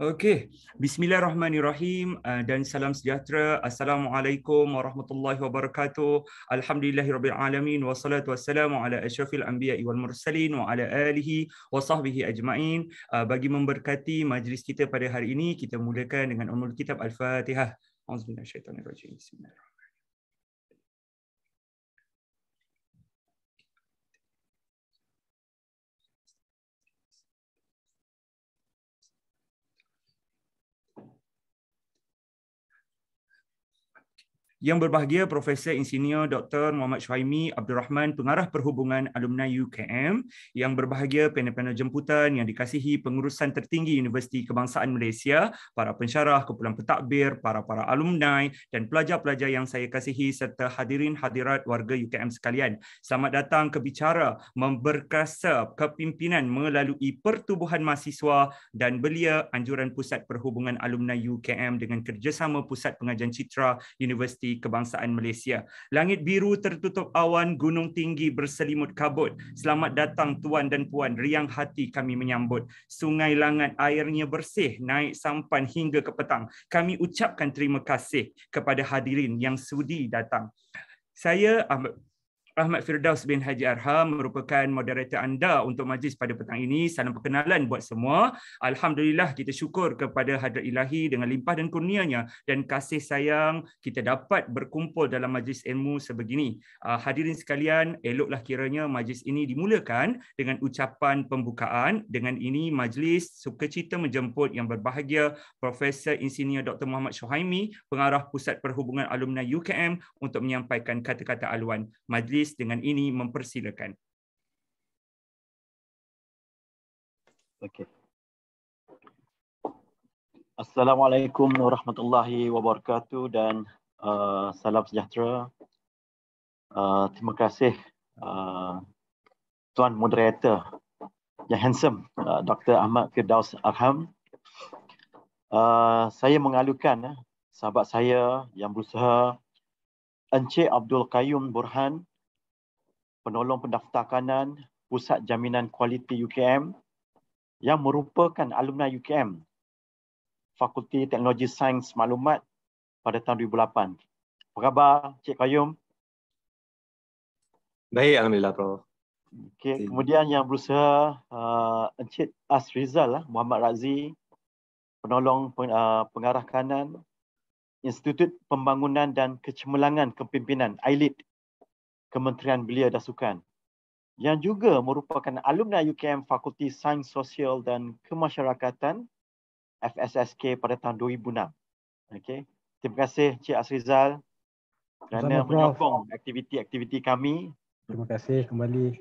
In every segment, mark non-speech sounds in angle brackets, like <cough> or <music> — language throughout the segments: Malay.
Okey, bismillahirrahmanirrahim eh, dan salam sejahtera. Assalamualaikum warahmatullahi wabarakatuh. Alhamdulillahirabbil alamin wassalatu wassalamu ala asyrafil anbiya wal mursalin wa ala alihi wa sahbihi ajmain. Eh, bagi memberkati majlis kita pada hari ini, kita mulakan dengan umul kitab Al-Fatihah. Auzubillahi minasyaitonir Bismillahirrahmanirrahim. Yang Berbahagia Profesor Insinyur Dr. Muhammad Shuaimi Abdul Rahman Pengarah Perhubungan Alumni UKM Yang Berbahagia Panel-panel Jemputan yang dikasihi Pengurusan Tertinggi Universiti Kebangsaan Malaysia Para Pensyarah Kumpulan Petakbir Para-para Alumni dan pelajar-pelajar yang saya kasihi serta hadirin hadirat warga UKM sekalian Selamat datang ke bicara memberkasa kepimpinan melalui pertubuhan mahasiswa dan belia Anjuran Pusat Perhubungan Alumni UKM dengan kerjasama Pusat Pengajian Citra Universiti kebangsaan Malaysia. Langit biru tertutup awan, gunung tinggi berselimut kabut. Selamat datang tuan dan puan, riang hati kami menyambut. Sungai Langat airnya bersih, naik sampan hingga ke petang. Kami ucapkan terima kasih kepada hadirin yang sudi datang. Saya ah, Ahmad Firdaus bin Haji Arham merupakan moderator anda untuk majlis pada petang ini. Salam perkenalan buat semua. Alhamdulillah kita syukur kepada Hadrat Ilahi dengan limpah dan kurnianya dan kasih sayang kita dapat berkumpul dalam majlis ilmu sebegini. Ah, hadirin sekalian, eloklah kiranya majlis ini dimulakan dengan ucapan pembukaan. Dengan ini majlis suka cita menjemput yang berbahagia Profesor Insinyur Dr. Muhammad Shohaimi, pengarah Pusat Perhubungan Alumni UKM untuk menyampaikan kata-kata aluan majlis majlis dengan ini mempersilakan. Okay. Assalamualaikum warahmatullahi wabarakatuh dan uh, salam sejahtera. Uh, terima kasih uh, Tuan Moderator yang handsome, uh, Dr. Ahmad Firdaus Arham. Uh, saya mengalukan uh, sahabat saya yang berusaha Encik Abdul Kayum Burhan penolong pendaftar kanan Pusat Jaminan Kualiti UKM yang merupakan alumni UKM Fakulti Teknologi Sains Maklumat pada tahun 2008. Apa khabar Cik Kayum? Baik Alhamdulillah Prof. Okay. Kemudian yang berusaha uh, Encik Azrizal uh, lah, Muhammad Razi, penolong pen, uh, pengarah kanan Institut Pembangunan dan Kecemerlangan Kepimpinan ILIT Kementerian Belia dan Sukan yang juga merupakan alumni UKM Fakulti Sains Sosial dan Kemasyarakatan FSSK pada tahun 2006. Okey. Terima kasih Cik Asrizal kerana menyokong aktiviti-aktiviti kami. Terima kasih kembali.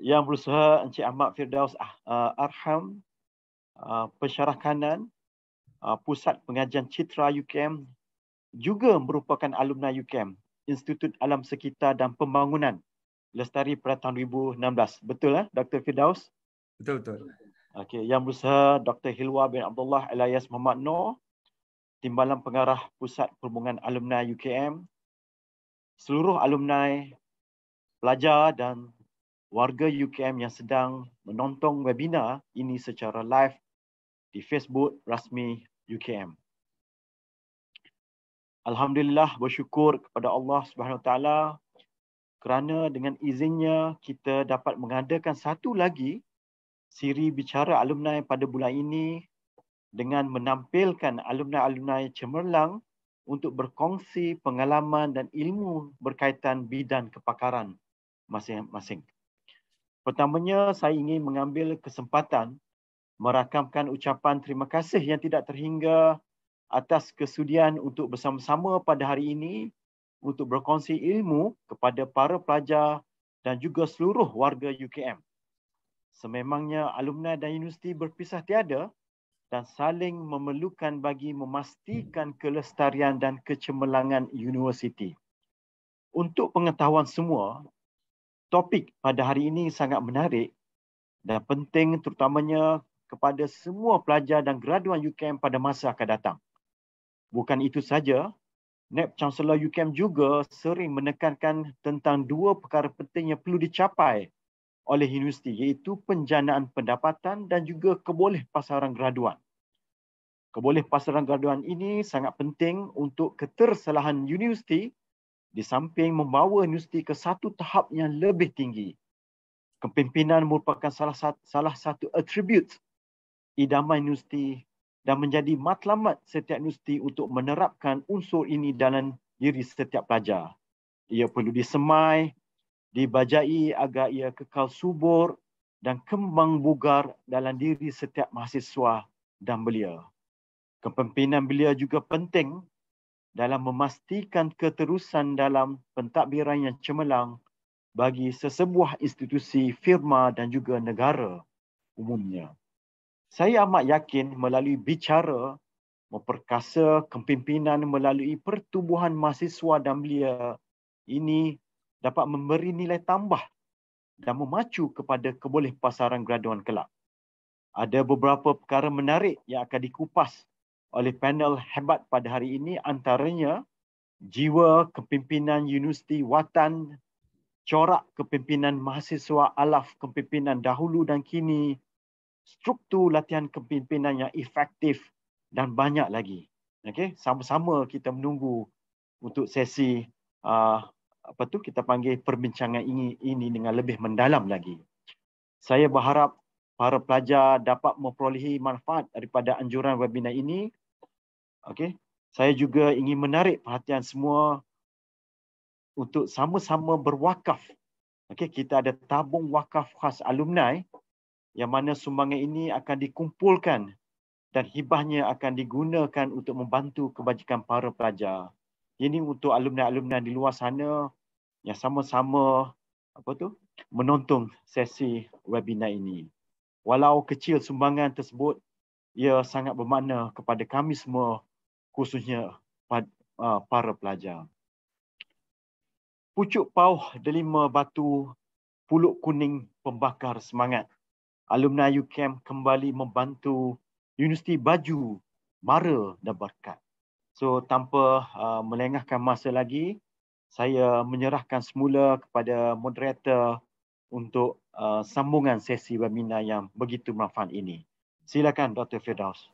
Yang berusaha Encik Ahmad Firdaus uh, Arham uh, pensyarah kanan uh, Pusat Pengajian Citra UKM juga merupakan alumni UKM Institut Alam Sekitar dan Pembangunan Lestari pada tahun 2016. Betul eh, Dr. Firdaus? Betul-betul. Okay, yang berusaha Dr. Hilwa bin Abdullah Elias Muhammad Noor, Timbalan Pengarah Pusat Perhubungan Alumni UKM, seluruh alumni, pelajar dan warga UKM yang sedang menonton webinar ini secara live di Facebook rasmi UKM. Alhamdulillah bersyukur kepada Allah Subhanahu taala kerana dengan izinnya kita dapat mengadakan satu lagi siri bicara alumni pada bulan ini dengan menampilkan alumni-alumni cemerlang untuk berkongsi pengalaman dan ilmu berkaitan bidang kepakaran masing-masing. Pertamanya saya ingin mengambil kesempatan merakamkan ucapan terima kasih yang tidak terhingga atas kesudian untuk bersama-sama pada hari ini untuk berkongsi ilmu kepada para pelajar dan juga seluruh warga UKM. Sememangnya alumni dan universiti berpisah tiada dan saling memerlukan bagi memastikan kelestarian dan kecemerlangan universiti. Untuk pengetahuan semua, topik pada hari ini sangat menarik dan penting terutamanya kepada semua pelajar dan graduan UKM pada masa akan datang. Bukan itu saja, NAB Chancellor UKM juga sering menekankan tentang dua perkara penting yang perlu dicapai oleh universiti iaitu penjanaan pendapatan dan juga keboleh pasaran graduan. Keboleh pasaran graduan ini sangat penting untuk keterselahan universiti di samping membawa universiti ke satu tahap yang lebih tinggi. Kepimpinan merupakan salah satu, salah satu atribut idaman universiti dan menjadi matlamat setiap universiti untuk menerapkan unsur ini dalam diri setiap pelajar. Ia perlu disemai, dibajai agar ia kekal subur dan kembang bugar dalam diri setiap mahasiswa dan belia. Kepimpinan belia juga penting dalam memastikan keterusan dalam pentadbiran yang cemerlang bagi sesebuah institusi firma dan juga negara umumnya. Saya amat yakin melalui bicara, memperkasa kepimpinan melalui pertubuhan mahasiswa dan belia ini dapat memberi nilai tambah dan memacu kepada keboleh pasaran graduan kelak. Ada beberapa perkara menarik yang akan dikupas oleh panel hebat pada hari ini antaranya jiwa kepimpinan Universiti Watan, corak kepimpinan mahasiswa alaf kepimpinan dahulu dan kini, struktur latihan kepimpinan yang efektif dan banyak lagi. Okey, sama-sama kita menunggu untuk sesi uh, apa tu kita panggil perbincangan ini ini dengan lebih mendalam lagi. Saya berharap para pelajar dapat memperolehi manfaat daripada anjuran webinar ini. Okey. Saya juga ingin menarik perhatian semua untuk sama-sama berwakaf. Okey, kita ada tabung wakaf khas alumni yang mana sumbangan ini akan dikumpulkan dan hibahnya akan digunakan untuk membantu kebajikan para pelajar. Ini untuk alumni-alumni di luar sana yang sama-sama apa tu menonton sesi webinar ini. Walau kecil sumbangan tersebut, ia sangat bermakna kepada kami semua khususnya para pelajar. Pucuk pauh delima batu puluk kuning pembakar semangat alumni UKM kembali membantu Universiti Baju, Mara dan Berkat. So tanpa uh, melengahkan masa lagi, saya menyerahkan semula kepada moderator untuk uh, sambungan sesi webinar yang begitu manfaat ini. Silakan Dr. Firdaus.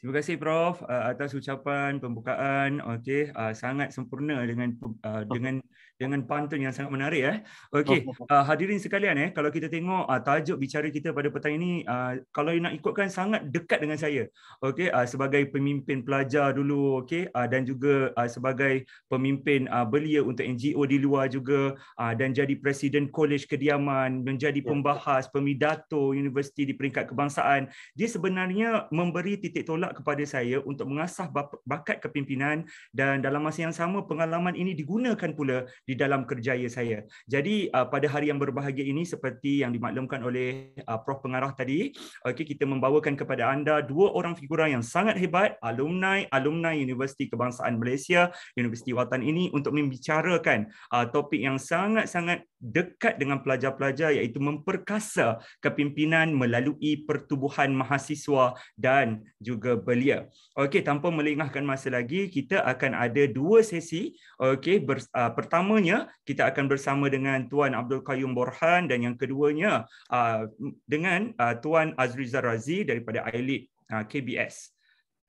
Terima kasih Prof uh, atas ucapan pembukaan. Okey, uh, sangat sempurna dengan uh, dengan dengan pantun yang sangat menarik eh. Okey, uh, hadirin sekalian eh, kalau kita tengok uh, tajuk bicara kita pada petang ini uh, kalau nak ikutkan sangat dekat dengan saya. Okey, uh, sebagai pemimpin pelajar dulu okey uh, dan juga uh, sebagai pemimpin uh, belia untuk NGO di luar juga uh, dan jadi presiden kolej kediaman, menjadi ya. pembahas pemidato universiti di peringkat kebangsaan. Dia sebenarnya memberi titik tolak kepada saya untuk mengasah bakat kepimpinan dan dalam masa yang sama pengalaman ini digunakan pula di dalam kerjaya saya. Jadi uh, pada hari yang berbahagia ini seperti yang dimaklumkan oleh uh, Prof Pengarah tadi, okay kita membawakan kepada anda dua orang figura yang sangat hebat, alumni alumni Universiti Kebangsaan Malaysia, Universiti Watan ini untuk membicarakan uh, topik yang sangat-sangat dekat dengan pelajar-pelajar iaitu memperkasa kepimpinan melalui pertubuhan mahasiswa dan juga belia. Okey, tanpa melengahkan masa lagi, kita akan ada dua sesi. Okey, uh, ah, pertamanya kita akan bersama dengan Tuan Abdul Kayum Borhan dan yang keduanya uh, dengan uh, Tuan Azrizal Razi daripada ILIT uh, KBS.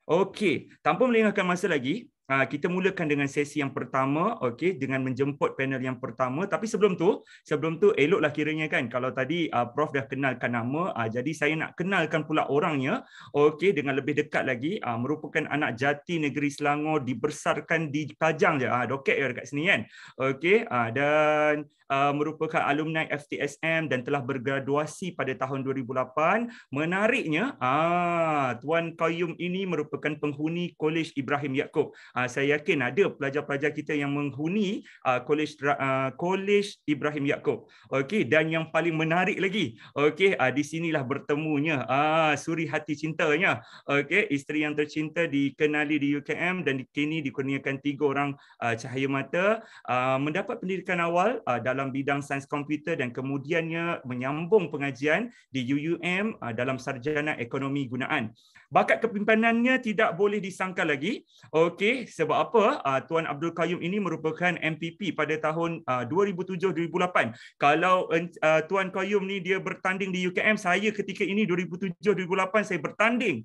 Okey, tanpa melengahkan masa lagi, Ah, kita mulakan dengan sesi yang pertama okey dengan menjemput panel yang pertama tapi sebelum tu sebelum tu eloklah kiranya kan kalau tadi uh, prof dah kenalkan nama uh, jadi saya nak kenalkan pula orangnya okey dengan lebih dekat lagi uh, merupakan anak jati negeri Selangor dibesarkan di Kajang je ah uh, doket ya dekat sini kan okey uh, dan Uh, merupakan alumni FTSM dan telah bergraduasi pada tahun 2008. Menariknya, ah, Tuan Qayyum ini merupakan penghuni Kolej Ibrahim Yaakob. Ah, saya yakin ada pelajar-pelajar kita yang menghuni ah, Kolej, ah, Kolej Ibrahim Yaakob. Okey, dan yang paling menarik lagi, okey, ah, di sinilah bertemunya ah, suri hati cintanya. Okey, isteri yang tercinta dikenali di UKM dan kini dikurniakan tiga orang ah, cahaya mata. Ah, mendapat pendidikan awal ah, dalam dalam bidang sains komputer dan kemudiannya menyambung pengajian di UUM ah, dalam sarjana ekonomi gunaan bakat kepimpinannya tidak boleh disangka lagi. Okey, sebab apa? Ah, Tuan Abdul Kayum ini merupakan MPP pada tahun 2007-2008. Ah, Kalau ah, Tuan Kayum ni dia bertanding di UKM, saya ketika ini 2007-2008 saya bertanding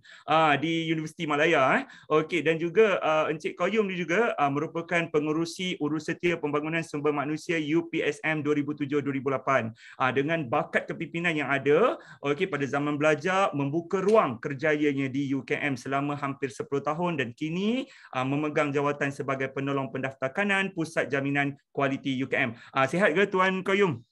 di Universiti Malaya. Eh. Okey, dan juga Encik Kayum ni juga merupakan pengurusi setia Pembangunan Sumber Manusia UPSM 2007-2008. Dengan bakat kepimpinan yang ada, okey pada zaman belajar membuka ruang kerjayanya di di UKM selama hampir 10 tahun dan kini uh, memegang jawatan sebagai penolong pendaftar kanan Pusat Jaminan Kualiti UKM. Uh, ah, sihat ke Tuan Koyum?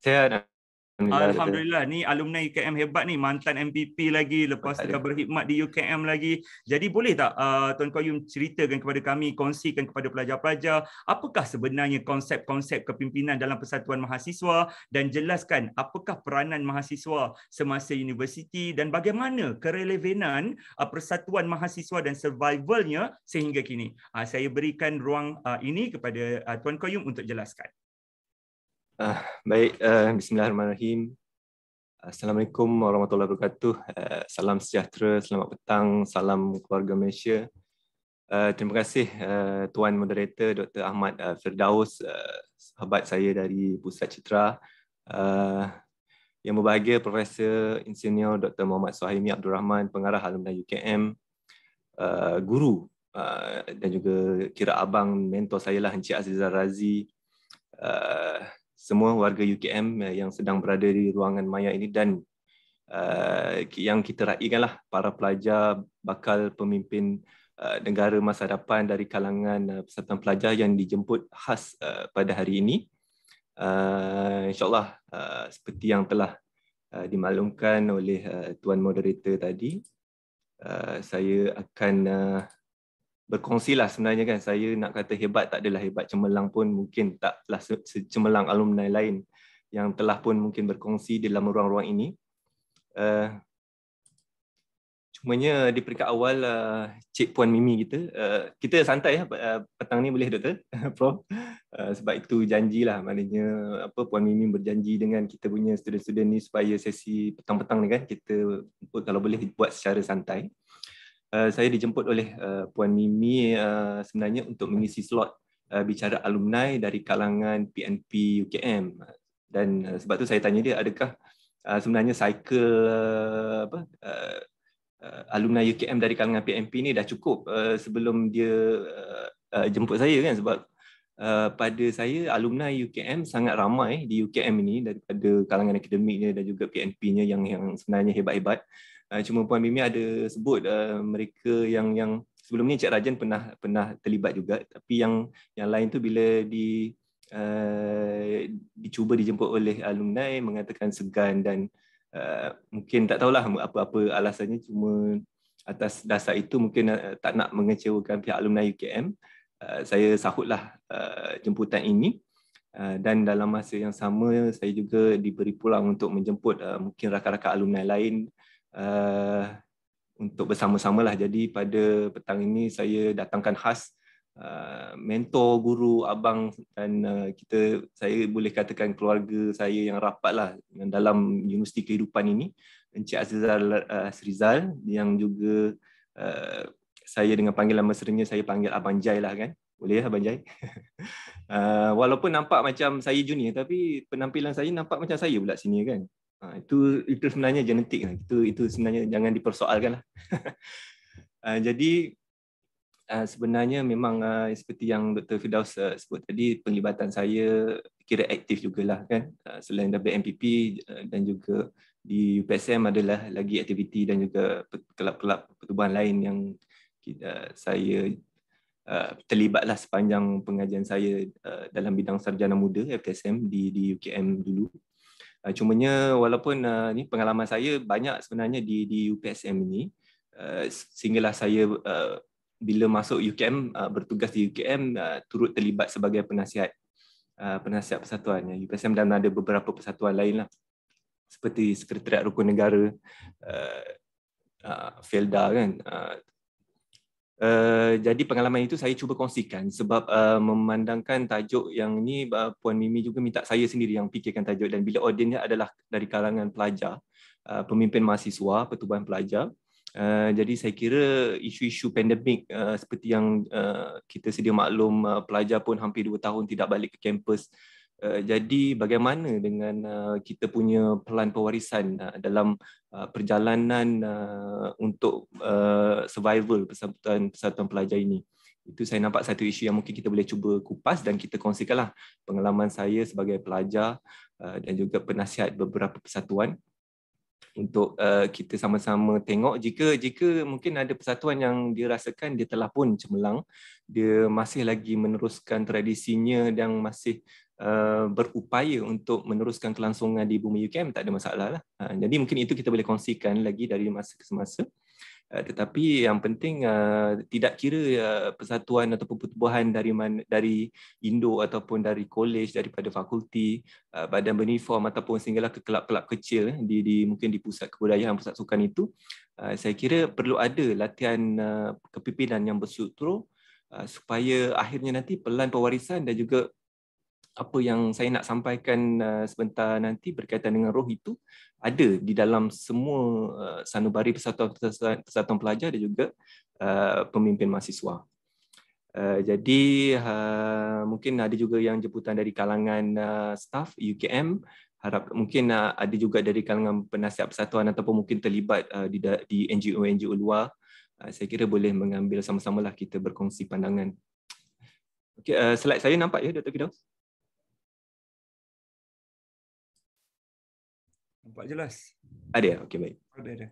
Sihat. Alhamdulillah ni alumni UKM hebat ni mantan MPP lagi lepas tu berkhidmat di UKM lagi. Jadi boleh tak uh, Tuan koyum ceritakan kepada kami, kongsikan kepada pelajar-pelajar apakah sebenarnya konsep-konsep kepimpinan dalam persatuan mahasiswa dan jelaskan apakah peranan mahasiswa semasa universiti dan bagaimana kerelevanan uh, persatuan mahasiswa dan survivalnya sehingga kini. Uh, saya berikan ruang uh, ini kepada uh, Tuan koyum untuk jelaskan. Uh, baik, uh, bismillahirrahmanirrahim. Assalamualaikum warahmatullahi wabarakatuh. Uh, salam sejahtera, selamat petang, salam keluarga Malaysia. Uh, terima kasih uh, Tuan Moderator Dr. Ahmad uh, Firdaus, uh, sahabat saya dari Pusat Citra. Uh, yang berbahagia Profesor Insinyur Dr. Muhammad Suhaimi Abdul Rahman, pengarah alumni UKM, uh, guru uh, dan juga kira abang mentor saya lah Encik Azizah Razi, semua warga UKM eh, yang sedang berada di ruangan maya ini dan uh, yang kita raikanlah para pelajar bakal pemimpin uh, negara masa depan dari kalangan uh, persatuan pelajar yang dijemput khas uh, pada hari ini. Uh, InsyaAllah uh, seperti yang telah uh, dimaklumkan oleh uh, Tuan Moderator tadi, uh, saya akan uh, berkongsi lah sebenarnya kan saya nak kata hebat tak adalah hebat cemerlang pun mungkin taklah cemerlang alumni lain yang telah pun mungkin berkongsi dalam ruang-ruang ini. Uh, cumanya di peringkat awal uh, Cik Puan Mimi kita, uh, kita santai ya, uh, petang ni boleh Doktor, <laughs> Prof. Uh, sebab itu janjilah maknanya apa, Puan Mimi berjanji dengan kita punya student-student ni supaya sesi petang-petang ni kan kita kalau boleh buat secara santai. Eh, saya dijemput oleh uh, Puan Mimi uh, sebenarnya untuk mengisi slot uh, bicara alumni dari kalangan PNP UKM dan uh, sebab tu saya tanya dia adakah uh, sebenarnya cycle uh, apa uh, uh, alumni UKM dari kalangan PNP ni dah cukup uh, sebelum dia uh, uh, jemput saya kan sebab Uh, pada saya alumni UKM sangat ramai di UKM ini daripada kalangan akademiknya dan juga PNP-nya yang yang sebenarnya hebat-hebat. Uh, Ah, cuma puan Mimi ada sebut uh, mereka yang yang sebelum ni Cik Rajan pernah pernah terlibat juga tapi yang yang lain tu bila di uh, dicuba dijemput oleh alumni mengatakan segan dan uh, mungkin tak tahulah apa-apa alasannya cuma atas dasar itu mungkin uh, tak nak mengecewakan pihak alumni UKM uh, saya sahutlah uh, jemputan ini dan dalam masa yang sama saya juga diberi pulang untuk menjemput uh, mungkin rakan-rakan alumni lain uh, Eh, untuk bersama-sama lah. Jadi pada petang ini saya datangkan khas uh, mentor guru abang dan uh, kita saya boleh katakan keluarga saya yang rapat lah yang dalam universiti kehidupan ini Encik Azizal uh, Srizal yang juga uh, saya dengan panggilan mesranya saya panggil Abang Jai lah kan. Boleh ya, Abang Jai? uh, <laughs> walaupun nampak macam saya junior tapi penampilan saya nampak macam saya pula senior kan. Ha, itu itu sebenarnya genetik. lah. Itu itu sebenarnya jangan dipersoalkan lah. <laughs> ha, jadi Uh, sebenarnya memang uh, seperti yang Dr. Fidaus uh, ha, sebut tadi penglibatan saya kira aktif juga lah kan uh, selain WMPP uh, dan juga di UPSM adalah lagi aktiviti dan juga kelab-kelab pertubuhan lain yang kita, saya uh, terlibatlah sepanjang pengajian saya uh, dalam bidang sarjana muda FTSM di di UKM dulu Ah, cumanya walaupun uh, ni pengalaman saya banyak sebenarnya di di UPSM ini uh, sehinggalah saya uh, bila masuk UKM uh, bertugas di UKM uh, turut terlibat sebagai penasihat uh, penasihat persatuan ya UPSM dan ada beberapa persatuan lainlah seperti sekretariat rukun negara uh, uh, Felda kan uh, Uh, jadi pengalaman itu saya cuba kongsikan sebab uh, memandangkan tajuk yang ini uh, eh, Puan Mimi juga minta saya sendiri yang fikirkan tajuk dan bila audiennya adalah dari kalangan pelajar, uh, pemimpin mahasiswa, pertubuhan pelajar. Uh, jadi saya kira isu-isu pandemik uh, seperti yang uh, kita sedia maklum uh, pelajar pun hampir 2 tahun tidak balik ke kampus. Uh, Eh, jadi bagaimana dengan uh, kita punya pelan pewarisan uh, dalam uh, perjalanan uh, untuk uh, survival persatuan persatuan pelajar ini itu saya nampak satu isu yang mungkin kita boleh cuba kupas dan kita kongsikanlah pengalaman saya sebagai pelajar uh, dan juga penasihat beberapa persatuan untuk uh, kita sama-sama tengok jika jika mungkin ada persatuan yang dirasakan dia telah pun cemerlang dia masih lagi meneruskan tradisinya dan masih Eh, berupaya untuk meneruskan kelangsungan di bumi UKM tak ada masalah lah. Eh, jadi mungkin itu kita boleh kongsikan lagi dari masa ke semasa. Eh, tetapi yang penting tidak kira persatuan atau pertubuhan dari mana, dari indo ataupun dari college daripada fakulti uh, badan berniform ataupun sehinggalah ke kelab-kelab kecil di, di mungkin di pusat kebudayaan pusat sukan itu saya kira perlu ada latihan kepimpinan yang bersyukur supaya akhirnya nanti pelan pewarisan dan juga apa yang saya nak sampaikan uh, sebentar nanti berkaitan dengan roh itu ada di dalam semua uh, sanubari persatuan persatuan pelajar dan juga uh, pemimpin mahasiswa. Jadi mungkin ada juga yang jemputan dari kalangan staff UKM harap mungkin ada juga dari kalangan penasihat persatuan ataupun mungkin terlibat di NGO-NGO luar. Saya kira boleh mengambil sama-samalah kita berkongsi pandangan. Okay, slide saya nampak ya Dr. Kidaus? nampak jelas. Ada ya? Okey, baik. Ada, ada.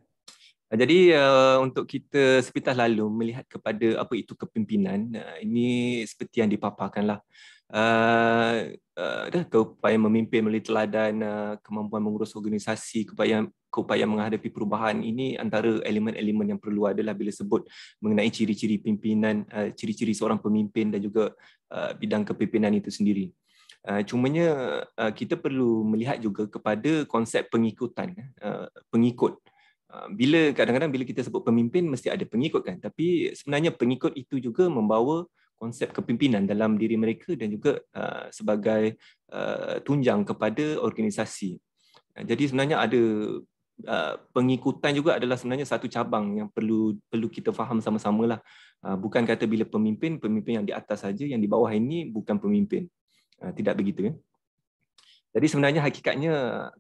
Ah, jadi uh, untuk kita sepintas lalu melihat kepada apa itu kepimpinan, uh, ini seperti yang dipaparkanlah. Uh, uh, keupayaan memimpin melalui teladan, uh, kemampuan mengurus organisasi, keupayaan, keupayaan menghadapi perubahan, ini antara elemen-elemen yang perlu adalah bila sebut mengenai ciri-ciri pimpinan, uh, ciri-ciri seorang pemimpin dan juga uh, bidang kepimpinan itu sendiri. Eh, cumanya uh, kita perlu melihat juga kepada konsep pengikutan uh, pengikut uh, bila kadang-kadang bila kita sebut pemimpin mesti ada pengikut kan tapi sebenarnya pengikut itu juga membawa konsep kepimpinan dalam diri mereka dan juga uh, sebagai uh, tunjang kepada organisasi uh, jadi sebenarnya ada Uh, pengikutan juga adalah sebenarnya satu cabang yang perlu perlu kita faham sama-samalah. Uh, bukan kata bila pemimpin pemimpin yang di atas saja yang di bawah ini bukan pemimpin. Ah, tidak begitu. Ya. Jadi sebenarnya hakikatnya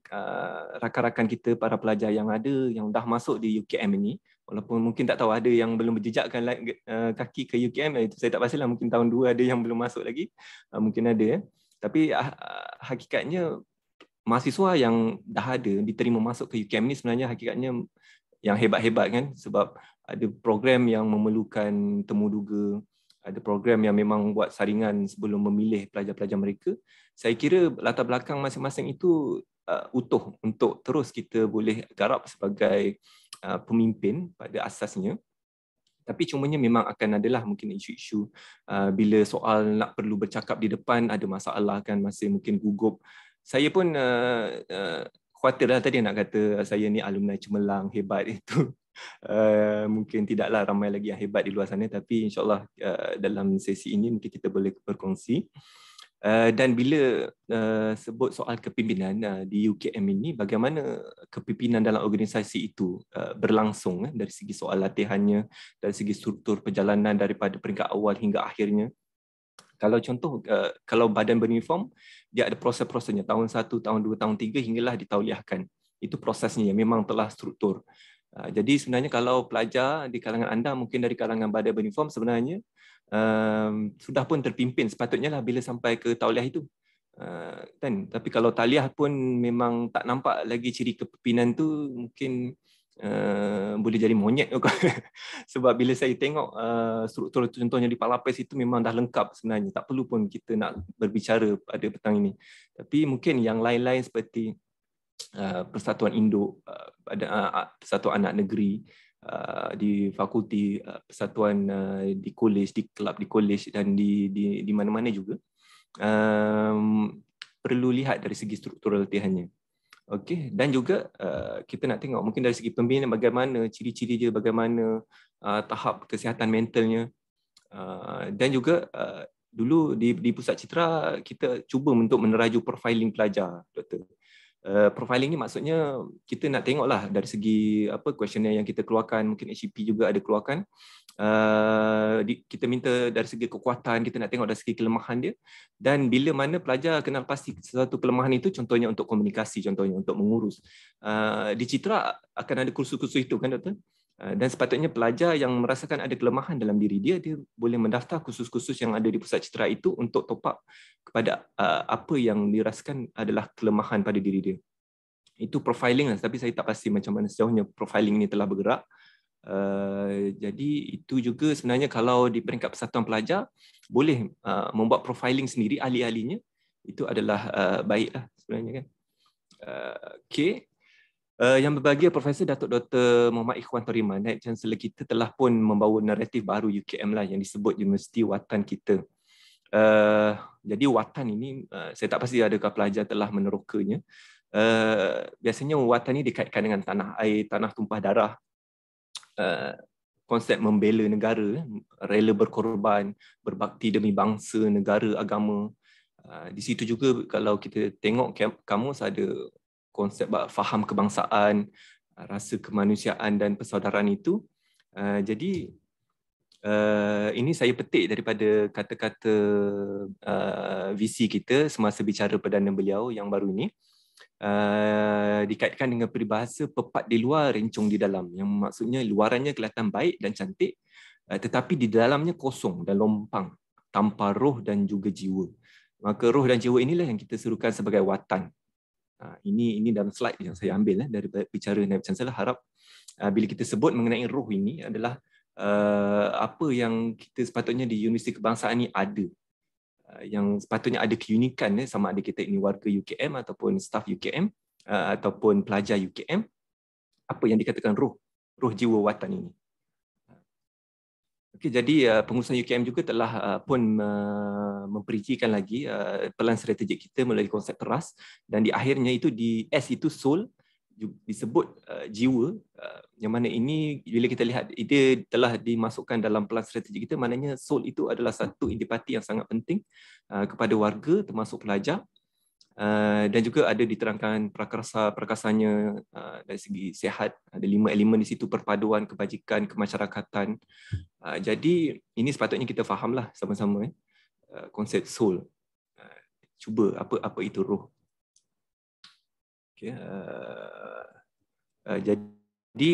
ah, rakan-rakan kita para pelajar yang ada yang dah masuk di UKM ini, walaupun mungkin tak tahu ada yang belum berjejakkan ah, kaki ke UKM, ya, itu saya tak pastilah mungkin tahun dua ada yang belum masuk lagi, mungkin ada. Ya. Tapi hakikatnya mahasiswa yang dah ada diterima masuk ke UKM ini sebenarnya hakikatnya yang hebat-hebat kan sebab ada program yang memerlukan temuduga, ada program yang memang buat saringan sebelum memilih pelajar-pelajar mereka. Saya kira latar belakang masing-masing itu uh, utuh untuk terus kita boleh garap sebagai uh, pemimpin pada asasnya. Tapi cumanya memang akan adalah mungkin isu-isu uh, bila soal nak perlu bercakap di depan ada masalah kan masih mungkin gugup. Saya pun uh, uh, khawatir lah tadi nak kata saya ni alumni cemerlang hebat <laughs> itu Uh, mungkin tidaklah ramai lagi yang hebat di luar sana tapi insyaallah uh, dalam sesi ini mungkin kita boleh berkongsi uh, dan bila uh, sebut soal kepimpinan uh, di UKM ini bagaimana kepimpinan dalam organisasi itu uh, berlangsung uh, dari segi soal latihannya dari segi struktur perjalanan daripada peringkat awal hingga akhirnya kalau contoh kalau badan beruniform dia ada proses-prosesnya tahun satu, tahun dua, tahun tiga hinggalah ditauliahkan itu prosesnya yang memang telah struktur Ah, jadi sebenarnya kalau pelajar di kalangan anda mungkin dari kalangan badan beruniform sebenarnya um, sudah pun terpimpin sepatutnya lah bila sampai ke tauliah itu uh, kan tapi kalau taliah pun memang tak nampak lagi ciri kepimpinan tu mungkin Uh, boleh jadi monyet <laughs> sebab bila saya tengok uh, struktur contohnya di Palapes itu memang dah lengkap sebenarnya tak perlu pun kita nak berbicara pada petang ini tapi mungkin yang lain-lain seperti Uh, Persatuan Induk uh, ada uh, Persatuan Anak Negeri di fakulti Persatuan di kolej di kelab di kolej dan di di di mana-mana juga um, perlu lihat dari segi struktural latihannya. Okey dan juga kita nak tengok mungkin dari segi pembinaan bagaimana ciri-ciri dia bagaimana tahap kesihatan mentalnya dan juga dulu di di pusat citra kita cuba untuk meneraju profiling pelajar doktor Eh, profiling ni maksudnya kita nak tengoklah dari segi apa questionnya yang kita keluarkan mungkin HCP juga ada keluarkan uh, di, kita minta dari segi kekuatan kita nak tengok dari segi kelemahan dia dan bila mana pelajar kenal pasti sesuatu kelemahan itu contohnya untuk komunikasi contohnya untuk mengurus uh, di Citra akan ada kursus-kursus itu kan doktor Ah, dan sepatutnya pelajar yang merasakan ada kelemahan dalam diri dia dia boleh mendaftar kursus-kursus yang ada di pusat citra itu untuk top up kepada ah, apa yang dirasakan adalah kelemahan pada diri dia itu profiling lah tapi saya tak pasti macam mana sejauhnya profiling ini telah bergerak Uh, jadi itu juga sebenarnya kalau di peringkat persatuan pelajar boleh uh, membuat profiling sendiri ahli-ahlinya itu adalah uh, baiklah sebenarnya kan. Uh, okay, Uh, yang berbahagia Profesor Datuk Dr. Muhammad Ikhwan Toriman, Naib Chancellor kita telah pun membawa naratif baru UKM lah yang disebut Universiti Watan kita. Uh, jadi Watan ini, uh, saya tak pasti adakah pelajar telah menerokanya. Uh, biasanya Watan ini dikaitkan dengan tanah air, tanah tumpah darah. Uh, konsep membela negara, rela berkorban, berbakti demi bangsa, negara, agama. di situ juga kalau kita tengok kamus ada konsep ah, faham kebangsaan, ah, rasa kemanusiaan dan persaudaraan itu. Ah, jadi ini saya petik daripada kata-kata visi kita semasa bicara Perdana Beliau yang baru ini. Uh, dikaitkan dengan peribahasa pepat di luar rencung di dalam yang maksudnya luarannya kelihatan baik dan cantik uh, tetapi di dalamnya kosong dan lompang tanpa roh dan juga jiwa maka roh dan jiwa inilah yang kita serukan sebagai watan Ah, ini ini dalam slide yang saya ambil eh, dari bicara Nabi Chancellor harap uh, bila kita sebut mengenai ruh ini adalah uh, apa yang kita sepatutnya di Universiti Kebangsaan ini ada uh, yang sepatutnya ada keunikan eh, sama ada kita ini warga UKM ataupun staff UKM uh, ataupun pelajar UKM apa yang dikatakan ruh ruh jiwa watan ini Okay, jadi uh, pengurusan UKM juga telah uh, pun uh, memperincikan lagi uh, pelan strategik kita melalui konsep teras dan di akhirnya itu di S itu soul disebut uh, jiwa uh, yang mana ini bila kita lihat ide telah dimasukkan dalam pelan strategik kita maknanya soul itu adalah satu indipati yang sangat penting uh, kepada warga termasuk pelajar Eh, dan juga ada diterangkan prakarsa-prakarsanya uh, eh, dari segi sehat. Ada lima elemen di situ, perpaduan, kebajikan, kemasyarakatan. Uh, jadi ini sepatutnya kita fahamlah sama-sama eh? uh, konsep soul. Uh, cuba apa apa itu roh. Okay. Uh, uh, jadi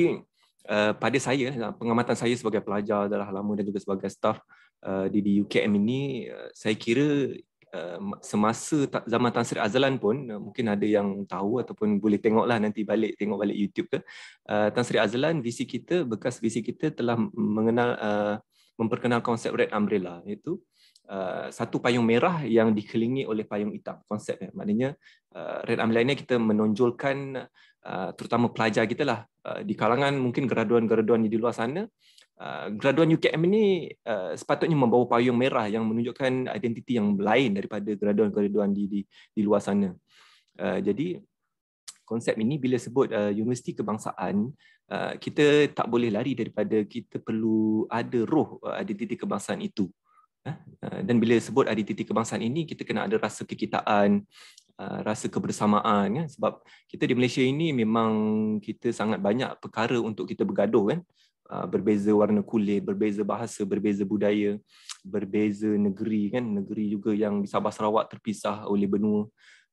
uh, pada saya, pengamatan saya sebagai pelajar dah lama dan juga sebagai staff uh, di, di UKM ini, uh, saya kira Eh, semasa zaman Tan Sri Azlan pun eh, mungkin ada yang tahu ataupun boleh tengoklah nanti balik tengok balik YouTube ke uh, Tan Sri Azlan VC kita bekas VC kita telah mengenal uh, memperkenal konsep red umbrella iaitu Uh, satu payung merah yang dikelilingi oleh payung hitam konsepnya maknanya uh, red umbrella ini kita menonjolkan uh, terutama pelajar kita lah uh, di kalangan mungkin graduan-graduan di luar sana uh, Ah, graduan UKM ini uh, sepatutnya membawa payung merah yang menunjukkan identiti yang lain daripada graduan-graduan di, di di luar sana. Uh, jadi konsep ini bila sebut uh, universiti kebangsaan uh, kita tak boleh lari daripada kita perlu ada roh uh, identiti kebangsaan itu. dan bila sebut identiti kebangsaan ini kita kena ada rasa kekitaan rasa kebersamaan kan? sebab kita di Malaysia ini memang kita sangat banyak perkara untuk kita bergaduh kan? Ah, berbeza warna kulit, berbeza bahasa, berbeza budaya, berbeza negeri kan, negeri juga yang di Sabah Sarawak terpisah oleh benua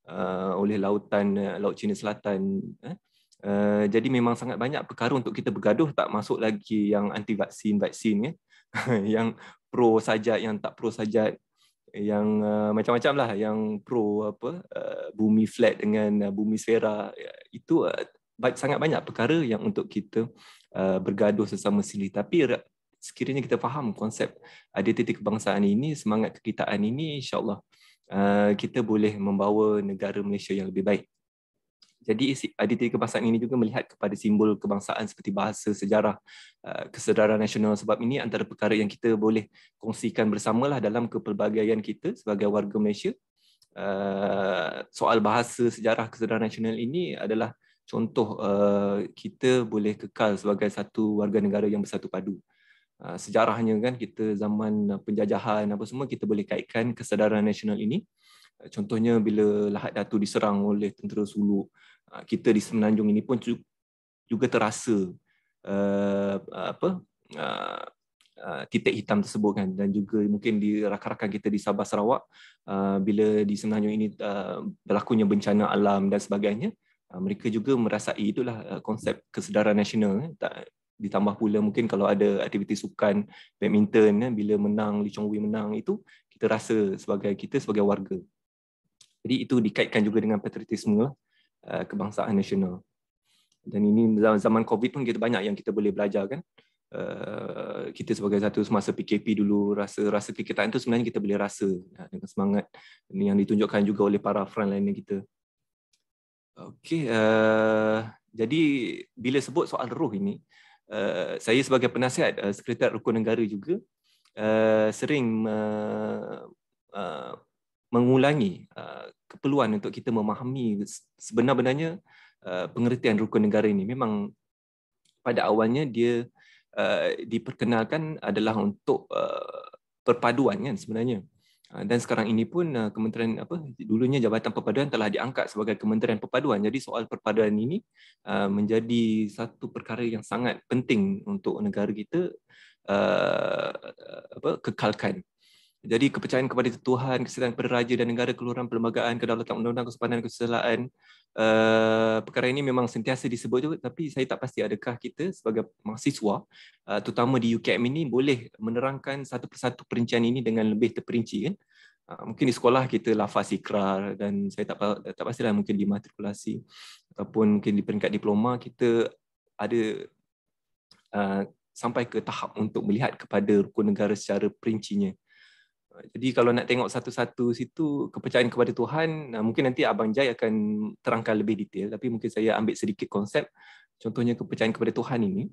uh, oleh lautan uh, Laut Cina Selatan eh. Uh, jadi memang sangat banyak perkara untuk kita bergaduh tak masuk lagi yang anti vaksin vaksin ya. <laughs> yang pro saja, yang tak pro saja, yang uh, macam-macam lah yang pro apa uh, bumi flat dengan uh, bumi sfera ya, itu uh, sangat banyak perkara yang untuk kita uh, Uh, bergaduh sesama sendiri tapi sekiranya kita faham konsep ada titik kebangsaan ini semangat kekitaan ini insyaallah uh, kita boleh membawa negara Malaysia yang lebih baik jadi ada titik kebangsaan ini juga melihat kepada simbol kebangsaan seperti bahasa, sejarah, uh, kesedaran nasional. Sebab ini antara perkara yang kita boleh kongsikan bersamalah dalam kepelbagaian kita sebagai warga Malaysia. Soal bahasa, sejarah, kesedaran nasional ini adalah contoh eh, kita boleh kekal sebagai satu warga negara yang bersatu padu. Eh, sejarahnya kan kita zaman penjajahan apa semua kita boleh kaitkan kesedaran nasional ini. Eh, contohnya bila Lahad Datu diserang oleh tentera Sulu, kita di Semenanjung ini pun juga terasa apa titik hitam tersebut kan dan juga mungkin di rakan-rakan kita di Sabah Sarawak bila di Semenanjung ini berlakunya bencana alam dan sebagainya Ah, mereka juga merasai itulah ah, konsep kesedaran nasional eh. tak ditambah pula mungkin kalau ada aktiviti sukan badminton eh, bila menang Lee Chong Wei menang itu kita rasa sebagai kita sebagai warga jadi itu dikaitkan juga dengan patriotisme ah, kebangsaan nasional dan ini zaman covid pun kita banyak yang kita boleh belajar kan kita sebagai satu semasa PKP dulu rasa rasa kita itu sebenarnya kita boleh rasa dengan semangat yang ditunjukkan juga oleh para frontliner kita Okey, uh, jadi bila sebut soal roh ini, uh, saya sebagai penasihat uh, Sekretariat Rukun Negara juga uh, sering uh, uh, mengulangi uh, keperluan untuk kita memahami sebenar-benarnya uh, pengertian Rukun Negara ini. Memang pada awalnya dia uh, diperkenalkan adalah untuk uh, perpaduan kan sebenarnya Ah, dan sekarang ini pun ah, kementerian apa dulunya jabatan perpaduan telah diangkat sebagai kementerian perpaduan jadi soal perpaduan ini ah, menjadi satu perkara yang sangat penting untuk negara kita apa kekalkan jadi kepercayaan kepada Tuhan, kesetiaan kepada raja dan negara, keluaran perlembagaan, kedaulatan undang-undang, kesempatan kesetiaan, uh, perkara ini memang sentiasa disebut juga tapi saya tak pasti adakah kita sebagai mahasiswa uh, terutama di UKM ini boleh menerangkan satu persatu perincian ini dengan lebih terperinci kan uh, mungkin di sekolah kita lafaz ikrar dan saya tak tak pastilah mungkin di matrikulasi ataupun mungkin di peringkat diploma kita ada uh, sampai ke tahap untuk melihat kepada rukun negara secara perincinya jadi kalau nak tengok satu-satu situ kepercayaan kepada Tuhan, mungkin nanti Abang Jai akan terangkan lebih detail. Tapi mungkin saya ambil sedikit konsep. Contohnya kepercayaan kepada Tuhan ini.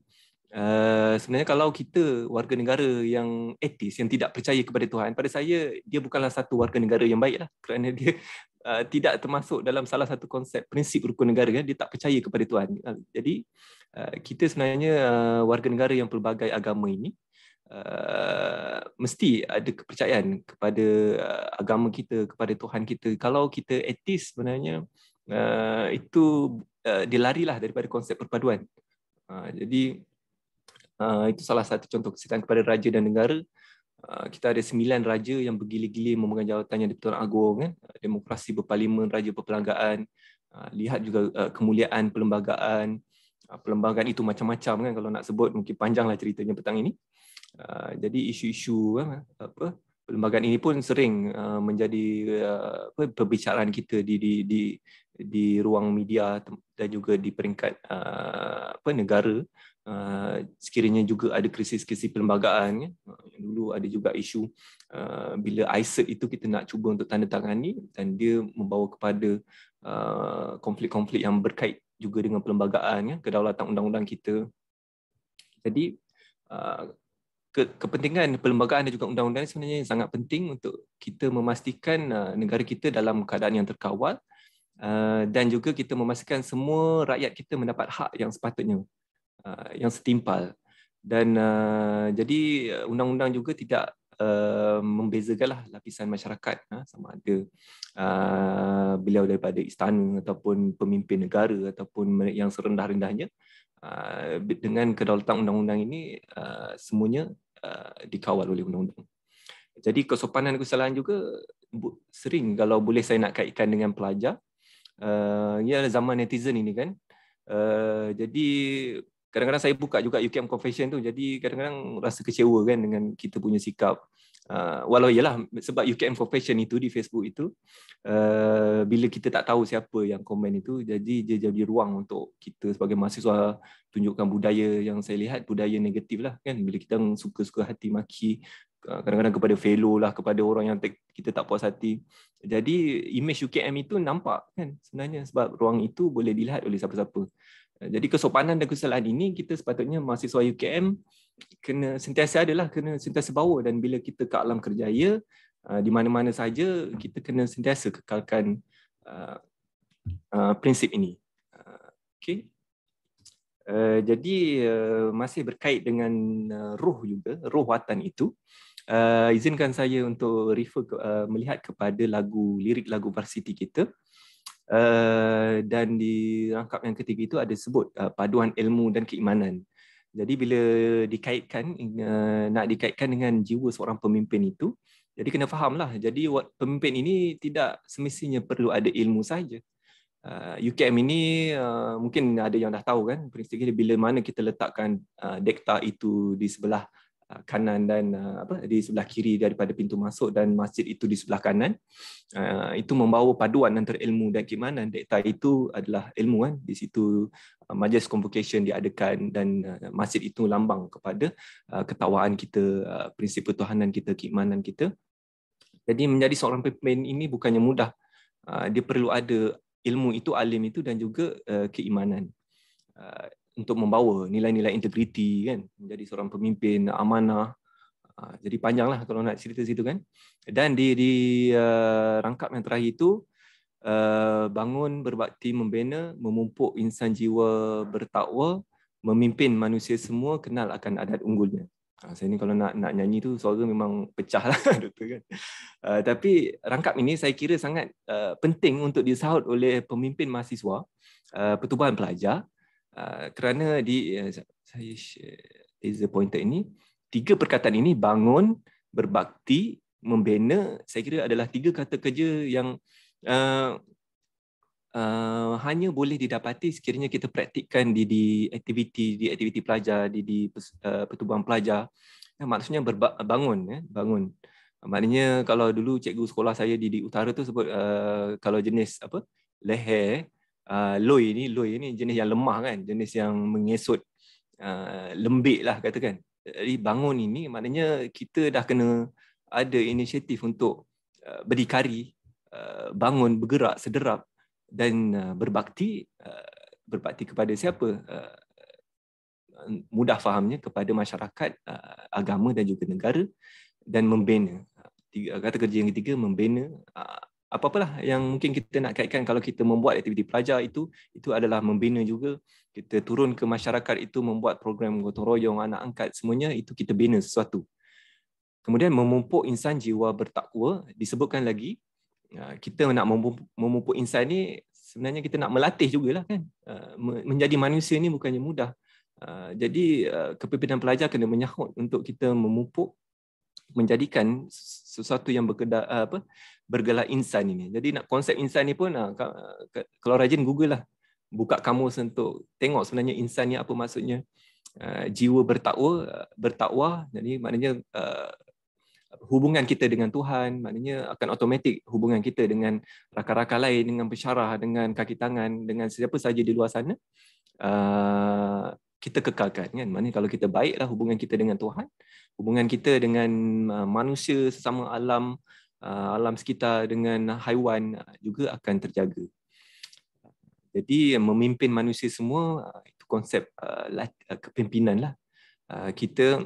Uh, sebenarnya kalau kita warga negara yang etis, yang tidak percaya kepada Tuhan, pada saya dia bukanlah satu warga negara yang baiklah <laughs> kerana dia uh, tidak termasuk dalam salah satu konsep prinsip rukun negara. Kan? Dia tak percaya kepada Tuhan. Uh, jadi uh, kita sebenarnya uh, warga negara yang pelbagai agama ini Uh, mesti ada kepercayaan kepada uh, agama kita kepada Tuhan kita kalau kita etis sebenarnya uh, itu uh, dilarilah daripada konsep perpaduan uh, jadi uh, itu salah satu contoh kesetan kepada raja dan negara uh, kita ada sembilan raja yang bergilir gili memegang jawatan yang dipertuan agung kan uh, demokrasi berparlimen raja perpelagaan lihat juga kemuliaan perlembagaan perlembagaan itu macam-macam kan kalau nak sebut mungkin panjanglah ceritanya petang ini Ah, jadi isu-isu ah, apa perlembagaan ini pun sering ah, menjadi apa perbicaraan kita di di di di ruang media dan juga di peringkat apa negara sekiranya juga ada krisis-krisis perlembagaan ya dulu ada juga isu bila ICERT itu kita nak cuba untuk tanda tangani dan dia membawa kepada konflik-konflik yang berkait juga dengan perlembagaan ya kedaulatan undang-undang kita jadi ke, kepentingan perlembagaan dan juga undang-undang sebenarnya sangat penting untuk kita memastikan uh, negara kita dalam keadaan yang terkawal uh, dan juga kita memastikan semua rakyat kita mendapat hak yang sepatutnya uh, yang setimpal dan uh, jadi uh, undang-undang juga tidak uh, membezakanlah lapisan masyarakat uh, sama ada uh, beliau daripada istana ataupun pemimpin negara ataupun yang serendah-rendahnya uh, dengan kedaulatan undang-undang ini uh, semuanya Uh, dikawal oleh undang-undang. Jadi kesopanan kesalahan juga sering kalau boleh saya nak kaitkan dengan pelajar. Uh, ya zaman netizen ini kan. Uh, jadi kadang-kadang saya buka juga UKM confession tu. Jadi kadang-kadang rasa kecewa kan dengan kita punya sikap. Uh, Ah, walau ialah sebab UKM for Fashion itu di Facebook itu uh, bila kita tak tahu siapa yang komen itu jadi dia jadi ruang untuk kita sebagai mahasiswa tunjukkan budaya yang saya lihat budaya negatif lah kan bila kita suka-suka hati maki ah, kadang-kadang kepada fellow lah kepada orang yang kita tak puas hati jadi image UKM itu nampak kan sebenarnya sebab ruang itu boleh dilihat oleh siapa-siapa ah, jadi kesopanan dan kesalahan ini kita sepatutnya mahasiswa UKM uh, kena sentiasa adalah kena sentiasa bawa dan bila kita ke alam kerjaya uh, di mana-mana saja kita kena sentiasa kekalkan uh, uh, prinsip ini uh, okey Uh, jadi uh, masih berkait dengan uh, ruh juga, ruh watan itu. Uh, izinkan saya untuk refer ke, uh, melihat kepada lagu lirik lagu varsity kita. Uh, dan di rangkap yang ketiga itu ada sebut uh, paduan ilmu dan keimanan. Jadi bila dikaitkan eh, nak dikaitkan dengan jiwa seorang pemimpin itu, jadi kena fahamlah. Jadi pemimpin ini tidak semestinya perlu ada ilmu saja. Eh, UKM ini eh, mungkin ada yang dah tahu kan prinsipnya bila mana kita letakkan dekta itu di sebelah Uh, kanan dan uh, apa di sebelah kiri daripada pintu masuk dan masjid itu di sebelah kanan uh, itu membawa paduan antara ilmu dan keimanan Data itu adalah ilmu kan di situ majlis convocation diadakan dan masjid itu lambang kepada ketawaan kita prinsip pertuhanan kita keimanan kita jadi menjadi seorang pemimpin ini bukannya mudah dia perlu ada ilmu itu alim itu dan juga keimanan untuk membawa nilai-nilai integriti kan menjadi seorang pemimpin amanah ah, jadi panjanglah kalau nak cerita situ kan dan di di uh, rangkap yang terakhir itu uh, bangun berbakti membina memupuk insan jiwa bertakwa memimpin manusia semua kenal akan adat unggulnya saya ni kalau nak nak nyanyi tu suara memang pecah lah <laughs> doktor kan. Uh, tapi rangkap ini saya kira sangat uh, penting untuk disahut oleh pemimpin mahasiswa, uh, pertubuhan pelajar, uh, Ah, kerana di eh, saya laser pointer ini tiga perkataan ini bangun berbakti membina saya kira adalah tiga kata kerja yang uh, uh, hanya boleh didapati sekiranya kita praktikkan di di aktiviti di aktiviti pelajar di di uh, pertubuhan pelajar ya, maksudnya berbangun, bangun ya bangun maknanya kalau dulu cikgu sekolah saya di di utara tu sebut uh, kalau jenis apa leher Ah, loy ni loy ni jenis yang lemah kan jenis yang mengesot uh, ah, lembik lah katakan jadi bangun ini maknanya kita dah kena ada inisiatif untuk uh, berdikari uh, bangun bergerak sederap dan uh, berbakti uh, berbakti kepada siapa uh, mudah fahamnya kepada masyarakat agama dan juga negara dan membina kata kerja yang ketiga membina apa-apalah yang mungkin kita nak kaitkan kalau kita membuat aktiviti pelajar itu itu adalah membina juga kita turun ke masyarakat itu membuat program gotong royong anak angkat semuanya itu kita bina sesuatu kemudian memupuk insan jiwa bertakwa disebutkan lagi ya, kita nak memupuk insan ni sebenarnya kita nak melatih jugalah kan ya, menjadi manusia ni bukannya mudah ya, jadi kepimpinan pelajar kena menyahut untuk kita memupuk menjadikan sesuatu yang berkedah apa bergelar insan ini. Jadi nak konsep insan ni pun ah, kalau rajin Google lah. Buka kamus untuk tengok sebenarnya insan ni apa maksudnya. Ah, jiwa bertakwa, bertakwa. Jadi maknanya ah, hubungan kita dengan Tuhan, maknanya akan otomatik hubungan kita dengan rakan-rakan lain, dengan pensyarah, dengan kaki tangan, dengan siapa saja di luar sana. kita kekalkan kan. Maknanya kalau kita baiklah hubungan kita dengan Tuhan, hubungan kita dengan manusia sesama alam, Uh, alam sekitar dengan haiwan uh, juga akan terjaga. Jadi uh, memimpin manusia semua itu konsep kepimpinan lah. Kita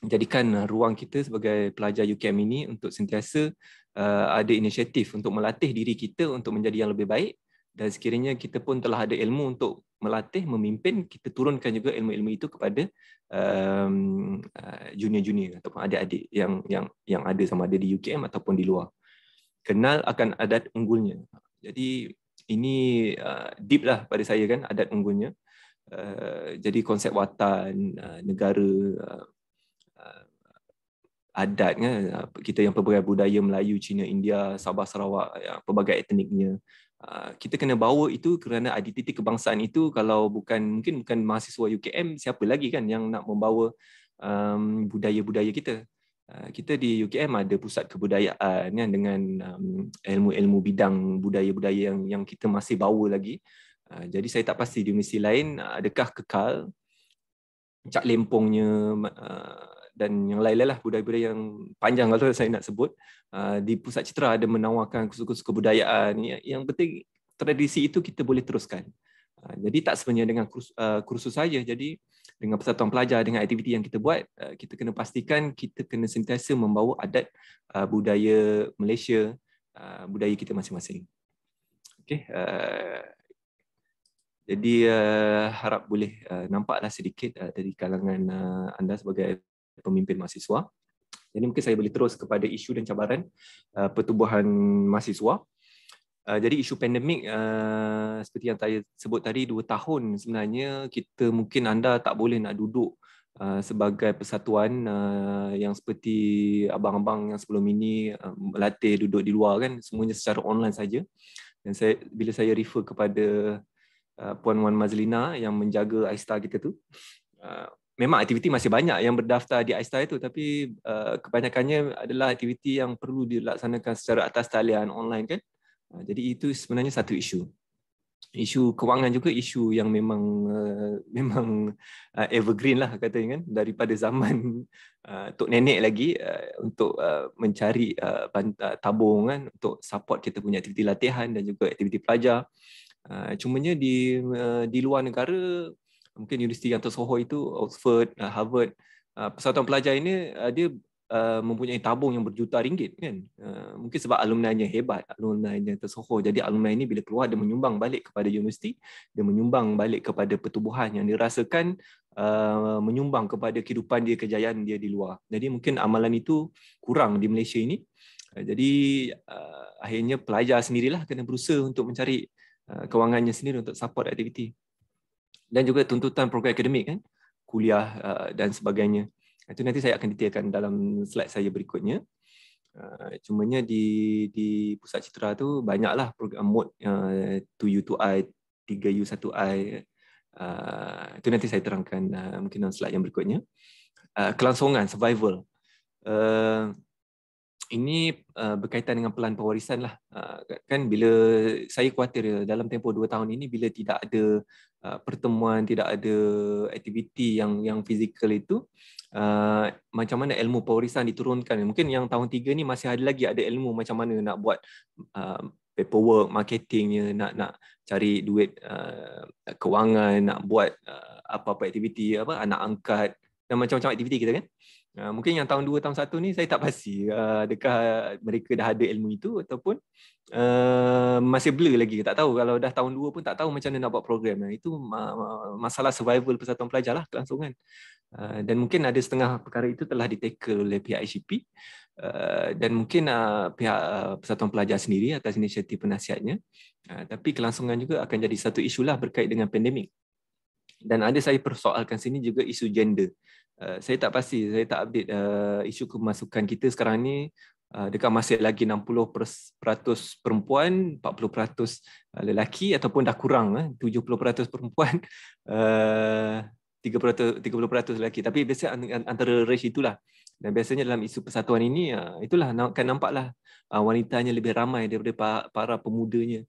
jadikan ruang kita sebagai pelajar UKM ini untuk sentiasa ada inisiatif untuk melatih diri kita untuk menjadi yang lebih baik dan sekiranya kita pun telah ada ilmu untuk melatih memimpin kita turunkan juga ilmu-ilmu itu kepada um, uh, junior-junior ataupun adik-adik yang yang yang ada sama ada di UKM ataupun di luar kenal akan adat unggulnya jadi ini uh, deep lah pada saya kan adat unggulnya uh, jadi konsep watan uh, negara uh, uh adatnya uh, kita yang pelbagai budaya Melayu, Cina, India, Sabah, Sarawak, ya, pelbagai etniknya, Ah, kita kena bawa itu kerana identiti kebangsaan itu kalau bukan mungkin bukan mahasiswa UKM siapa lagi kan yang nak membawa um, budaya-budaya kita uh, kita di UKM ada pusat kebudayaan kan dengan um, ilmu-ilmu bidang budaya-budaya yang yang kita masih bawa lagi uh, jadi saya tak pasti di universiti lain adakah kekal cak lempongnya uh, dan yang lain-lain lah budaya-budaya yang panjang kalau saya nak sebut ah, di Pusat Citra ada menawarkan kursus-kursus kebudayaan ya, yang, penting tradisi itu kita boleh teruskan. Ah, jadi tak sebenarnya dengan ah, kursus, saja jadi dengan persatuan pelajar dengan aktiviti yang kita buat kita kena pastikan kita kena sentiasa membawa adat budaya Malaysia budaya kita masing-masing. Okay. jadi uh, harap boleh uh, nampaklah sedikit uh, dari kalangan uh, anda sebagai pemimpin mahasiswa. Jadi mungkin saya boleh terus kepada isu dan cabaran uh, pertubuhan mahasiswa. Uh, jadi isu pandemik uh, seperti yang saya sebut tadi, dua tahun sebenarnya kita mungkin anda tak boleh nak duduk uh, sebagai persatuan uh, yang seperti abang-abang yang sebelum ini uh, latih duduk di luar kan, semuanya secara online saja. Dan saya, bila saya refer kepada uh, Puan Wan Mazlina yang menjaga AISTA kita tu, uh, memang aktiviti masih banyak yang berdaftar di AISTA itu tapi uh, kebanyakannya adalah aktiviti yang perlu dilaksanakan secara atas talian online kan uh, jadi itu sebenarnya satu isu isu kewangan juga isu yang memang uh, <laughs> memang uh, evergreen lah kata kan daripada zaman uh, tok nenek lagi uh, untuk uh, mencari uh, bant- uh, kan, untuk support kita punya aktiviti latihan dan juga aktiviti pelajar uh, cumanya di uh, di luar negara mungkin universiti yang tersohor itu Oxford, uh, Harvard, uh, persatuan pelajar ini uh, dia mempunyai tabung yang berjuta ringgit kan. Mungkin sebab alumni-nya hebat, alumni-nya tersohor. Jadi alumni ini bila keluar dia menyumbang balik kepada universiti, dia menyumbang balik kepada pertubuhan yang dirasakan Uh, menyumbang kepada kehidupan dia kejayaan dia di luar. Jadi mungkin amalan itu kurang di Malaysia ini. Uh, jadi uh, akhirnya pelajar sendirilah kena berusaha untuk mencari uh, kewangannya sendiri untuk support aktiviti dan juga tuntutan program akademik kan kuliah uh, dan sebagainya itu nanti saya akan detailkan dalam slide saya berikutnya uh, cumanya di di pusat citra tu banyaklah program mode 2U 2I 3U 1I itu nanti saya terangkan uh, mungkin dalam slide yang berikutnya kelangsungan survival ini uh, berkaitan dengan pelan pewarisan lah. Uh, kan bila saya khawatir dalam tempoh dua tahun ini bila tidak ada uh, pertemuan, tidak ada aktiviti yang yang fizikal itu, uh, macam mana ilmu pewarisan diturunkan. Mungkin yang tahun tiga ni masih ada lagi ada ilmu macam mana nak buat uh, paperwork, marketingnya, nak nak cari duit uh, kewangan, nak buat uh, apa-apa aktiviti, apa anak angkat dan macam-macam aktiviti kita kan. Ah, mungkin yang tahun 2 tahun 1 ni saya tak pasti uh, adakah mereka dah ada ilmu itu ataupun ah, masih blur lagi tak tahu kalau dah tahun 2 pun tak tahu macam mana nak buat program itu masalah survival persatuan pelajar lah kelangsungan dan mungkin ada setengah perkara itu telah ditackle oleh pihak ICP dan mungkin pihak uh, persatuan pelajar sendiri atas inisiatif penasihatnya tapi kelangsungan juga akan jadi satu isu lah berkait dengan pandemik dan ada saya persoalkan sini juga isu gender Eh, saya tak pasti, saya tak update uh, isu kemasukan kita sekarang ni uh, dekat masih lagi 60% perempuan, 40% uh, lelaki ataupun dah kurang uh, 70% perempuan uh, 30% 30% lelaki tapi biasa antara race itulah dan biasanya dalam isu persatuan ini uh, itulah akan nampaklah uh, wanitanya lebih ramai daripada para, pemudanya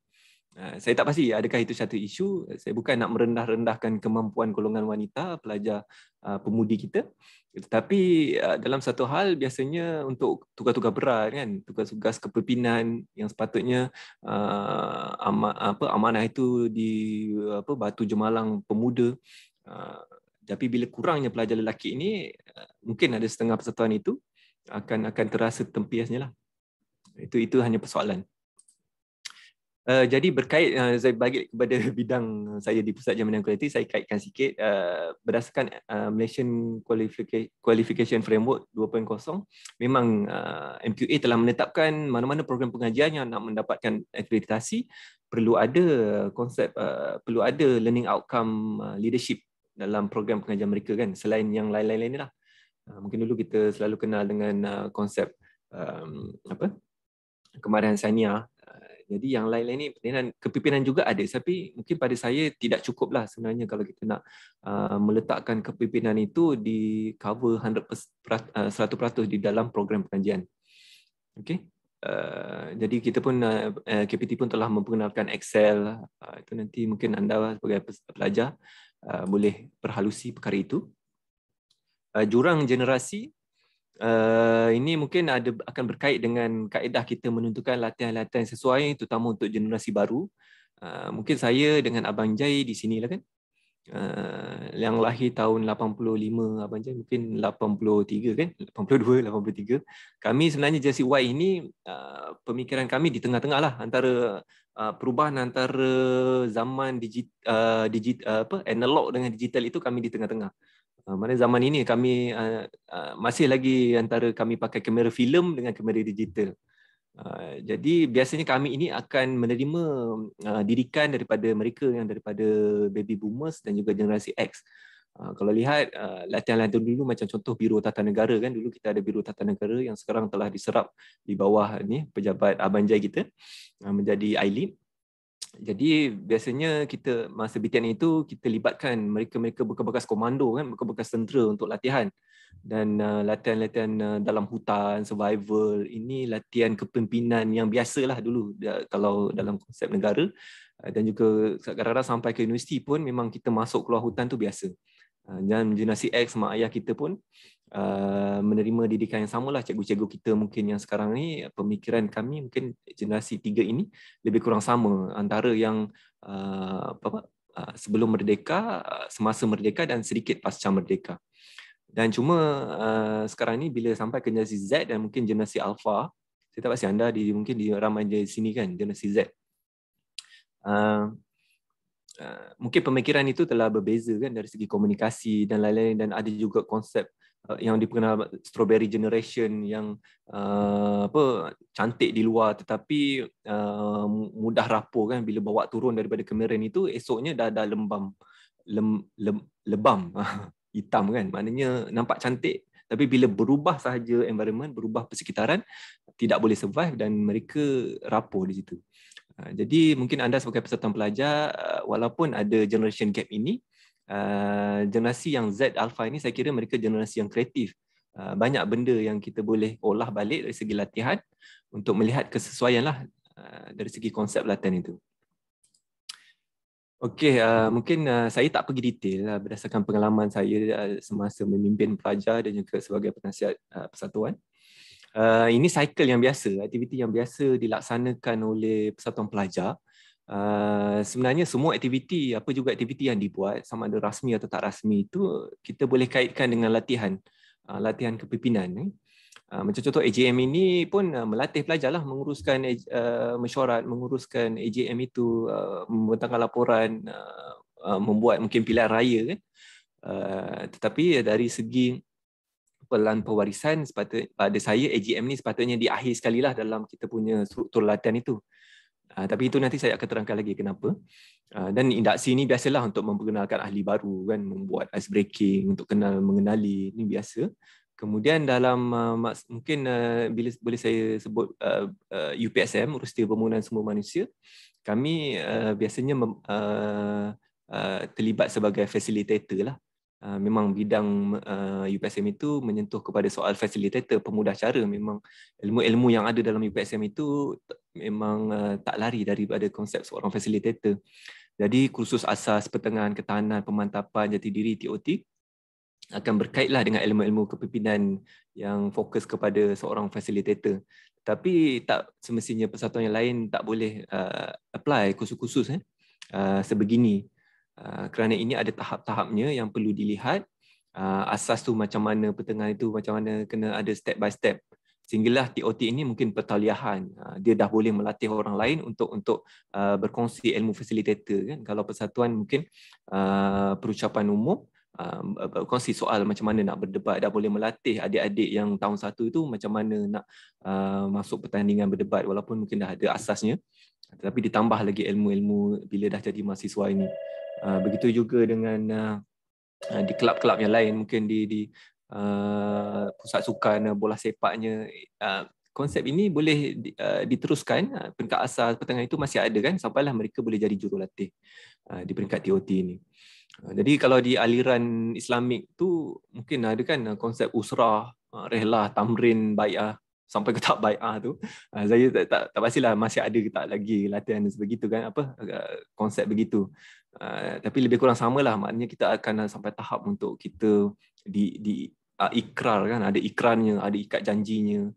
Ha, saya tak pasti adakah itu satu isu. Saya bukan nak merendah-rendahkan kemampuan golongan wanita, pelajar ha, pemudi kita. Tetapi ha, dalam satu hal biasanya untuk tugas-tugas berat kan, tugas-tugas kepimpinan yang sepatutnya apa amanah itu di apa batu jemalang pemuda tapi bila kurangnya pelajar lelaki ini mungkin ada setengah persatuan itu akan akan terasa tempiasnya lah. Itu itu hanya persoalan. Uh, jadi berkait uh, saya bagi kepada <laughs> bidang saya di Pusat Jaminan Kualiti saya kaitkan sikit uh, berdasarkan uh, Malaysian Qualification Framework 2.0 memang uh, MQA telah menetapkan mana-mana program pengajian yang nak mendapatkan akreditasi perlu ada konsep uh, perlu ada learning outcome uh, leadership dalam program pengajian mereka kan selain yang lain-lain inilah. Uh, mungkin dulu kita selalu kenal dengan uh, konsep um, apa? kemarahan Sania jadi yang lain-lain ni pimpinan kepimpinan juga ada tapi mungkin pada saya tidak cukuplah sebenarnya kalau kita nak uh, meletakkan kepimpinan itu di cover 100% per, uh, 100% di dalam program pengajian. Okey. Uh, jadi kita pun uh, uh KPT pun telah memperkenalkan Excel uh, itu nanti mungkin anda sebagai pelajar uh, boleh perhalusi perkara itu. Uh, jurang generasi Uh, ini mungkin ada akan berkait dengan kaedah kita menentukan latihan-latihan sesuai terutama untuk generasi baru. Uh, mungkin saya dengan Abang Jai di sini lah kan. Uh, yang lahir tahun 85 Abang Jai mungkin 83 kan 82, 83 Kami sebenarnya Jesse White ini uh, Pemikiran kami di tengah-tengah lah Antara Uh, perubahan antara zaman digit, uh, digit uh, apa analog dengan digital itu kami di tengah-tengah. Uh, mana zaman ini kami uh, uh, masih lagi antara kami pakai kamera filem dengan kamera digital. Uh, jadi biasanya kami ini akan menerima uh, didikan daripada mereka yang daripada baby boomers dan juga generasi X. Ah, kalau lihat latihan-latihan dulu macam contoh Biro Tata Negara kan dulu kita ada Biro Tata Negara yang sekarang telah diserap di bawah ni pejabat Abang Jai kita ah, menjadi ILIP. Jadi biasanya kita masa BTN itu kita libatkan mereka-mereka bekas-bekas komando kan bekas-bekas tentera untuk latihan dan ah, latihan-latihan uh, dalam hutan survival ini latihan kepimpinan yang biasalah dulu da- kalau dalam konsep negara uh, dan juga kadang-kadang sampai ke universiti pun memang kita masuk keluar hutan tu biasa Ah, dan generasi X mak ayah kita pun uh, menerima didikan yang samalah cikgu-cikgu kita mungkin yang sekarang ni pemikiran kami mungkin generasi tiga ini lebih kurang sama antara yang uh, apa apa uh, sebelum merdeka uh, semasa merdeka dan sedikit pasca merdeka dan cuma uh, sekarang ni bila sampai ke generasi Z dan mungkin generasi alpha saya tak pasti anda di mungkin di ramai di sini kan generasi Z Uh, Ah, mungkin pemikiran itu telah berbeza kan dari segi komunikasi dan lain-lain dan ada juga konsep ah, yang dikenal strawberry generation yang uh, apa cantik di luar tetapi uh, mudah rapuh kan bila bawa turun daripada kemarin itu esoknya dah dah lembam lem, lem lebam <laughs> hitam kan maknanya nampak cantik tapi bila berubah sahaja environment, berubah persekitaran, tidak boleh survive dan mereka rapuh di situ. Ah, jadi mungkin anda sebagai peserta pelajar ah, walaupun ada generation gap ini ah, generasi yang Z alpha ini saya kira mereka generasi yang kreatif banyak benda yang kita boleh olah balik dari segi latihan untuk melihat kesesuaianlah uh, dari segi konsep latihan itu Okey, uh, mungkin uh, saya tak pergi detail uh, berdasarkan pengalaman saya uh, semasa memimpin pelajar dan juga sebagai penasihat uh, persatuan. Uh, Uh, ini cycle yang biasa, aktiviti yang biasa dilaksanakan oleh persatuan pelajar. Uh, sebenarnya semua aktiviti, apa juga aktiviti yang dibuat, sama ada rasmi atau tak rasmi itu, kita boleh kaitkan dengan latihan, uh, latihan kepimpinan. Eh. Uh, macam contoh AJM ini pun uh, melatih pelajar lah menguruskan uh, mesyuarat, menguruskan AJM itu, uh, membentangkan laporan, uh, uh, membuat mungkin pilihan raya kan. Uh, tetapi dari segi pelan pewarisan sepatutnya pada saya AGM ni sepatutnya di akhir sekali lah dalam kita punya struktur latihan itu. Uh, tapi itu nanti saya akan terangkan lagi kenapa. Uh, dan induksi ni biasalah untuk memperkenalkan ahli baru kan, membuat ice breaking untuk kenal mengenali ni biasa. Kemudian dalam uh, mungkin uh, bila boleh saya sebut uh, uh, UPSM Universiti Pembangunan Semua Manusia, kami uh, biasanya mem, uh, uh, terlibat sebagai facilitator lah Ah, memang bidang uh, ah, UPSM itu menyentuh kepada soal facilitator pemudah cara memang ilmu-ilmu yang ada dalam UPSM itu memang uh, tak lari daripada konsep seorang facilitator. Jadi kursus asas pertengahan ketahanan pemantapan jati diri TOT akan berkaitlah dengan ilmu-ilmu kepimpinan yang fokus kepada seorang facilitator. Tapi tak semestinya persatuan yang lain tak boleh uh, apply kursus-kursus eh uh, sebegini. Ah, kerana ini ada tahap-tahapnya yang perlu dilihat ah, asas tu macam mana pertengahan itu macam mana kena ada step by step sehinggalah TOT ini mungkin pertaliahan ah, dia dah boleh melatih orang lain untuk untuk berkongsi ilmu fasilitator. kan kalau persatuan mungkin perucapan umum kongsi soal macam mana nak berdebat dah boleh melatih adik-adik yang tahun satu itu macam mana nak masuk pertandingan berdebat walaupun mungkin dah ada asasnya tapi ditambah lagi ilmu-ilmu bila dah jadi mahasiswa ini. Ah, begitu juga dengan ah, di kelab-kelab yang lain mungkin di di uh, pusat sukan bola sepaknya uh, konsep ini boleh uh, diteruskan uh, peringkat asal pertengahan itu masih ada kan sampailah mereka boleh jadi jurulatih uh, di peringkat TOT ini. Jadi kalau di aliran Islamik tu mungkin ada kan konsep usrah, rehlah, tamrin, bai'ah sampai ke tak baik ah tu uh, saya tak tak, tak pastilah masih ada ke tak lagi latihan sebegitu kan apa ah, konsep begitu uh, tapi lebih kurang samalah maknanya kita akan sampai tahap untuk kita di di uh, ikrar kan ada ikrarnya ada ikat janjinya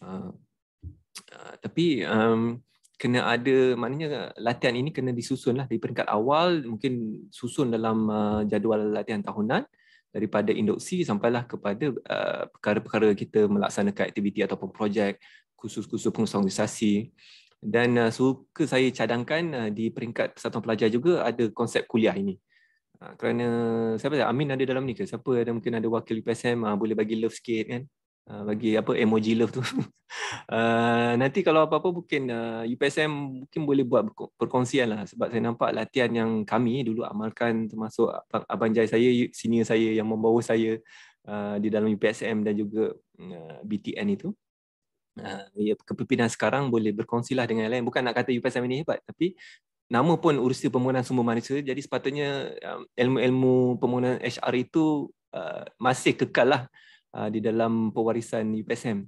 uh, uh, tapi um, kena ada maknanya latihan ini kena disusunlah di peringkat awal mungkin susun dalam uh, jadual latihan tahunan daripada induksi sampailah kepada uh, perkara-perkara kita melaksanakan aktiviti ataupun projek khusus-khusus pengusahaorganisasi dan uh, suka saya cadangkan uh, di peringkat persatuan pelajar juga ada konsep kuliah ini uh, kerana siapa Amin ada dalam ni ke siapa ada mungkin ada wakil PSM uh, boleh bagi love sikit kan Eh, bagi apa emoji love tu. uh, <laughs> nanti kalau apa-apa mungkin uh, eh, UPSM mungkin boleh buat perkongsian lah sebab saya nampak latihan yang kami dulu amalkan termasuk abang, abang Jai saya, senior saya yang membawa saya uh, di dalam UPSM dan juga uh, BTN itu. Uh, ya, kepimpinan sekarang boleh berkongsi lah dengan lain. Bukan nak kata UPSM ini hebat tapi nama pun urusi pembangunan sumber manusia jadi sepatutnya um, ilmu-ilmu pembangunan HR itu uh, masih kekal lah Uh, di dalam pewarisan UPSM.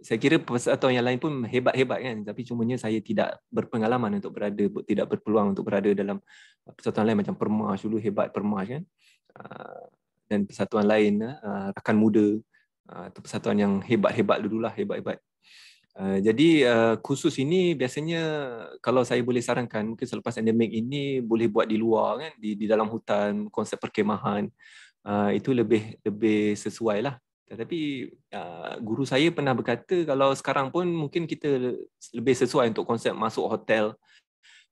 Saya kira persatuan yang lain pun hebat-hebat kan tapi cumanya saya tidak berpengalaman untuk berada tidak berpeluang untuk berada dalam uh, persatuan lain macam Permas dulu hebat Permas kan. Uh, dan persatuan lain rakan muda atau persatuan yang hebat-hebat dululah hebat-hebat. jadi khusus ini biasanya kalau saya boleh sarankan mungkin selepas endemik ini boleh buat di luar kan di, di dalam hutan konsep perkemahan itu lebih lebih sesuai lah tetapi uh, guru saya pernah berkata kalau sekarang pun mungkin kita lebih sesuai untuk konsep masuk hotel,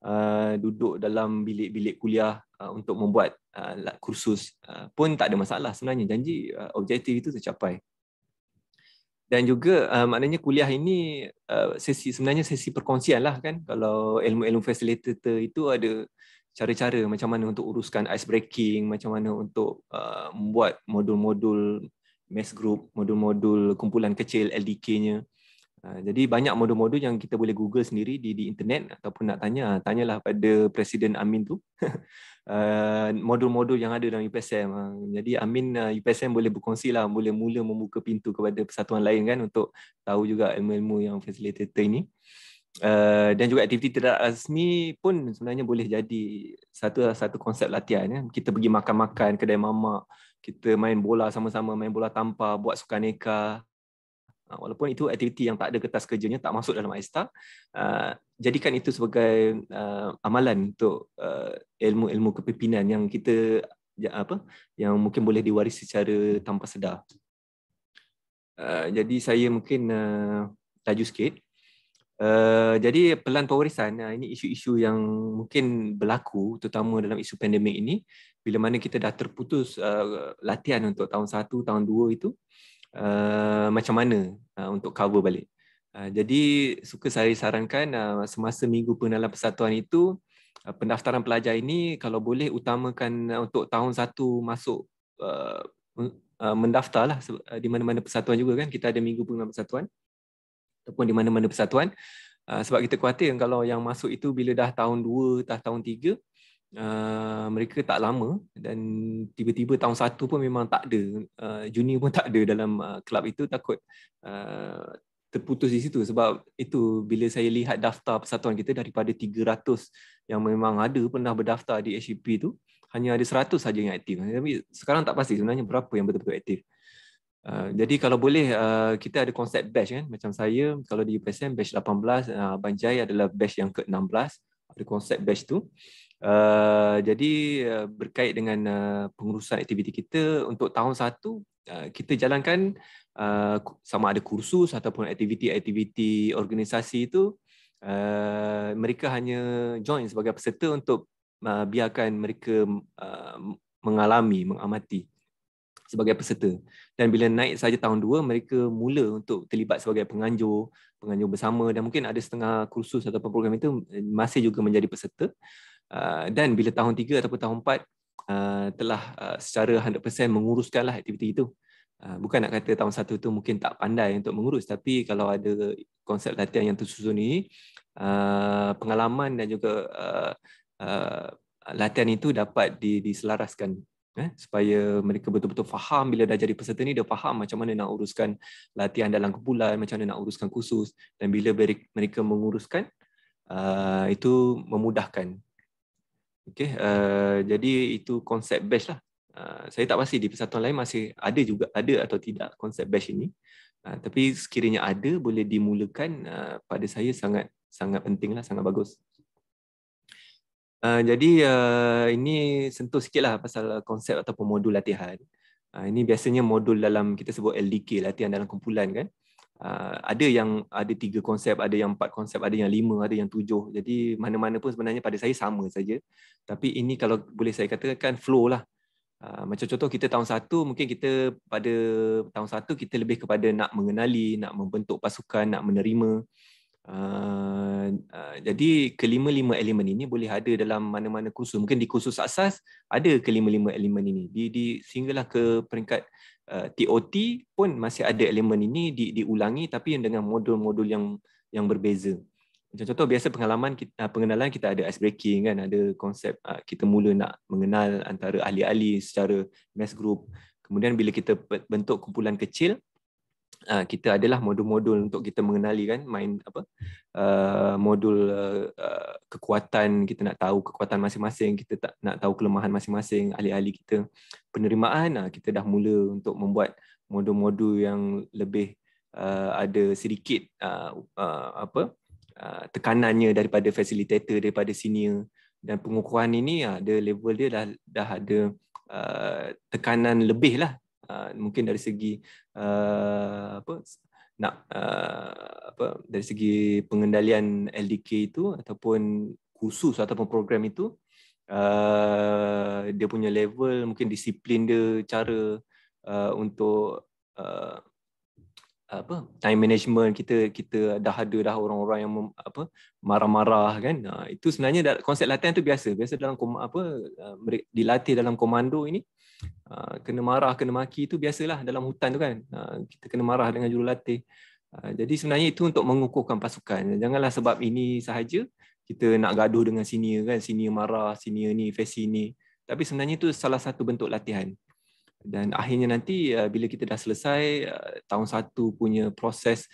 uh, duduk dalam bilik-bilik kuliah uh, untuk membuat uh, kursus uh, pun tak ada masalah sebenarnya. Janji uh, objektif itu tercapai. Dan juga uh, maknanya kuliah ini uh, sesi sebenarnya sesi perkongsian lah kan. Kalau ilmu-ilmu facilitator itu ada cara-cara macam mana untuk uruskan ice breaking, macam mana untuk uh, membuat modul-modul mass group, modul-modul kumpulan kecil LDK-nya. Ah, jadi banyak modul-modul yang kita boleh Google sendiri di di internet ataupun nak tanya, ah, tanyalah pada Presiden Amin tu. <laughs> Ah, modul-modul yang ada dalam UPSM. Jadi Amin UPSM boleh berkongsi lah, boleh mula membuka pintu kepada persatuan lain kan untuk tahu juga ilmu-ilmu yang facilitator ini. Uh, dan juga aktiviti tidak rasmi pun sebenarnya boleh jadi satu satu konsep latihan ya. Kita pergi makan-makan kedai mamak, kita main bola sama-sama, main bola tanpa, buat sukaneka. Ah, walaupun itu aktiviti yang tak ada kertas kerjanya, tak masuk dalam AISTA. Ah, jadikan itu sebagai ah, amalan untuk ilmu-ilmu kepimpinan yang kita ya, apa yang mungkin boleh diwarisi secara tanpa sedar. Jadi saya mungkin laju sikit. Uh, jadi pelan pewarisan uh, eh, ini isu-isu yang mungkin berlaku terutama dalam isu pandemik ini bila mana kita dah terputus uh, latihan untuk tahun 1 tahun 2 itu uh, macam mana uh, untuk cover balik. Uh, jadi suka saya sarankan uh, semasa minggu pengenalan persatuan itu uh, pendaftaran pelajar ini kalau boleh utamakan uh, untuk tahun 1 masuk uh, uh, mendaftarlah uh, di mana-mana persatuan juga kan kita ada minggu pengenalan persatuan ataupun di mana-mana persatuan uh, sebab kita khuatir kalau yang masuk itu bila dah tahun 2 dah tahun 3 Uh, ah, mereka tak lama dan tiba-tiba tahun satu pun memang tak ada uh, junior pun <laughs> tak ada dalam uh, kelab itu takut uh, terputus di situ sebab itu bila saya lihat daftar persatuan kita daripada 300 yang memang ada pernah berdaftar di HEP itu hanya ada 100 saja yang aktif tapi sekarang tak pasti sebenarnya berapa yang betul-betul aktif uh, Ah, jadi kalau boleh uh, kita ada konsep batch kan macam saya kalau di UPSM batch 18 ah, Abang uh, Jai adalah batch yang ke-16 ada konsep batch tu. Uh, jadi uh, berkait dengan uh, pengurusan aktiviti kita untuk tahun satu uh, kita jalankan uh, sama ada kursus ataupun aktiviti-aktiviti organisasi itu uh, mereka hanya join sebagai peserta untuk uh, biarkan mereka uh, mengalami mengamati sebagai peserta. Dan bila naik saja tahun dua mereka mula untuk terlibat sebagai penganjur, penganjur bersama dan mungkin ada setengah kursus atau program itu eh, masih juga menjadi peserta. Ah, dan bila tahun tiga atau tahun empat ah, telah ah, secara 100% menguruskanlah aktiviti itu. Bukan nak kata tahun satu itu mungkin tak pandai untuk mengurus, tapi kalau ada konsep latihan yang tersusun ini, pengalaman dan juga latihan itu dapat diselaraskan eh, supaya mereka betul-betul faham bila dah jadi peserta ni dia faham macam mana nak uruskan latihan dalam kumpulan macam mana nak uruskan khusus dan bila mereka menguruskan uh, itu memudahkan okey uh, jadi itu konsep batch lah uh, saya tak pasti di persatuan lain masih ada juga ada atau tidak konsep batch ini uh, tapi sekiranya ada boleh dimulakan uh, pada saya sangat sangat pentinglah sangat bagus Uh, jadi uh, ini sentuh sikitlah pasal konsep ataupun modul latihan. Uh, ini biasanya modul dalam kita sebut LDK, latihan dalam kumpulan kan. Uh, ada yang ada tiga konsep, ada yang empat konsep, ada yang lima, ada yang tujuh. Jadi mana-mana pun sebenarnya pada saya sama saja. Tapi ini kalau boleh saya katakan flow lah. Uh, macam contoh kita tahun satu, mungkin kita pada tahun satu kita lebih kepada nak mengenali, nak membentuk pasukan, nak menerima. Uh, uh, jadi kelima-lima elemen ini boleh ada dalam mana-mana kursus. Mungkin di kursus asas ada kelima-lima elemen ini. Di, di sehinggalah ke peringkat uh, TOT pun masih ada elemen ini di, diulangi tapi dengan modul-modul yang yang berbeza. Macam contoh biasa pengalaman kita, pengenalan kita ada ice breaking kan, ada konsep uh, kita mula nak mengenal antara ahli-ahli secara mass group. Kemudian bila kita bentuk kumpulan kecil, uh, kita adalah modul-modul untuk kita mengenali kan main apa uh, modul uh, uh, kekuatan kita nak tahu kekuatan masing-masing kita tak nak tahu kelemahan masing-masing ahli-ahli kita penerimaan uh, kita dah mula untuk membuat modul-modul yang lebih uh, ada sedikit uh, uh, apa tekanannya daripada facilitator daripada senior dan pengukuhan ini ada level dia dah dah ada uh, tekanan lebih lah Ah, mungkin dari segi uh, apa nak uh, apa dari segi pengendalian LDK itu ataupun khusus ataupun program itu uh, dia punya level mungkin disiplin dia cara uh, untuk uh, apa time management kita kita dah ada dah orang-orang yang mem, apa marah-marah kan uh, itu sebenarnya konsep latihan tu biasa biasa dalam apa uh, dilatih dalam komando ini Ah, kena marah, kena maki itu biasalah dalam hutan tu kan. Ah, kita kena marah dengan jurulatih. Ah, jadi sebenarnya itu untuk mengukuhkan pasukan. Janganlah sebab ini sahaja kita nak gaduh dengan senior kan. Senior marah, senior ni, fesi ni. Tapi sebenarnya itu salah satu bentuk latihan. Dan akhirnya nanti bila kita dah selesai tahun satu punya proses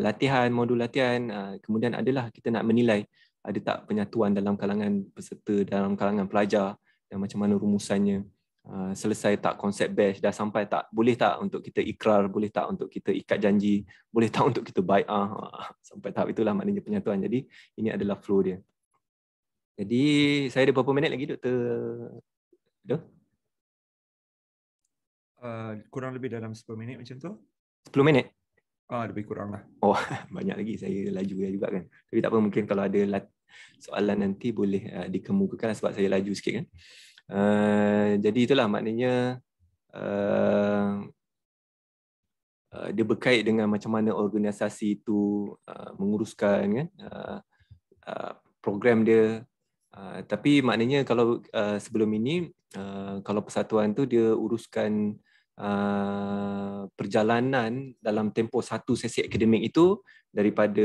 latihan, modul latihan, kemudian adalah kita nak menilai ada tak penyatuan dalam kalangan peserta, dalam kalangan pelajar dan macam mana rumusannya. Ah, selesai tak konsep batch dah sampai tak boleh tak untuk kita ikrar boleh tak untuk kita ikat janji boleh tak untuk kita buy ah, ah sampai tahap itulah maknanya penyatuan jadi ini adalah flow dia jadi saya ada berapa minit lagi doktor doh ah, uh, kurang lebih dalam 10 minit macam tu 10 minit ah uh, lebih lah oh <laughs> banyak lagi saya laju ya juga kan tapi tak apa mungkin kalau ada soalan nanti boleh uh, dikemukakan lah sebab saya laju sikit kan Eh, jadi itulah maknanya uh, uh, dia berkait dengan macam mana organisasi itu uh, menguruskan kan uh, uh, program dia uh, tapi maknanya kalau uh, sebelum ini uh, kalau persatuan tu dia uruskan uh, perjalanan dalam tempoh satu sesi akademik itu daripada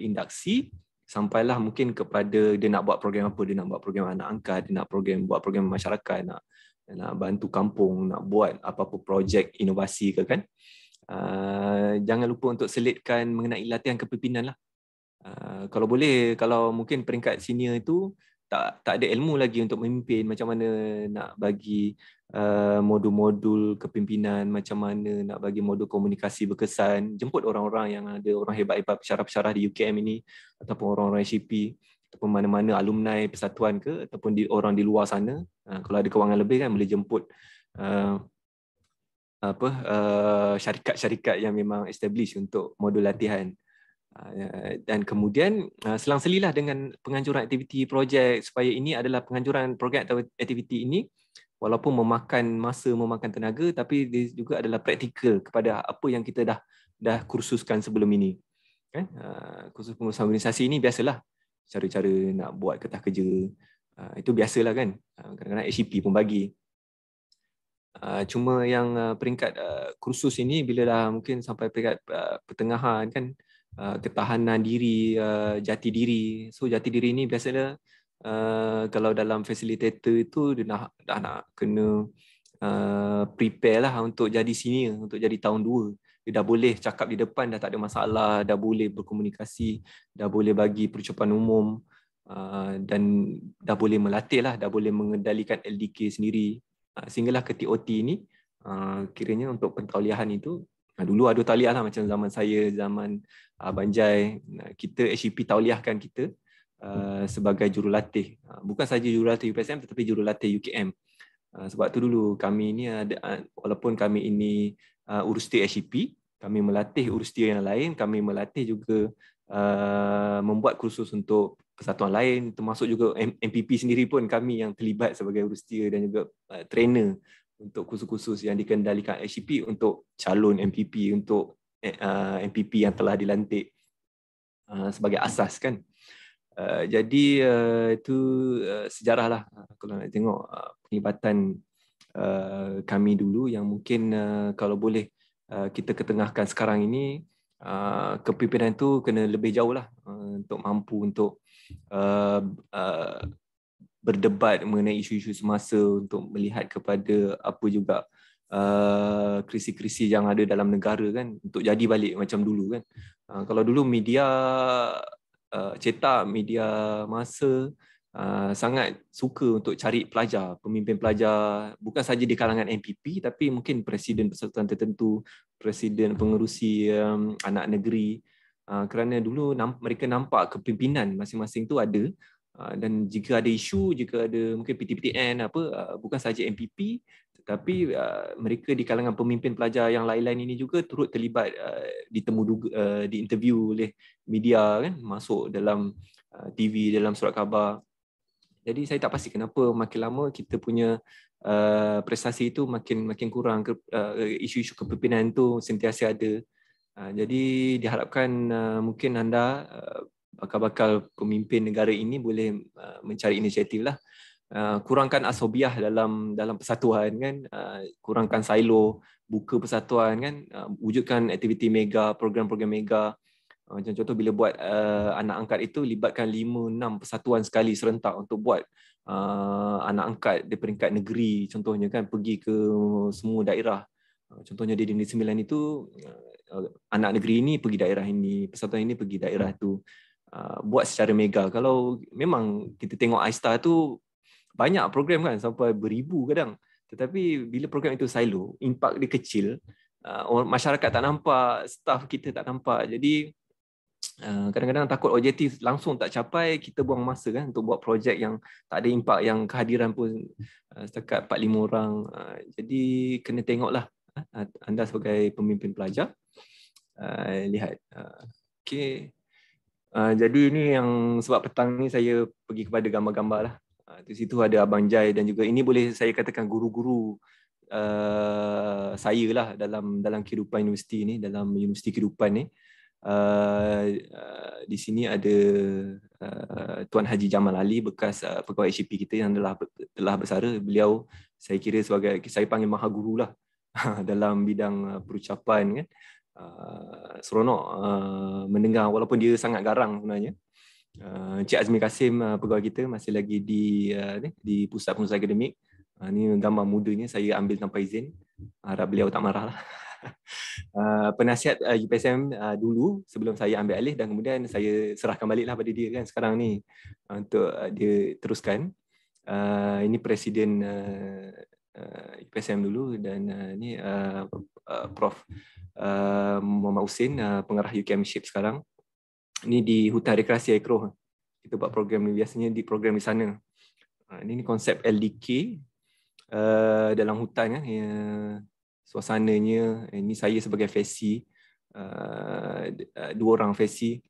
induksi sampailah mungkin kepada dia nak buat program apa dia nak buat program anak angkat dia nak program buat program masyarakat nak nak bantu kampung nak buat apa-apa projek inovasi ke kan uh, jangan lupa untuk selitkan mengenai latihan kepimpinan lah uh, kalau boleh kalau mungkin peringkat senior itu tak tak ada ilmu lagi untuk memimpin macam mana nak bagi uh, modul-modul kepimpinan macam mana nak bagi modul komunikasi berkesan jemput orang-orang yang ada orang hebat-hebat pesarah-pesarah di UKM ini ataupun orang-orang SCP ataupun mana-mana alumni persatuan ke ataupun di orang di luar sana uh, kalau ada kewangan lebih kan boleh jemput uh, apa uh, syarikat-syarikat yang memang establish untuk modul latihan Ah, dan kemudian ah, selang selilah dengan penganjuran aktiviti projek supaya ini adalah penganjuran projek atau aktiviti ini walaupun memakan masa memakan tenaga tapi dia juga adalah praktikal kepada apa yang kita dah dah kursuskan sebelum ini kan ah, kursus pengurusan organisasi ini biasalah cara-cara nak buat kertas kerja itu biasalah kan kadang-kadang HCP pun bagi cuma yang peringkat kursus ini bila dah mungkin sampai peringkat pertengahan kan uh, ketahanan diri, uh, jati diri. So jati diri ni biasanya uh, kalau dalam facilitator itu dia nak, dah nak kena uh, prepare lah untuk jadi senior, untuk jadi tahun 2 dia dah boleh cakap di depan dah tak ada masalah dah boleh berkomunikasi dah boleh bagi percubaan umum uh, dan dah boleh melatih lah dah boleh mengendalikan LDK sendiri uh, sehinggalah ke TOT ini uh, kiranya untuk pentauliahan itu Nah, dulu ada taliah lah macam zaman saya, zaman uh, Banjai. Nah, kita HEP tauliahkan kita uh, sebagai jurulatih. Uh, bukan saja jurulatih UPSM tetapi jurulatih UKM. Uh, sebab tu dulu kami ni ada, uh, walaupun kami ini uh, urusti HEP, kami melatih urus urusti yang lain, kami melatih juga uh, membuat kursus untuk persatuan lain termasuk juga MPP sendiri pun kami yang terlibat sebagai urus urusti dan juga uh, trainer untuk khusus-khusus yang dikendalikan HCP untuk calon MPP untuk uh, eh, eh, MPP yang telah dilantik uh, sebagai asas kan. Uh, jadi uh, itu uh, sejarah lah kalau nak tengok uh, penglibatan uh, kami dulu yang mungkin uh, kalau boleh uh, kita ketengahkan sekarang ini uh, kepimpinan itu kena lebih jauh lah uh, untuk mampu untuk uh, uh, berdebat mengenai isu-isu semasa untuk melihat kepada apa juga krisis-krisis uh, krisi yang ada dalam negara kan untuk jadi balik macam dulu kan uh, kalau dulu media uh, cetak media masa uh, sangat suka untuk cari pelajar pemimpin pelajar bukan saja di kalangan MPP tapi mungkin presiden persatuan tertentu presiden pengerusi um, anak negeri uh, kerana dulu namp- mereka nampak kepimpinan masing-masing tu ada Ah, dan jika ada isu jika ada mungkin PTPTN apa ah, bukan saja MPP tetapi ah, mereka di kalangan pemimpin pelajar yang lain-lain ini juga turut terlibat ditemu di interview oleh media kan masuk dalam TV dalam surat khabar jadi saya tak pasti kenapa makin lama kita punya prestasi itu makin makin kurang isu-isu kepimpinan itu sentiasa ada. jadi diharapkan mungkin anda bakal-bakal pemimpin negara ini boleh uh, mencari inisiatif lah. Uh, kurangkan asobiah dalam dalam persatuan kan, uh, kurangkan silo, buka persatuan kan, wujudkan aktiviti mega, program-program mega. Macam contoh bila buat anak angkat itu libatkan 5 6 persatuan sekali serentak untuk buat anak angkat di peringkat negeri contohnya kan pergi ke semua daerah. Contohnya di Negeri Sembilan itu anak negeri ini pergi daerah ini, persatuan ini pergi daerah tu. Uh, buat secara mega. Kalau memang kita tengok iStar tu banyak program kan sampai beribu kadang. Tetapi bila program itu silo, impak dia kecil. Uh, masyarakat tak nampak, staff kita tak nampak. Jadi uh, kadang-kadang takut objektif langsung tak capai kita buang masa kan untuk buat projek yang tak ada impak yang kehadiran pun uh, setakat 4 5 orang jadi kena tengoklah anda sebagai pemimpin pelajar lihat Okay. Ah, jadi ini yang sebab petang ni saya pergi kepada gambar-gambar lah. Ah, di situ ada Abang Jai dan juga ini boleh saya katakan guru-guru uh, saya lah dalam dalam kehidupan universiti ni, dalam universiti kehidupan ni. Uh, uh, di sini ada uh, Tuan Haji Jamal Ali bekas uh, pegawai HCP kita yang telah telah bersara. Beliau saya kira sebagai saya panggil maha guru lah <laughs> dalam bidang uh, perucapan kan. Uh, seronok uh, mendengar walaupun dia sangat garang sebenarnya. Uh, Cik Azmi Kasim uh, pegawai kita masih lagi di uh, di pusat pengurusan akademik. Uh, ini gambar mudanya saya ambil tanpa izin. Harap beliau tak marah. Lah. <laughs> Uh, penasihat uh, UPSM uh, dulu sebelum saya ambil alih dan kemudian saya serahkan baliklah pada dia kan sekarang ni uh, untuk uh, dia teruskan uh, ini presiden uh, uh, eh, IPSM dulu dan uh, eh, ni uh, eh, uh, Prof uh, Muhammad Husin uh, pengarah UKM SHIP sekarang. Ni di Hutan Rekreasi Ekroh. Kita buat program ni biasanya di program di sana. Uh, ini konsep LDK uh, dalam hutan ya. Uh, suasananya ini saya sebagai FSC uh, dua orang FSC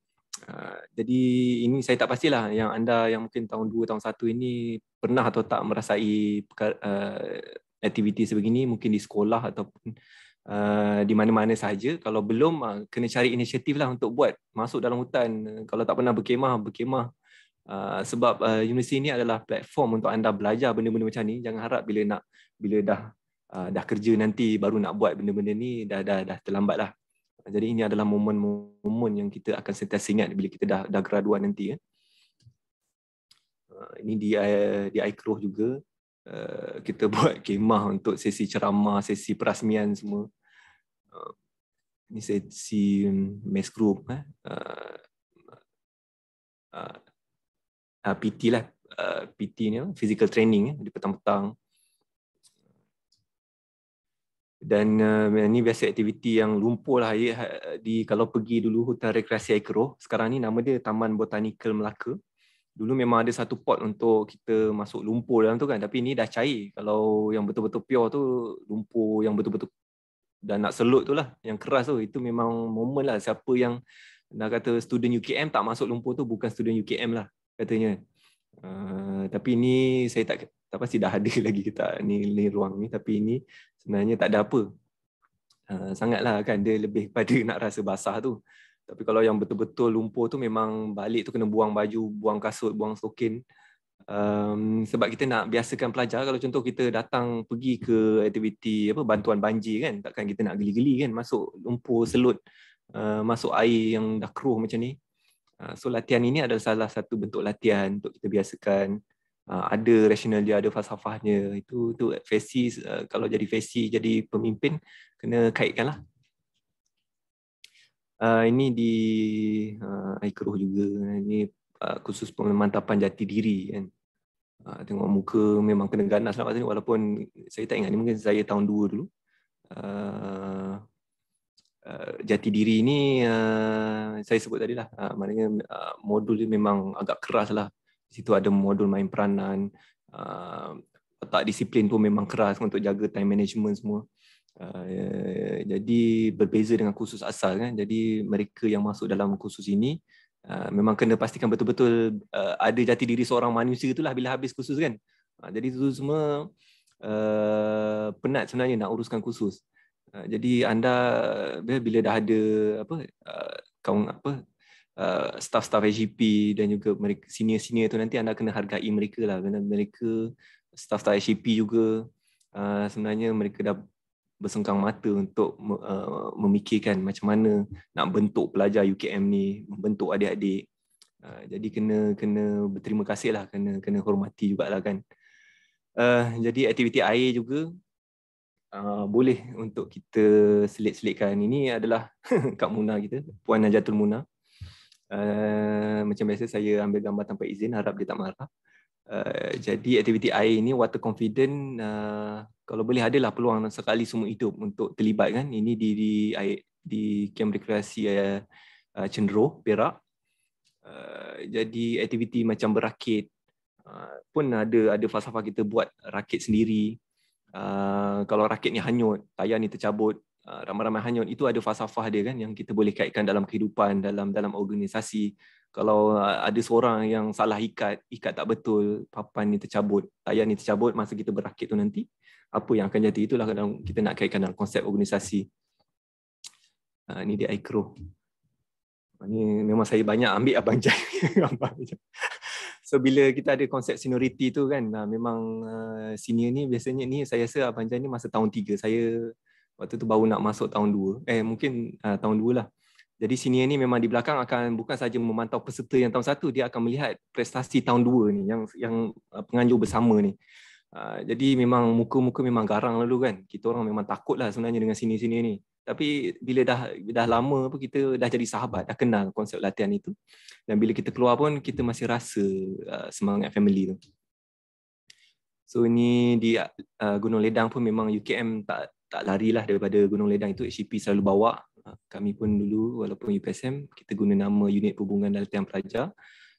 Ah, jadi ini saya tak pastilah yang anda yang mungkin tahun 2 tahun 1 ini pernah atau tak merasai uh, aktiviti sebegini mungkin di sekolah ataupun uh, di mana-mana saja. kalau belum uh, kena cari inisiatif lah untuk buat masuk dalam hutan kalau tak pernah berkemah berkemah uh, sebab uh, universiti ini adalah platform untuk anda belajar benda-benda macam ni jangan harap bila nak bila dah Uh, dah kerja nanti baru nak buat benda-benda ni dah dah dah terlambat lah jadi ini adalah momen-momen yang kita akan sentiasa ingat bila kita dah dah graduan nanti ya. Ah, ini di eh, di iCruh juga eh, kita <laughs> buat kemah untuk sesi ceramah, sesi perasmian semua. Ah, ini sesi mess group eh. Ah, PT lah PT ni physical training eh, di petang-petang dan uh, ini biasa aktiviti yang lumpur lah ya, di kalau pergi dulu hutan rekreasi Aikroh sekarang ni nama dia Taman Botanical Melaka dulu memang ada satu pot untuk kita masuk lumpur dalam tu kan tapi ni dah cair kalau yang betul-betul pure tu lumpur yang betul-betul dan nak selut tu lah yang keras tu itu memang momen lah siapa yang nak kata student UKM tak masuk lumpur tu bukan student UKM lah katanya uh, tapi ni saya tak tak pasti dah ada <laughs> lagi kita ni, ni ruang ni tapi ini sebenarnya tak ada apa. Uh, sangatlah kan dia lebih <laughs> pada nak rasa basah tu. Tapi kalau yang betul-betul lumpur tu memang balik tu kena buang baju, buang kasut, buang stokin. Um, sebab kita nak biasakan pelajar kalau contoh kita datang pergi ke aktiviti apa bantuan banjir kan takkan kita nak geli-geli kan masuk lumpur selut uh, masuk air yang dah keruh macam ni uh, so latihan ini adalah salah satu bentuk latihan untuk kita biasakan Ah, ada rasional dia ada falsafahnya itu tu fesi uh, eh, kalau jadi fesi jadi pemimpin kena kaitkanlah uh, ah, ini di uh, ah, ikruh juga ini uh, khusus pemantapan jati diri kan uh, tengok muka memang kena ganas lah ni walaupun saya tak ingat ni mungkin saya tahun 2 dulu uh, Uh, jati diri ini uh, saya sebut tadi lah uh, maknanya uh, modul dia memang agak keras lah situ ada modul main peranan uh, tak disiplin tu memang keras untuk jaga time management semua Uh, jadi berbeza dengan kursus asal kan jadi mereka yang masuk dalam kursus ini uh, memang kena pastikan betul-betul uh, ada jati diri seorang manusia itulah bila habis kursus kan uh, jadi itu semua uh, penat sebenarnya nak uruskan kursus uh, jadi anda bila dah ada apa uh, kaum apa uh, staff-staff SGP dan juga mereka, senior-senior itu nanti anda kena hargai mereka lah kerana mereka staff-staff SGP juga uh, sebenarnya mereka dah bersengkang mata untuk uh, memikirkan macam mana nak bentuk pelajar UKM ni, membentuk adik-adik. Uh, jadi kena kena berterima kasih lah, kena, kena hormati juga lah kan. Uh, jadi aktiviti air juga uh, boleh untuk kita selit-selitkan. Ini adalah <laughs> Kak Muna kita, Puan Najatul Muna. Eh, macam biasa saya ambil gambar tanpa izin harap dia tak marah. Uh, jadi aktiviti air ini water confident uh, kalau boleh adalah peluang sekali semua hidup untuk terlibat kan ini di di air di kem rekreasi uh, uh, Cendro Perak. Uh, jadi aktiviti macam berakit uh, pun ada ada falsafah kita buat rakit sendiri. Uh, kalau rakit ni hanyut, tayar ni tercabut, Ah, ramai-ramai hanyut itu ada falsafah dia kan yang kita boleh kaitkan dalam kehidupan dalam dalam organisasi kalau ah, ada seorang yang salah ikat ikat tak betul papan ni tercabut tayar ni tercabut masa kita berakit tu nanti apa yang akan jadi itulah kadang kita nak kaitkan dalam konsep organisasi uh, ni dia ikro ini memang saya banyak ambil <laughs> abang Jai. so bila kita ada konsep seniority tu kan memang senior ni biasanya ni saya rasa abang Jai ni masa tahun 3 saya waktu tu baru nak masuk tahun 2 eh mungkin uh, tahun 2 lah jadi senior ni memang di belakang akan bukan saja memantau peserta yang tahun 1 dia akan melihat prestasi tahun 2 ni yang yang uh, penganjur bersama ni Uh, jadi memang muka-muka memang garang lalu kan. Kita orang memang takut lah sebenarnya dengan sini-sini ni. Tapi bila dah dah lama apa kita dah jadi sahabat, dah kenal konsep latihan itu. Dan bila kita keluar pun kita masih rasa uh, semangat family tu. So ini di uh, Gunung Ledang pun memang UKM tak tak lari lah daripada Gunung Ledang itu HCP selalu bawa ah, kami pun dulu walaupun UPSM kita guna nama unit perhubungan dalam pelajar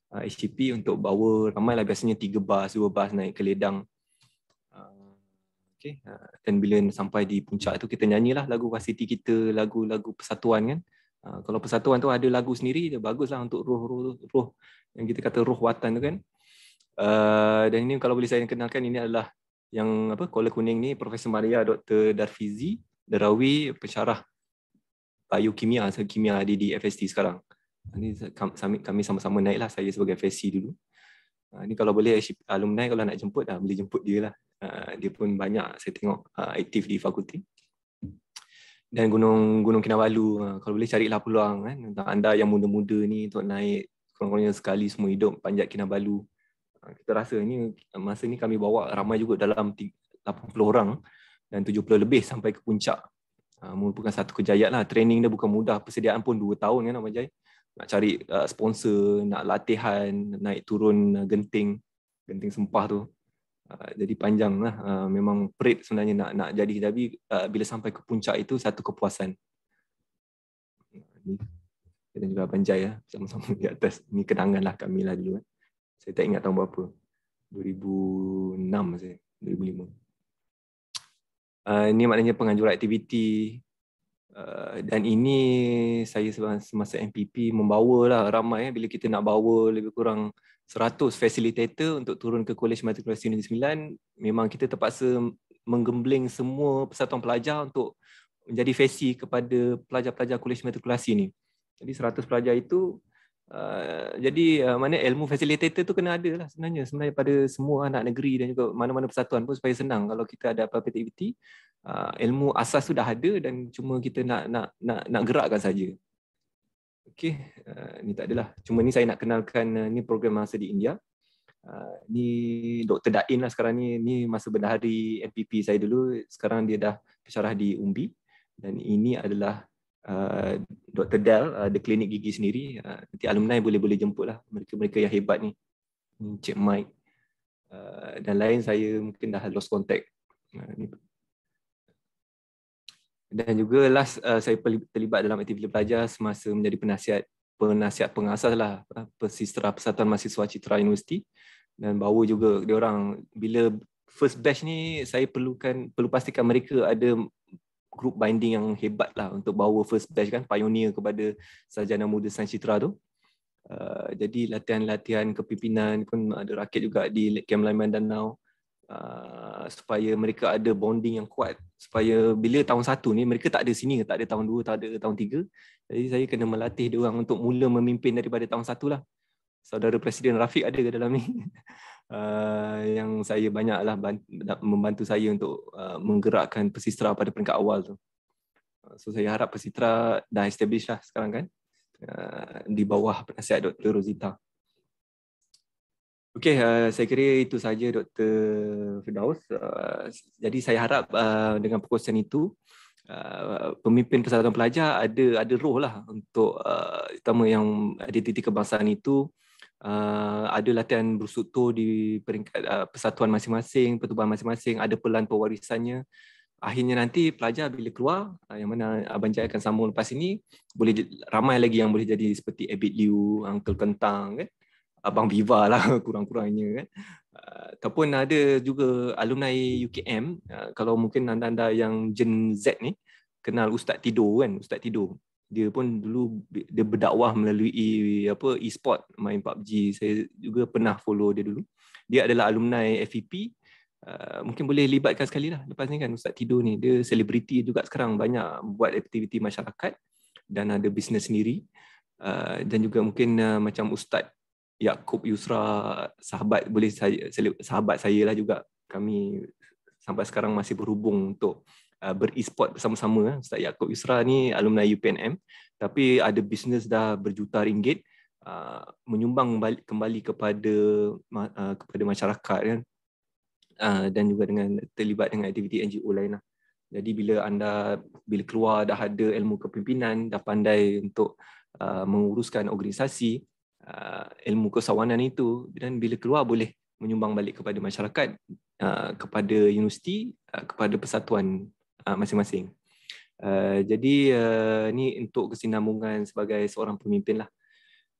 HCP ah, untuk bawa ramai lah biasanya tiga bas dua bas naik ke Ledang ah, okay dan bila sampai di puncak itu kita nyanyilah lagu varsity kita lagu-lagu persatuan kan kalau persatuan tu ada lagu sendiri dia baguslah untuk roh-roh roh yang kita kata roh watan tu kan Uh, dan ini kalau boleh saya kenalkan ini adalah yang apa kolor kuning ni Profesor Maria Dr. Darfizi Darawi pensyarah biokimia atau kimia di di FST sekarang. Ini ah, kami kami sama-sama naiklah saya sebagai FST dulu. ini ah, kalau boleh alumni kalau nak jemput dah boleh jemput dia lah. Ah, dia pun banyak saya tengok aktif di fakulti. Dan Gunung Gunung Kinabalu kalau boleh carilah peluang kan untuk anda yang muda-muda ni untuk naik kurang-kurangnya sekali semua hidup panjat Kinabalu. Ah, kita rasa ini masa ni kami bawa ramai juga dalam 80 orang dan 70 lebih sampai ke puncak. Ah, merupakan satu kejayaan lah. Training dia bukan mudah. Persediaan pun 2 tahun kan Abang Jai. Nak cari ah, sponsor, nak latihan, naik turun genting. Genting sempah tu. jadi panjang lah. memang perit sebenarnya nak nak jadi. Tapi bila sampai ke puncak itu satu kepuasan. Ini dan juga Abang Jai ya. Sama-sama di atas. Ini kenangan lah kami lah dulu. Kan. Saya tak ingat tahun berapa. 2006 saya, 2005. Uh, ah, ini maknanya penganjuran aktiviti uh, dan ini saya semasa MPP membawa lah ramai eh. bila kita nak bawa lebih kurang 100 facilitator untuk turun ke Kolej Matematik Universiti Sembilan memang kita terpaksa menggembling semua persatuan pelajar untuk menjadi fesi kepada pelajar-pelajar Kolej Matematik ini. Jadi 100 pelajar itu Ah, jadi uh, mana ilmu facilitator tu kena ada lah sebenarnya sebenarnya pada semua anak negeri dan juga mana-mana persatuan pun supaya senang kalau kita ada apa-apa aktiviti uh, ilmu asas sudah ada dan cuma kita nak nak nak nak gerakkan saja. Okey, uh, ni tak adalah. Cuma ni saya nak kenalkan uh, ni program masa di India. Uh, ni Dr. Dain lah sekarang ni ni masa bendahari MPP saya dulu sekarang dia dah pencerah di UMBI dan ini adalah Dr. Dell uh, di uh, klinik gigi sendiri. Uh, nanti alumni boleh-boleh jemput lah mereka-mereka yang hebat ni. Encik Mike uh, dan lain saya mungkin dah lost contact. Uh, dan juga last uh, saya terlibat dalam aktiviti belajar semasa menjadi penasihat penasihat pengasas lah uh, Persistra Persatuan Mahasiswa Citra Universiti dan bawa juga dia orang bila first batch ni saya perlukan perlu pastikan mereka ada group binding yang hebat lah untuk bawa first batch kan pioneer kepada sarjana muda Sains Citra tu. Uh, jadi latihan-latihan kepimpinan pun ada rakit juga di Camp Lai danau uh, supaya mereka ada bonding yang kuat supaya bila tahun satu ni mereka tak ada sini tak ada tahun dua tak ada tahun tiga jadi saya kena melatih dia untuk mula memimpin daripada tahun satu lah saudara presiden Rafiq ada ke dalam ni <laughs> uh, yang saya banyaklah membantu saya untuk uh, menggerakkan Persitra pada peringkat awal tu. Eh, so saya harap Persitra dah establish lah sekarang kan uh, di bawah penasihat Dr. Rosita. Okey, uh, saya kira itu saja Dr. Firdaus. Uh, jadi saya harap uh, dengan perkongsian itu Uh, pemimpin persatuan pelajar ada ada roh lah untuk uh, terutama yang titik kebangsaan itu uh, Ah, ada latihan bersutur di peringkat uh, persatuan masing-masing, pertubuhan masing-masing, ada pelan pewarisannya. Akhirnya nanti pelajar bila keluar, uh, yang mana Abang Jai akan sambung lepas ini, boleh ramai lagi yang boleh jadi seperti Abid Liu, Uncle Kentang, kan? Abang Viva lah <laughs> kurang-kurangnya. Kan? ataupun ada juga alumni UKM, kalau mungkin anda-anda yang Gen Z ni, kenal Ustaz Tidur kan, Ustaz Tidur dia pun dulu dia berdakwah melalui apa e-sport main PUBG. Saya juga pernah follow dia dulu. Dia adalah alumni FEP. Uh, ah, mungkin boleh libatkan sekali lah lepas ni kan Ustaz Tidur ni. Dia selebriti juga sekarang banyak buat aktiviti masyarakat dan ada bisnes sendiri. Uh, dan juga mungkin uh, macam Ustaz Yakub Yusra sahabat boleh saya sahabat saya lah juga kami sampai sekarang masih berhubung untuk Uh, ber-e-sport bersama-sama eh. Ustaz Yaakob Isra ni alumni UPNM tapi ada bisnes dah berjuta ringgit uh, menyumbang kembali kepada uh, kepada masyarakat kan dan juga dengan terlibat dengan aktiviti NGO lain lah. Jadi bila anda bila keluar dah ada ilmu kepimpinan, dah pandai untuk menguruskan organisasi, ilmu kesawanan itu dan bila keluar boleh menyumbang balik kepada masyarakat, kepada universiti, kepada persatuan Ah, masing-masing. Uh, jadi uh, ni untuk kesinambungan sebagai seorang pemimpin lah.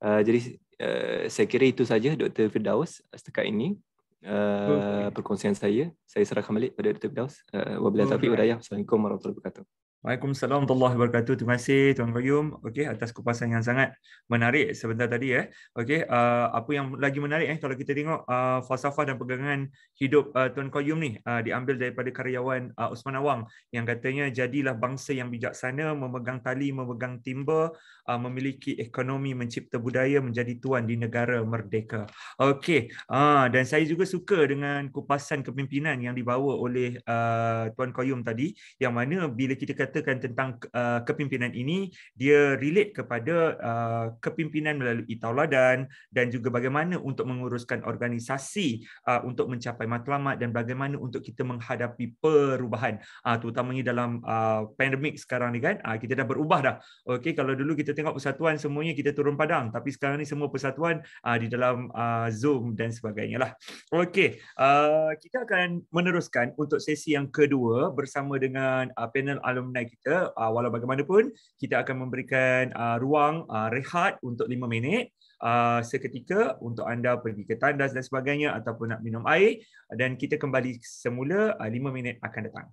Uh, jadi uh, saya kira itu saja Dr. Firdaus setakat ini uh, okay. perkongsian saya. Saya serahkan balik pada Dr. Firdaus. Uh, Wabillahi taufiq wa Assalamualaikum warahmatullahi wabarakatuh. Waalaikumsalam warahmatullahi wabarakatuh. Terima kasih Tuan Qayyum okay, atas kupasan yang sangat menarik sebentar tadi. Eh. Okay, uh, apa yang lagi menarik eh, kalau kita tengok uh, falsafah dan pegangan hidup uh, Tuan Qayyum ni uh, diambil daripada karyawan uh, Usman Awang yang katanya jadilah bangsa yang bijaksana, memegang tali, memegang timba, uh, memiliki ekonomi, mencipta budaya, menjadi tuan di negara merdeka. Okay, uh, dan saya juga suka dengan kupasan kepimpinan yang dibawa oleh uh, Tuan Qayyum tadi yang mana bila kita kata katakan tentang uh, kepimpinan ini dia relate kepada uh, kepimpinan melalui tauladan dan juga bagaimana untuk menguruskan organisasi uh, untuk mencapai matlamat dan bagaimana untuk kita menghadapi perubahan uh, terutamanya dalam uh, pandemik sekarang ni kan uh, kita dah berubah dah okey kalau dulu kita tengok persatuan semuanya kita turun padang tapi sekarang ni semua persatuan uh, di dalam uh, zoom dan sebagainya lah okey uh, kita akan meneruskan untuk sesi yang kedua bersama dengan uh, panel alumni dan kita uh, walau bagaimanapun kita akan memberikan uh, ruang uh, rehat untuk 5 minit uh, seketika untuk anda pergi ke tandas dan sebagainya ataupun nak minum air dan kita kembali semula uh, 5 minit akan datang.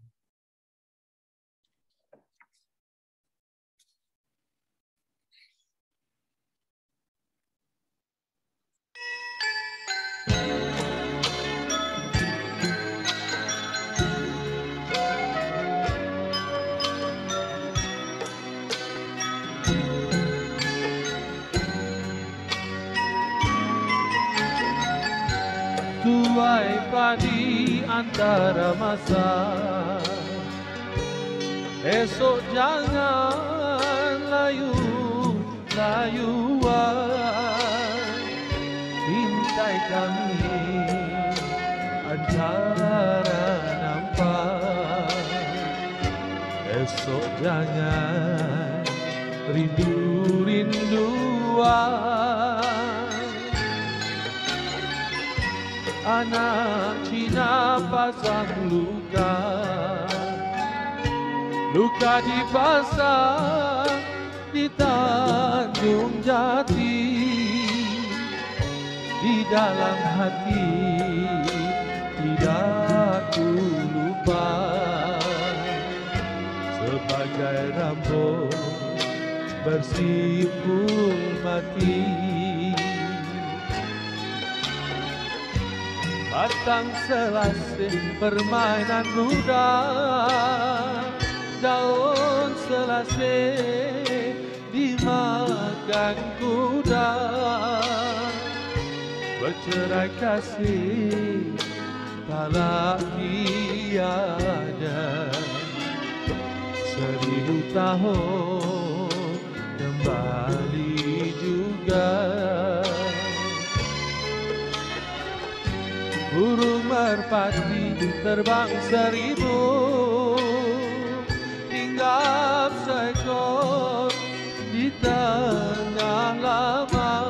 antar masa Esok jangan layu layuan Intai kami antara nampak Esok jangan rindu rinduan Anak pasang luka Luka dipasang di Tanjung Jati Di dalam hati tidak ku lupa Sebagai rambut bersimpul mati Batang selasih permainan muda Daun selasih dimakan kuda Bercerai kasih talak tiada Seribu tahun kembali juga burung merpati terbang seribu hinggap seekor di tengah laman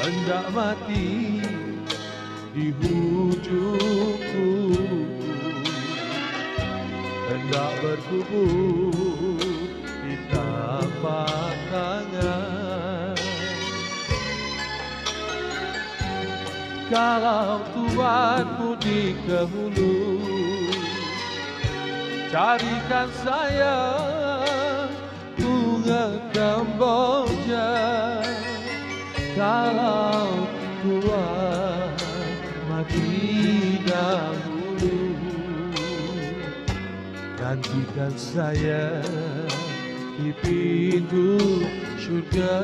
hendak mati di hujung hendak berkubur kalau tuanku di kehulu carikan saya bunga kamboja kalau tuan mati dahulu gantikan saya di pintu syurga.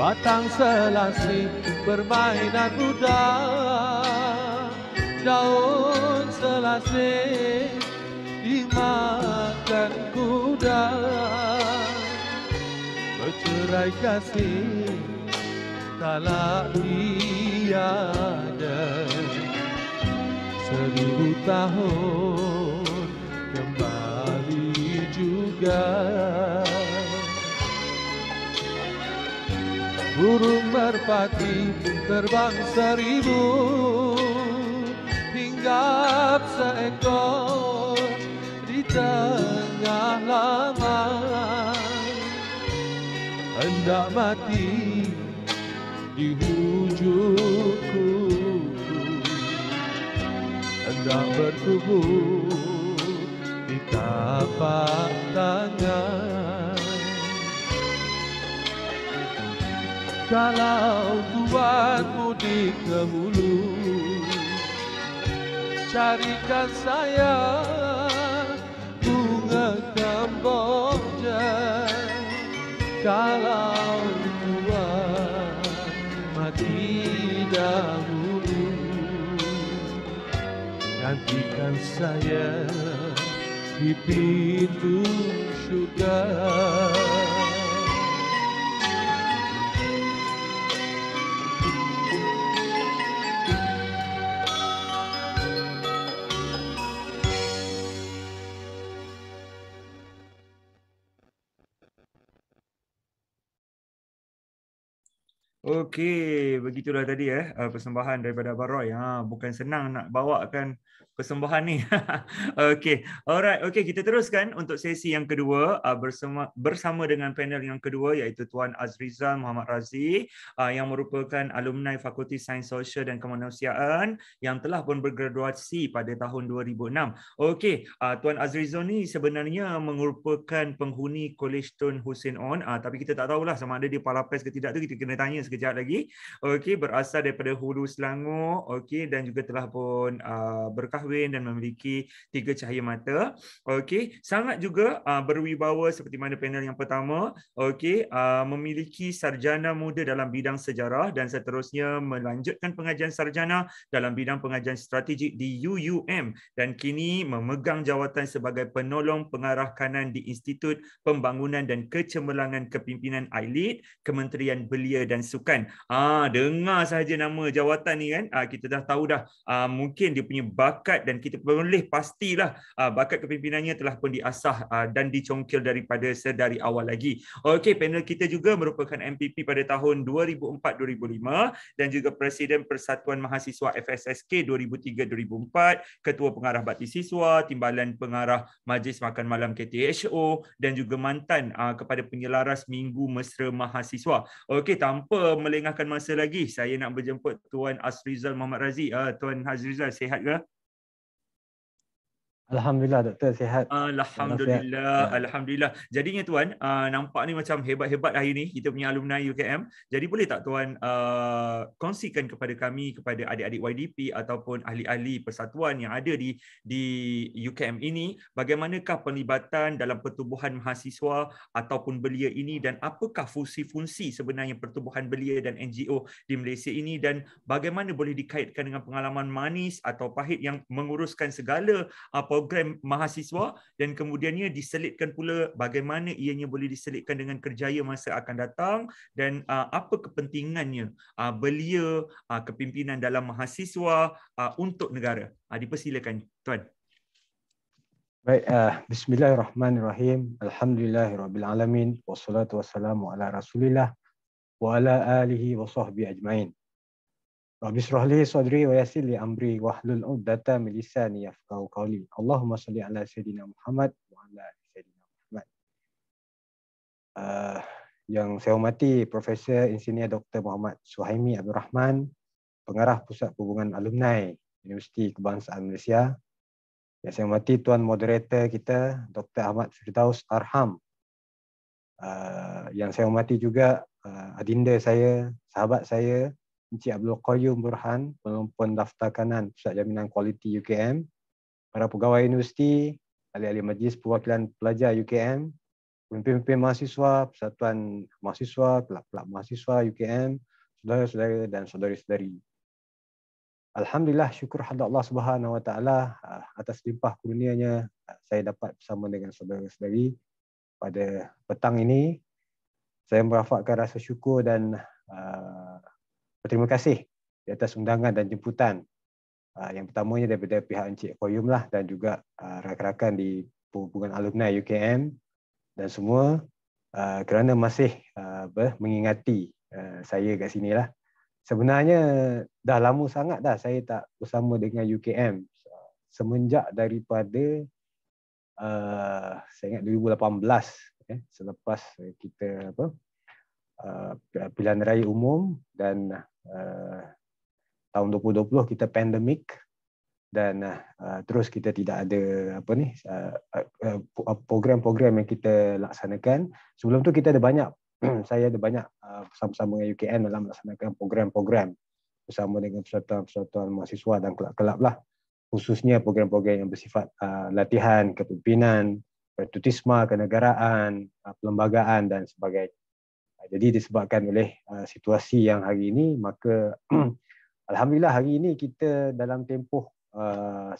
Batang selasi bermainan budak Daun selasi dimakan kuda Bercerai kasih talak tiada Seribu tahun kembali juga Seribu tahun kembali juga Burung merpati terbang seribu Hinggap seekor di tengah laman Hendak mati di hujungku Hendak bertubuh di tapak tangan Kalau Tuhan mudik ke hulu Carikan saya bunga Kamboja Kalau Tuhan mati dahulu gantikan saya di pintu syukur Okey, begitulah tadi eh uh, persembahan daripada Abang Roy. Ha, bukan senang nak bawakan persembahan ni. <laughs> okay, alright. Okay, kita teruskan untuk sesi yang kedua uh, bersama, bersama dengan panel yang kedua iaitu Tuan Azrizal Muhammad Razi uh, yang merupakan alumni Fakulti Sains Sosial dan Kemanusiaan yang telah pun bergraduasi pada tahun 2006. Okay, uh, Tuan Azrizal ni sebenarnya merupakan penghuni Kolej Tun Hussein On uh, tapi kita tak tahu lah sama ada dia palapes ke tidak tu kita kena tanya sekejap lagi. Okay, berasal daripada Hulu Selangor okay, dan juga telah pun uh, berkahwin kahwin dan memiliki tiga cahaya mata. Okey, sangat juga uh, berwibawa seperti mana panel yang pertama. Okey, uh, ah, memiliki sarjana muda dalam bidang sejarah dan seterusnya melanjutkan pengajian sarjana dalam bidang pengajian strategik di UUM dan kini memegang jawatan sebagai penolong pengarah kanan di Institut Pembangunan dan Kecemerlangan Kepimpinan ILEAD, Kementerian Belia dan Sukan. Ah, dengar sahaja nama jawatan ni kan, ah, kita dah tahu dah ah, mungkin dia punya bakat bakat dan kita boleh pastilah uh, bakat kepimpinannya telah pun diasah uh, dan dicongkil daripada sedari awal lagi. Okey, panel kita juga merupakan MPP pada tahun 2004-2005 dan juga Presiden Persatuan Mahasiswa FSSK 2003-2004, Ketua Pengarah Bakti Siswa, Timbalan Pengarah Majlis Makan Malam KTHO dan juga mantan uh, kepada penyelaras Minggu Mesra Mahasiswa. Okey, tanpa melengahkan masa lagi, saya nak berjemput Tuan Asrizal Muhammad Razi. Uh, Tuan Azrizal, sehat ke? Alhamdulillah doktor sihat. Alhamdulillah, sihat. alhamdulillah. Jadinya tuan, uh, nampak ni macam hebat-hebat hari ni kita punya alumni UKM. Jadi boleh tak tuan uh, kongsikan kepada kami kepada adik-adik YDP ataupun ahli-ahli persatuan yang ada di di UKM ini, bagaimanakah penlibatan dalam pertubuhan mahasiswa ataupun belia ini dan apakah fungsi-fungsi sebenarnya pertubuhan belia dan NGO di Malaysia ini dan bagaimana boleh dikaitkan dengan pengalaman manis atau pahit yang menguruskan segala apa uh, program mahasiswa dan kemudiannya diselitkan pula bagaimana ianya boleh diselitkan dengan kerjaya masa akan datang dan uh, apa kepentingannya uh, belia uh, kepimpinan dalam mahasiswa untuk negara. Dipersilakan tuan. Baik, uh, bismillahirrahmanirrahim. Alhamdulillahirabbil Wassalamu'alaikum warahmatullahi wabarakatuh. wa ala alihi wa sahbi ajmain. Rabbi shrahli sadri wa yassir li amri wa hlul 'uqdatam min lisani qawli. Allahumma salli ala sayidina Muhammad wa ala sayidina Muhammad. Uh, yang saya hormati Profesor Insinyur Dr. Muhammad Suhaimi Abdul Rahman, Pengarah Pusat Hubungan Alumni Universiti Kebangsaan Malaysia. Yang saya hormati Tuan Moderator kita Dr. Ahmad Firdaus Arham. Uh, yang saya hormati juga uh, adinda saya, sahabat saya, Encik Abdul Qayyum Burhan, pengumpul daftar kanan Pusat Jaminan Kualiti UKM, para pegawai universiti, ahli-ahli majlis perwakilan pelajar UKM, pemimpin-pemimpin mahasiswa, persatuan mahasiswa, kelab-kelab mahasiswa UKM, saudara-saudara dan saudari-saudari. Alhamdulillah syukur kepada Allah Subhanahu Wa Taala ah, atas limpah kurnianya ah, saya dapat bersama dengan saudara-saudari pada petang ini. Saya merafakkan rasa syukur dan ah, Terima kasih di atas undangan dan jemputan ah, yang pertamanya daripada pihak Encik Koyum lah dan juga ah, rakan-rakan di hubungan alumni UKM dan semua ah, kerana masih mengingati saya kat sini lah. Sebenarnya dah lama sangat dah saya tak bersama dengan UKM semenjak daripada saya ingat 2018 eh, selepas kita apa pilihan raya umum dan Eh, tahun 2020 kita pandemik dan uh, terus kita tidak ada apa ni uh, uh, program-program yang kita laksanakan sebelum tu kita ada banyak <clears throat> saya ada banyak bersama sama-sama dengan UKN dalam melaksanakan program-program bersama dengan persatuan-persatuan mahasiswa dan kelab-kelab lah khususnya program-program yang bersifat uh, latihan kepimpinan pertutisma kenegaraan uh, perlembagaan dan sebagainya jadi disebabkan oleh uh, situasi yang hari ini maka <clears throat> alhamdulillah hari ini kita dalam tempoh uh,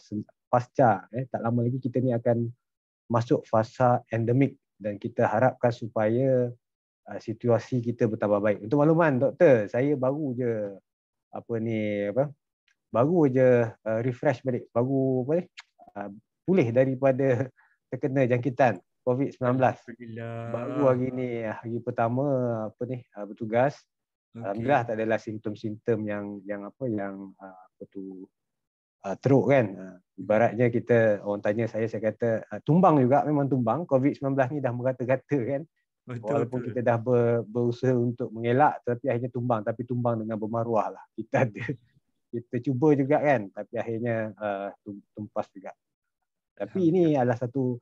pasca eh tak lama lagi kita ni akan masuk fasa endemik dan kita harapkan supaya uh, situasi kita bertambah baik. Untuk makluman doktor, saya baru je apa ni apa? Baru je uh, refresh balik, baru apa ni? Uh, pulih daripada terkena jangkitan COVID-19. Alhamdulillah. Baru hari ni, hari pertama apa ni, ah, bertugas. Okay. Alhamdulillah tak ada lah simptom-simptom yang yang apa yang ah, apa tu uh, teruk kan. Ibaratnya kita orang tanya saya saya kata uh, tumbang juga memang tumbang. COVID-19 ni dah merata-rata kan. Betul, Walaupun betul. kita dah ber, berusaha untuk mengelak tapi akhirnya tumbang tapi tumbang dengan bermaruah lah. <laughs> Kita ada kita cuba juga kan tapi akhirnya uh, tumpas juga. Tapi ini adalah satu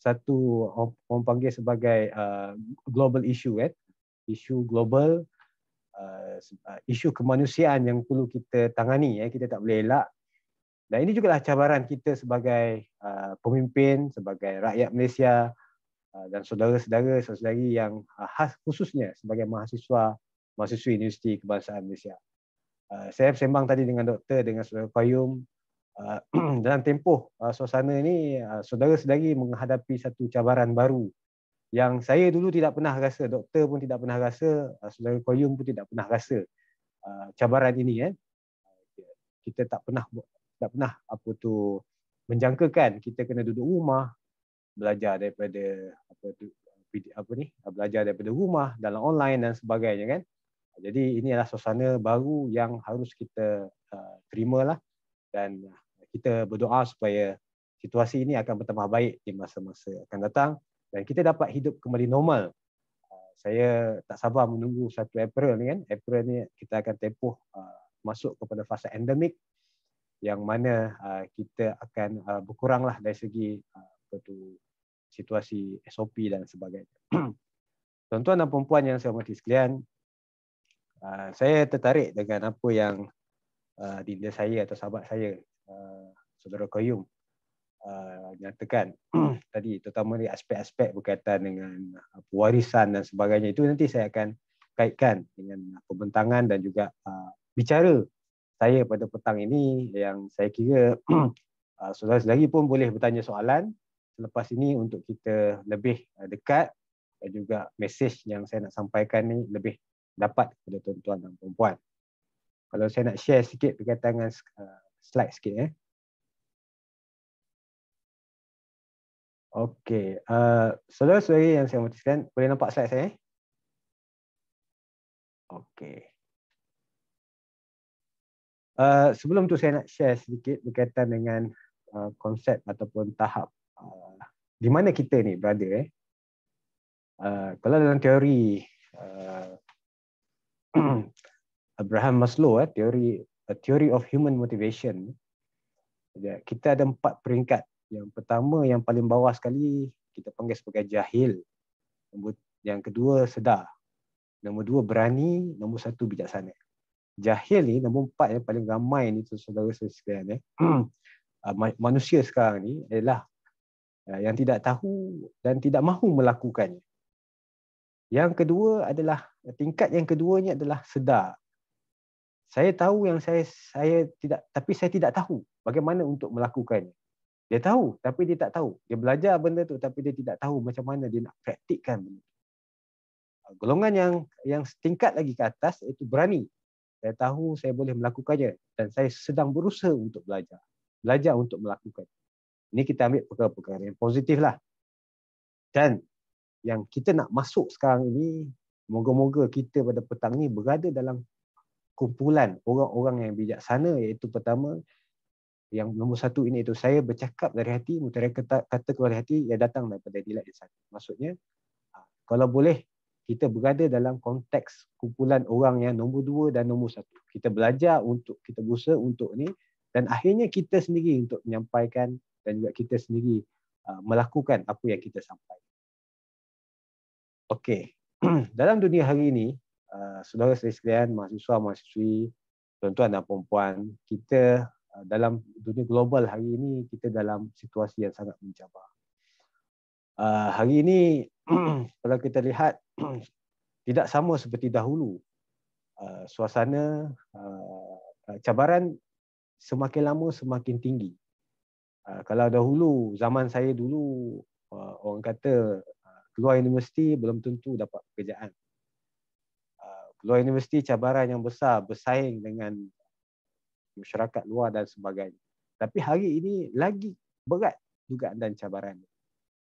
satu orang panggil sebagai uh, global issue eh isu global uh, uh, isu kemanusiaan yang perlu kita tangani eh kita tak boleh elak dan ini jugalah cabaran kita sebagai uh, pemimpin sebagai rakyat Malaysia uh, dan saudara-saudara saudari yang uh, khas khususnya sebagai mahasiswa mahasiswa Universiti Kebangsaan Malaysia uh, saya sembang tadi dengan doktor dengan saudara Qayyum Ah, <clears throat> dalam tempoh uh, suasana ini uh, ah, saudara-saudari menghadapi satu cabaran baru yang saya dulu tidak pernah rasa doktor pun tidak pernah rasa uh, saudara koyum pun tidak pernah rasa uh, cabaran ini eh kita tak pernah tak pernah apa tu menjangkakan kita kena duduk rumah belajar daripada apa tu apa ni belajar daripada rumah dalam online dan sebagainya kan jadi ini adalah suasana baru yang harus kita uh, lah dan kita berdoa supaya situasi ini akan bertambah baik di masa-masa akan datang dan kita dapat hidup kembali normal. Ah, saya tak sabar menunggu 1 April ni kan. April ni kita akan tempuh ah, masuk kepada fasa endemik yang mana ah, kita akan berkuranglah dari segi betul situasi SOP dan sebagainya. <clears throat> Tuan-tuan dan puan-puan yang saya hormati sekalian, saya tertarik dengan apa yang dinda saya atau sahabat saya Uh, saudara Qayyum uh, nyatakan <clears throat> tadi terutama di aspek-aspek berkaitan dengan uh, warisan dan sebagainya itu nanti saya akan kaitkan dengan pembentangan dan juga uh, bicara saya pada petang ini yang saya kira <clears throat> uh, saudara sendiri pun boleh bertanya soalan selepas ini untuk kita lebih uh, dekat dan juga mesej yang saya nak sampaikan ni lebih dapat kepada tuan-tuan dan perempuan. Kalau saya nak share sikit berkaitan dengan uh, slide sikit eh. Okey, uh, saudara saudari yang saya mutiskan, boleh nampak slide saya? Eh? Okay. Uh, sebelum tu saya nak share sedikit berkaitan dengan uh, konsep ataupun tahap uh, di mana kita ni berada. Eh? Uh, kalau dalam teori uh, <clears throat> Abraham Maslow, eh, teori a theory of human motivation kita ada empat peringkat yang pertama yang paling bawah sekali kita panggil sebagai jahil nombor, yang kedua sedar nombor dua berani nombor satu bijaksana jahil ni nombor empat yang paling ramai ni tu saudara sekalian eh. <clears throat> Ah, manusia sekarang ni adalah ah, yang tidak tahu dan tidak mahu melakukannya yang kedua adalah tingkat yang keduanya adalah sedar saya tahu yang saya saya tidak tapi saya tidak tahu bagaimana untuk melakukannya. dia tahu tapi dia tak tahu dia belajar benda tu tapi dia tidak tahu macam mana dia nak praktikkan golongan yang yang setingkat lagi ke atas itu berani saya tahu saya boleh melakukannya dan saya sedang berusaha untuk belajar belajar untuk melakukan ini kita ambil perkara-perkara yang positiflah dan yang kita nak masuk sekarang ini moga-moga kita pada petang ini berada dalam kumpulan orang-orang yang bijaksana iaitu pertama yang nombor satu ini itu saya bercakap dari hati mutiara kata, kata keluar dari hati yang datang daripada dilat yang satu maksudnya ha, kalau boleh kita berada dalam konteks kumpulan orang yang nombor dua dan nombor satu kita belajar untuk kita berusaha untuk ni dan akhirnya kita sendiri untuk menyampaikan dan juga kita sendiri ha, melakukan apa yang kita sampaikan. Okey. <clears throat> dalam dunia hari ini Ah, saudara sekalian, mahasiswa-mahasiswi, tuan-tuan dan perempuan, kita uh, dalam dunia global hari ini, kita dalam situasi yang sangat mencabar. Uh, ah, hari ini, <clears throat> kalau kita lihat, <clears throat> tidak sama seperti dahulu. Uh, suasana, uh, cabaran semakin lama semakin tinggi. Uh, kalau dahulu, zaman saya dulu, uh, orang kata, keluar universiti belum tentu dapat pekerjaan. Luar universiti cabaran yang besar bersaing dengan masyarakat luar dan sebagainya. Tapi hari ini lagi berat juga dan cabaran.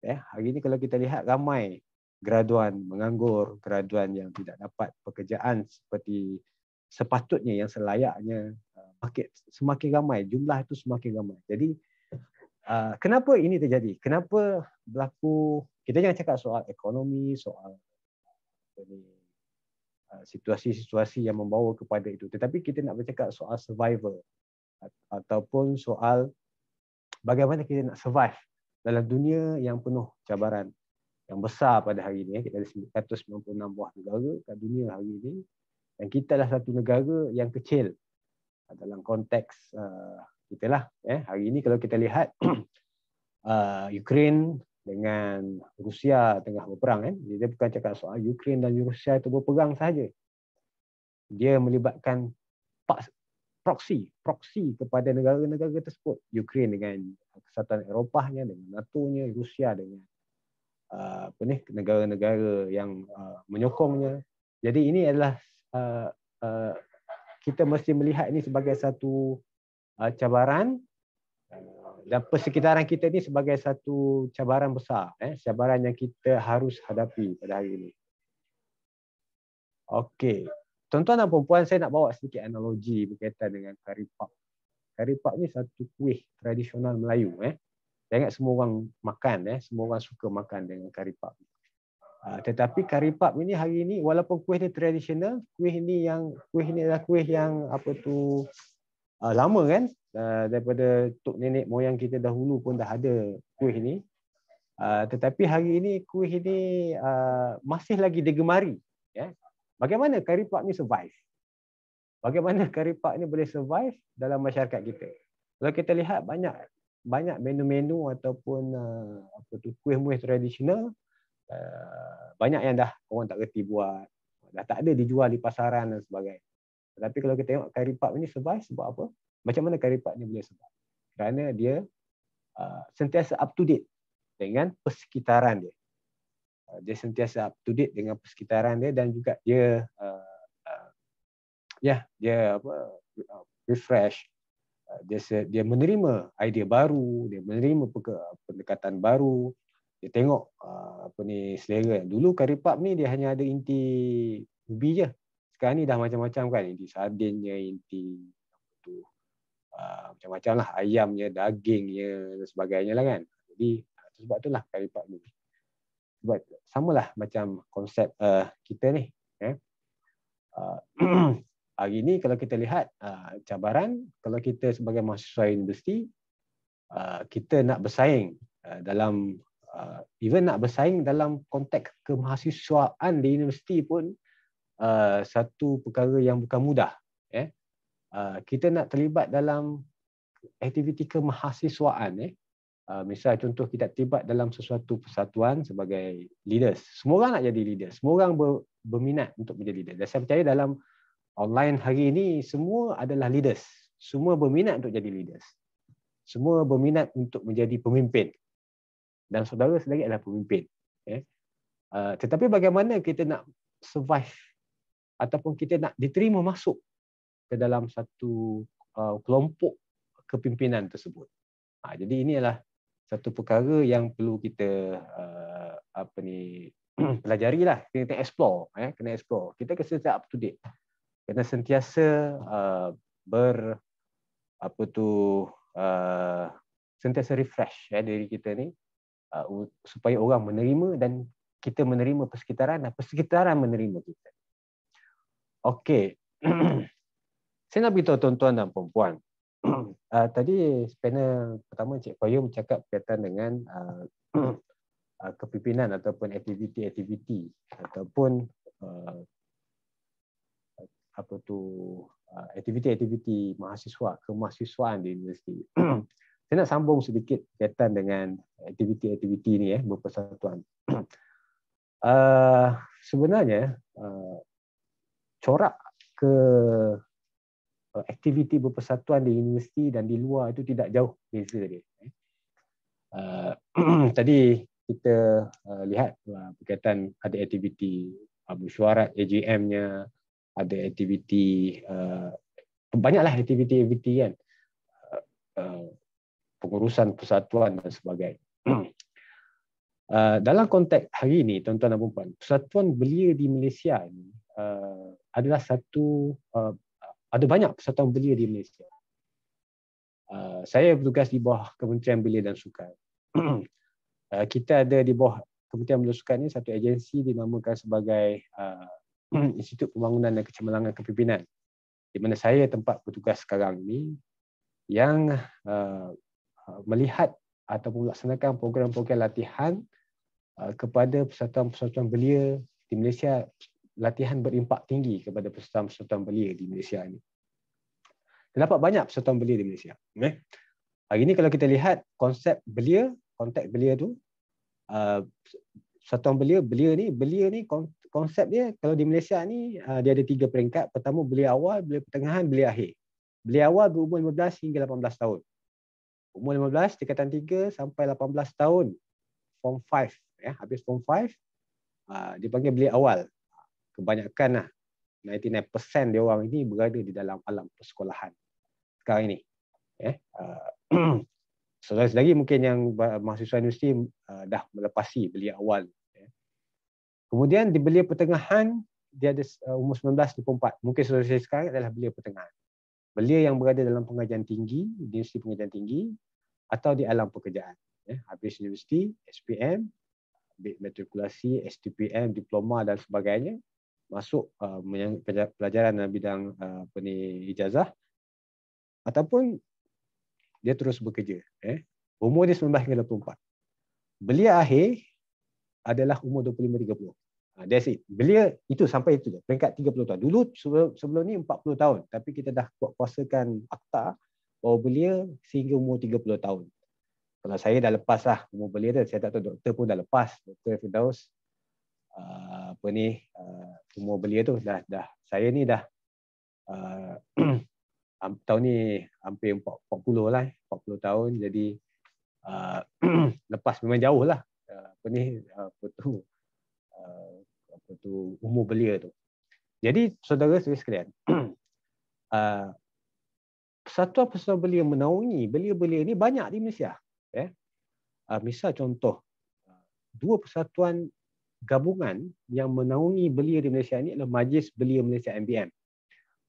Eh, hari ini kalau kita lihat ramai graduan menganggur, graduan yang tidak dapat pekerjaan seperti sepatutnya yang selayaknya uh, market semakin ramai, jumlah itu semakin ramai. Jadi uh, kenapa ini terjadi? Kenapa berlaku? Kita jangan cakap soal ekonomi, soal uh, Ah, situasi-situasi yang membawa kepada itu. Tetapi kita nak bercakap soal survival ataupun soal bagaimana kita nak survive dalam dunia yang penuh cabaran yang besar pada hari ini. Ya. Kita ada 196 buah negara kat dunia hari ini dan kita adalah satu negara yang kecil ah, dalam konteks ah, kita lah. Ya. Hari ini kalau kita lihat <clears throat> Ukraine dengan Rusia tengah berperang kan. Dia bukan cakap soal Ukraine dan Rusia itu berperang saja. Dia melibatkan proxy, proxy kepada negara-negara tersebut. Ukraine dengan Kesatuan Eropahnya, dengan NATO-nya, Rusia dengan uh, apa ni negara-negara yang uh, menyokongnya. Jadi ini adalah uh, kita mesti melihat ini sebagai satu cabaran dan persekitaran kita ini sebagai satu cabaran besar eh cabaran yang kita harus hadapi pada hari ini. Okey. Tuan-tuan dan puan-puan saya nak bawa sedikit analogi berkaitan dengan kari pap. Kari pap ni satu kuih tradisional Melayu eh. Saya ingat semua orang makan eh, semua orang suka makan dengan kari pap. Ah, tetapi kari pap ini hari ini walaupun kuih dia tradisional, kuih ini yang kuih ini adalah kuih yang apa tu ah, lama kan Uh, daripada tok nenek moyang kita dahulu pun dah ada kuih ni. Uh, tetapi hari ini kuih ini uh, masih lagi digemari. Yeah. Bagaimana kari pak ni survive? Bagaimana kari pak ni boleh survive dalam masyarakat kita? Kalau kita lihat banyak banyak menu-menu ataupun uh, apa tu kuih-muih tradisional uh, banyak yang dah orang tak reti buat dah tak ada dijual di pasaran dan sebagainya. Tetapi kalau kita tengok kari pak ni survive sebab apa? macam mana curry ni boleh sebab kerana dia uh, sentiasa up to date dengan persekitaran dia. Uh, dia sentiasa up to date dengan persekitaran dia dan juga dia uh, uh, ya yeah, dia apa uh, refresh uh, dia dia menerima idea baru, dia menerima pendekatan baru. Dia tengok uh, apa ni selera. Dulu curry ni dia hanya ada inti ubi je. Sekarang ni dah macam-macam kan inti sardinnya, inti apa tu uh, Ah, macam-macam lah ayamnya, dagingnya dan sebagainya lah kan. Jadi ah, sebab lah kari pak ni. Sebab samalah macam konsep uh, kita ni. Eh. Uh, <clears throat> hari ni kalau kita lihat uh, cabaran, kalau kita sebagai mahasiswa universiti, uh, kita nak bersaing uh, dalam Uh, even nak bersaing dalam konteks kemahasiswaan di universiti pun uh, satu perkara yang bukan mudah Ah, kita nak terlibat dalam aktiviti kemahasiswaan eh. Uh, misal contoh kita terlibat dalam sesuatu persatuan sebagai leaders. Semua orang nak jadi leader. Semua orang ber, berminat untuk menjadi leader. Dan saya percaya dalam online hari ini semua adalah leaders. Semua berminat untuk jadi leaders. Semua berminat untuk menjadi pemimpin. Dan saudara sendiri adalah pemimpin. Eh. Uh, tetapi bagaimana kita nak survive ataupun kita nak diterima masuk ke dalam satu uh, kelompok kepimpinan tersebut. Ha, jadi ini adalah satu perkara yang perlu kita uh, apa ni <clears throat> pelajari lah, kena, kena explore, eh, kena explore. Kita kena sentiasa up to date, kena sentiasa uh, ber apa tu uh, sentiasa refresh eh, diri kita ni uh, supaya orang menerima dan kita menerima persekitaran dan persekitaran menerima kita. Okey. <clears throat> Saya nak beritahu tuan-tuan dan perempuan. Uh, <clears throat> ah, tadi panel pertama Cik Fayum bercakap berkaitan dengan uh, uh, <clears throat> kepimpinan ataupun aktiviti-aktiviti ataupun uh, apa tu aktiviti-aktiviti uh, mahasiswa mahasiswaan di universiti. <clears throat> Saya nak sambung sedikit berkaitan dengan aktiviti-aktiviti ini eh, berpersatuan. uh, sebenarnya uh, corak ke Uh, aktiviti berpersatuan di universiti dan di luar itu tidak jauh beza dia. Eh. Uh, <clears throat> tadi kita uh, lihat uh, berkaitan ada aktiviti bersuara AGM-nya, ada aktiviti uh, banyaklah aktiviti-aktiviti kan. Uh, uh, pengurusan persatuan dan sebagainya. <clears throat> Uh, dalam konteks hari ini, tuan-tuan dan puan-puan, persatuan belia di Malaysia ini uh, adalah satu uh, ada banyak persatuan belia di Malaysia. Uh, saya bertugas di bawah Kementerian Belia dan Sukan. <clears throat> Uh, kita ada di bawah Kementerian Belia dan Sukan ini satu agensi dinamakan sebagai uh, <clears throat> Institut Pembangunan dan Kecemerlangan Kepimpinan di mana saya tempat bertugas sekarang ini yang melihat ataupun melaksanakan program-program latihan kepada persatuan-persatuan belia di Malaysia latihan berimpak tinggi kepada peserta-peserta belia di Malaysia ini. Terdapat banyak peserta belia di Malaysia. Okay. Hari ini kalau kita lihat konsep belia, konteks belia tu, uh, peserta belia, belia ni, belia ni konsep dia kalau di Malaysia ni uh, dia ada tiga peringkat. Pertama belia awal, belia pertengahan, belia akhir. Belia awal berumur 15 hingga 18 tahun. Umur 15, tingkatan 3 sampai 18 tahun. Form 5. Ya, habis form 5, uh, dipanggil belia awal kebanyakan lah 99% dia orang ini berada di dalam alam persekolahan sekarang ini. Eh, uh, <clears throat> saudara sedari mungkin yang mahasiswa universiti uh, dah melepasi belia awal. Eh. Kemudian di belia pertengahan, dia ada uh, umur 19-24. Mungkin saudara sekarang adalah belia pertengahan. Belia yang berada dalam pengajian tinggi, di universiti pengajian tinggi, atau di alam pekerjaan. Eh, habis universiti, SPM, matrikulasi, STPM, diploma dan sebagainya masuk uh, pelajaran dalam bidang uh, apa ni ijazah ataupun dia terus bekerja eh umur dia 19 hingga 24 belia akhir adalah umur 25 30 ah, That's it. Belia itu sampai itu je. Peringkat 30 tahun. Dulu sebelum, ni 40 tahun. Tapi kita dah kuat kuasakan akta bahawa belia sehingga umur 30 tahun. Kalau saya dah lepas lah umur belia tu. Saya tak tahu doktor pun dah lepas. Doktor Firdaus Ah, apa ni uh, ah, umur belia tu dah dah saya ni dah uh, <clears throat> tahun ni hampir 40 lah 40 tahun jadi uh, <clears throat> lepas memang jauh lah uh, apa ni apa tu uh, apa tu umur belia tu jadi saudara saudara sekalian uh, satu apa belia menaungi belia-belia ni banyak di Malaysia ya yeah. uh, misal contoh dua persatuan gabungan yang menaungi belia di Malaysia ini adalah Majlis Belia Malaysia MBM.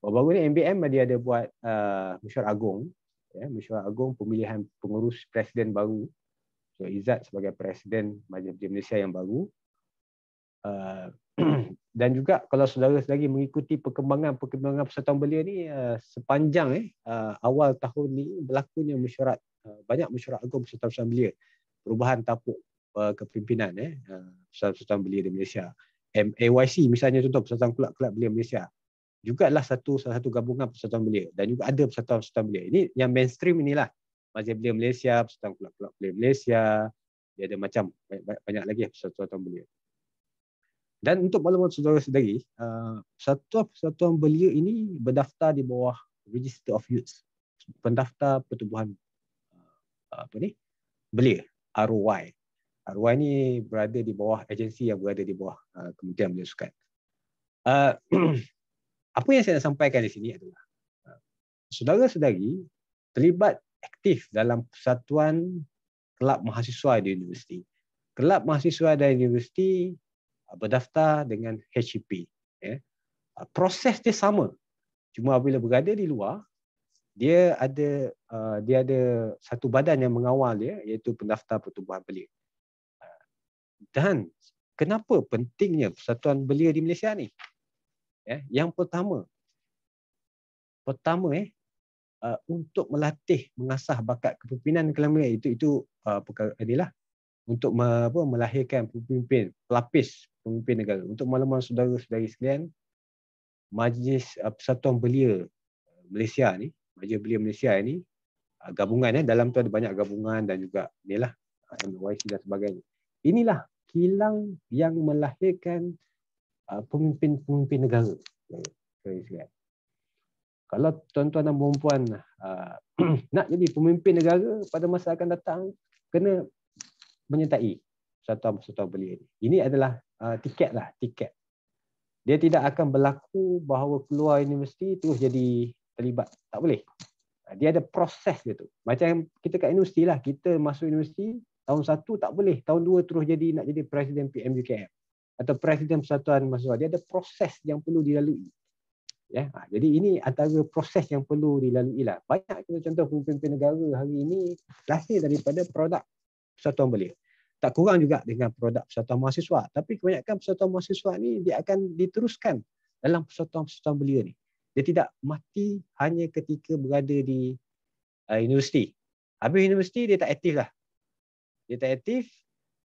Baru-baru ini MBM dia ada buat uh, mesyuarat agung. Ya, mesyuarat agung pemilihan pengurus presiden baru. So, izat sebagai presiden Majlis Belia Malaysia yang baru. Uh, <clears throat> dan juga kalau saudara-saudari mengikuti perkembangan-perkembangan persatuan belia ni uh, sepanjang eh, uh, awal tahun ni berlakunya mesyuarat uh, banyak mesyuarat agung persatuan belia perubahan tapuk uh, kepimpinan eh ha, persatuan belia di Malaysia MAYC misalnya contoh persatuan kelab-kelab belia Malaysia juga lah satu salah satu gabungan persatuan belia dan juga ada persatuan persatuan belia ini yang mainstream inilah majlis belia Malaysia persatuan kelab-kelab belia Malaysia dia ada macam banyak, banyak lagi persatuan belia dan untuk maklumat saudara sendiri, uh, ha, persatuan persatuan belia ini berdaftar di bawah Register of Youth, pendaftar pertubuhan ha, apa ni? Belia, ROY arwah ini berada di bawah agensi yang berada di bawah uh, Kementerian Belia Sukan. Uh, <clears throat> apa yang saya nak sampaikan di sini adalah uh, saudara-saudari terlibat aktif dalam persatuan kelab mahasiswa di universiti. Kelab mahasiswa dari universiti uh, berdaftar dengan HEP Ya. Uh, proses dia sama. Cuma apabila berada di luar, dia ada uh, dia ada satu badan yang mengawal dia iaitu pendaftar pertubuhan belia dan kenapa pentingnya persatuan belia di Malaysia ni? Ya, yang pertama, pertama eh uh, untuk melatih mengasah bakat kepimpinan kelam itu itu uh, perkara inilah untuk me, apa, melahirkan pemimpin pelapis pemimpin negara untuk maklumat saudara-saudari sekalian majlis uh, persatuan belia uh, Malaysia ni majlis belia Malaysia ini uh, gabungan eh dalam tu ada banyak gabungan dan juga inilah uh, MYC dan sebagainya inilah hilang yang melahirkan uh, pemimpin-pemimpin negara. Kalau tuan-tuan dan perempuan uh, <clears throat> nak jadi pemimpin negara pada masa akan datang, kena menyertai persatuan-persatuan belia ini. Ini adalah uh, tiket lah, tiket. Dia tidak akan berlaku bahawa keluar universiti terus jadi terlibat. Tak boleh. Dia ada proses dia tu. Macam kita kat universiti lah. Kita masuk universiti, tahun satu tak boleh tahun dua terus jadi nak jadi presiden PMUKM atau presiden persatuan mahasiswa dia ada proses yang perlu dilalui ya ha, jadi ini antara proses yang perlu dilalui lah banyak kita contoh pemimpin negara hari ini lahir daripada produk persatuan belia tak kurang juga dengan produk persatuan mahasiswa tapi kebanyakan persatuan mahasiswa ni dia akan diteruskan dalam persatuan-persatuan belia ni dia tidak mati hanya ketika berada di uh, universiti. Habis universiti dia tak aktif lah dia tak aktif,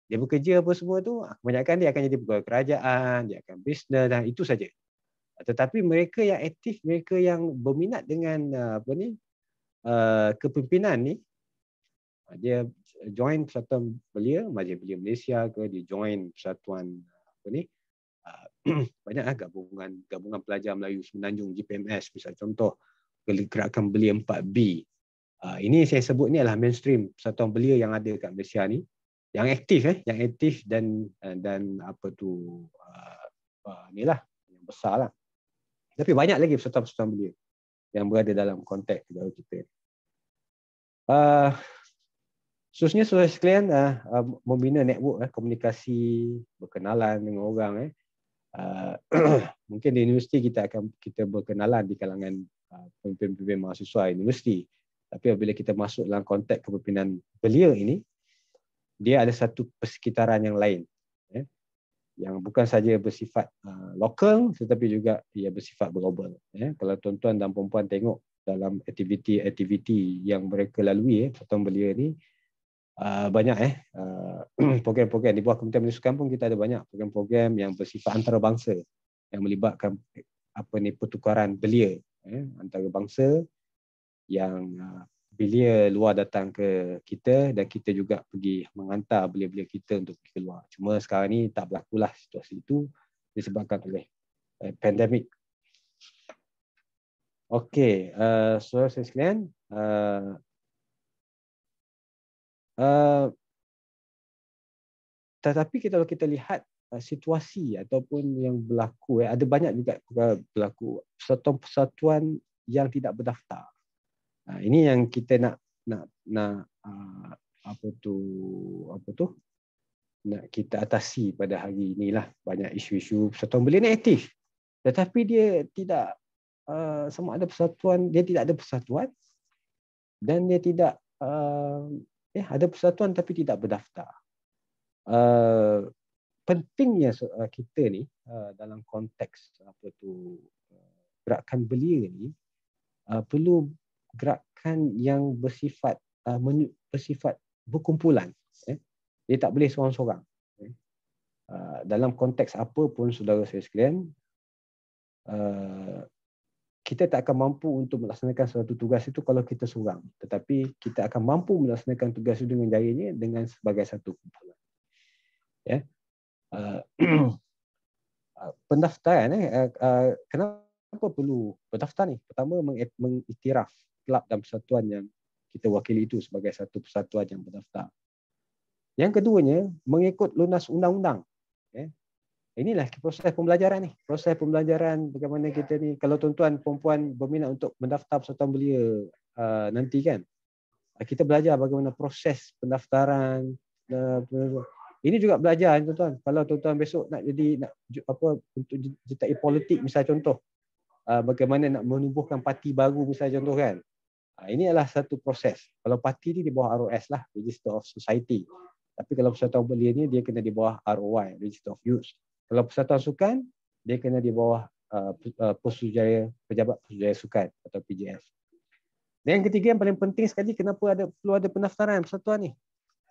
dia bekerja apa semua tu, ah, kebanyakan dia akan jadi pegawai kerajaan, dia akan bisnes dan itu saja. Ah, tetapi mereka yang aktif, mereka yang berminat dengan ah, apa ni kepimpinan ni, dia join satu belia, majlis belia Malaysia ke, dia join persatuan apa ni, <clears throat> banyak lah gabungan gabungan pelajar Melayu Semenanjung GPMS misalnya contoh gerakan belia 4B Ah, ini saya sebut ni adalah mainstream persatuan belia yang ada kat Malaysia ni yang aktif eh yang aktif dan eh, dan apa tu uh, ni lah yang besar lah tapi banyak lagi persatuan-persatuan belia yang berada dalam konteks negara kita ni. Uh, ah, Seterusnya saudara sekalian uh, uh, membina network uh, komunikasi berkenalan dengan orang eh. Uh, <clears throat> mungkin di universiti kita akan kita berkenalan di kalangan pemimpin-pemimpin uh, mahasiswa universiti. Tapi apabila kita masuk dalam konteks kepimpinan beliau ini, dia ada satu persekitaran yang lain. Eh, yang bukan saja bersifat uh, lokal tetapi juga ia bersifat global. Eh. Kalau tuan-tuan dan perempuan tengok dalam aktiviti-aktiviti yang mereka lalui, eh, potong belia ini, uh, banyak eh uh, <clears throat> program-program. Uh, Di bawah Kementerian Menyusukan pun kita ada banyak program-program yang bersifat antarabangsa yang melibatkan eh, apa ni pertukaran belia eh, antarabangsa yang uh, belia luar datang ke kita dan kita juga pergi menghantar belia-belia kita untuk pergi luar. Cuma sekarang ni tak berlakulah situasi itu disebabkan oleh eh, pandemik. Okey, uh, so saya sekalian, uh, uh, tetapi kita, kalau kita lihat uh, situasi ataupun yang berlaku, eh, ada banyak juga uh, berlaku satu persatuan yang tidak berdaftar. Ha, ini yang kita nak nak nak ha, apa tu apa tu nak kita atasi pada hari inilah banyak isu-isu persatuan belia ni aktif tetapi dia tidak uh, sama ada persatuan dia tidak ada persatuan dan dia tidak eh ada persatuan tapi tidak berdaftar pentingnya kita ni dalam konteks apa tu gerakan belia ni perlu gerakan yang bersifat uh, bersifat berkumpulan. Eh. Dia tak boleh seorang-seorang. Eh. Uh, dalam konteks apa pun saudara saya sekalian, uh, kita tak akan mampu untuk melaksanakan suatu tugas itu kalau kita seorang. Tetapi kita akan mampu melaksanakan tugas itu dengan jayanya dengan sebagai satu kumpulan. Ya. Yeah. Uh, <clears throat> pendaftaran eh uh, uh, kenapa perlu pendaftaran ni? Pertama mengiktiraf kelab dan persatuan yang kita wakili itu sebagai satu persatuan yang berdaftar. Yang keduanya, mengikut lunas undang-undang. Eh, inilah proses pembelajaran ni. Proses pembelajaran bagaimana kita ni. Kalau tuan-tuan perempuan berminat untuk mendaftar persatuan belia uh, nanti kan. Uh, kita belajar bagaimana proses pendaftaran. Uh, ini juga belajar tuan-tuan. Kalau tuan-tuan besok nak jadi nak apa untuk jitai politik misalnya contoh. Uh, bagaimana nak menubuhkan parti baru misalnya contoh kan. Ha, ini adalah satu proses. Kalau parti ni di bawah ROS lah, Register of Society. Tapi kalau persatuan belia ni, dia kena di bawah ROI, Register of Use. Kalau persatuan sukan, dia kena di bawah uh, uh Pejabat Persujaya Sukan atau PJS. Dan yang ketiga yang paling penting sekali, kenapa ada perlu ada pendaftaran persatuan ni?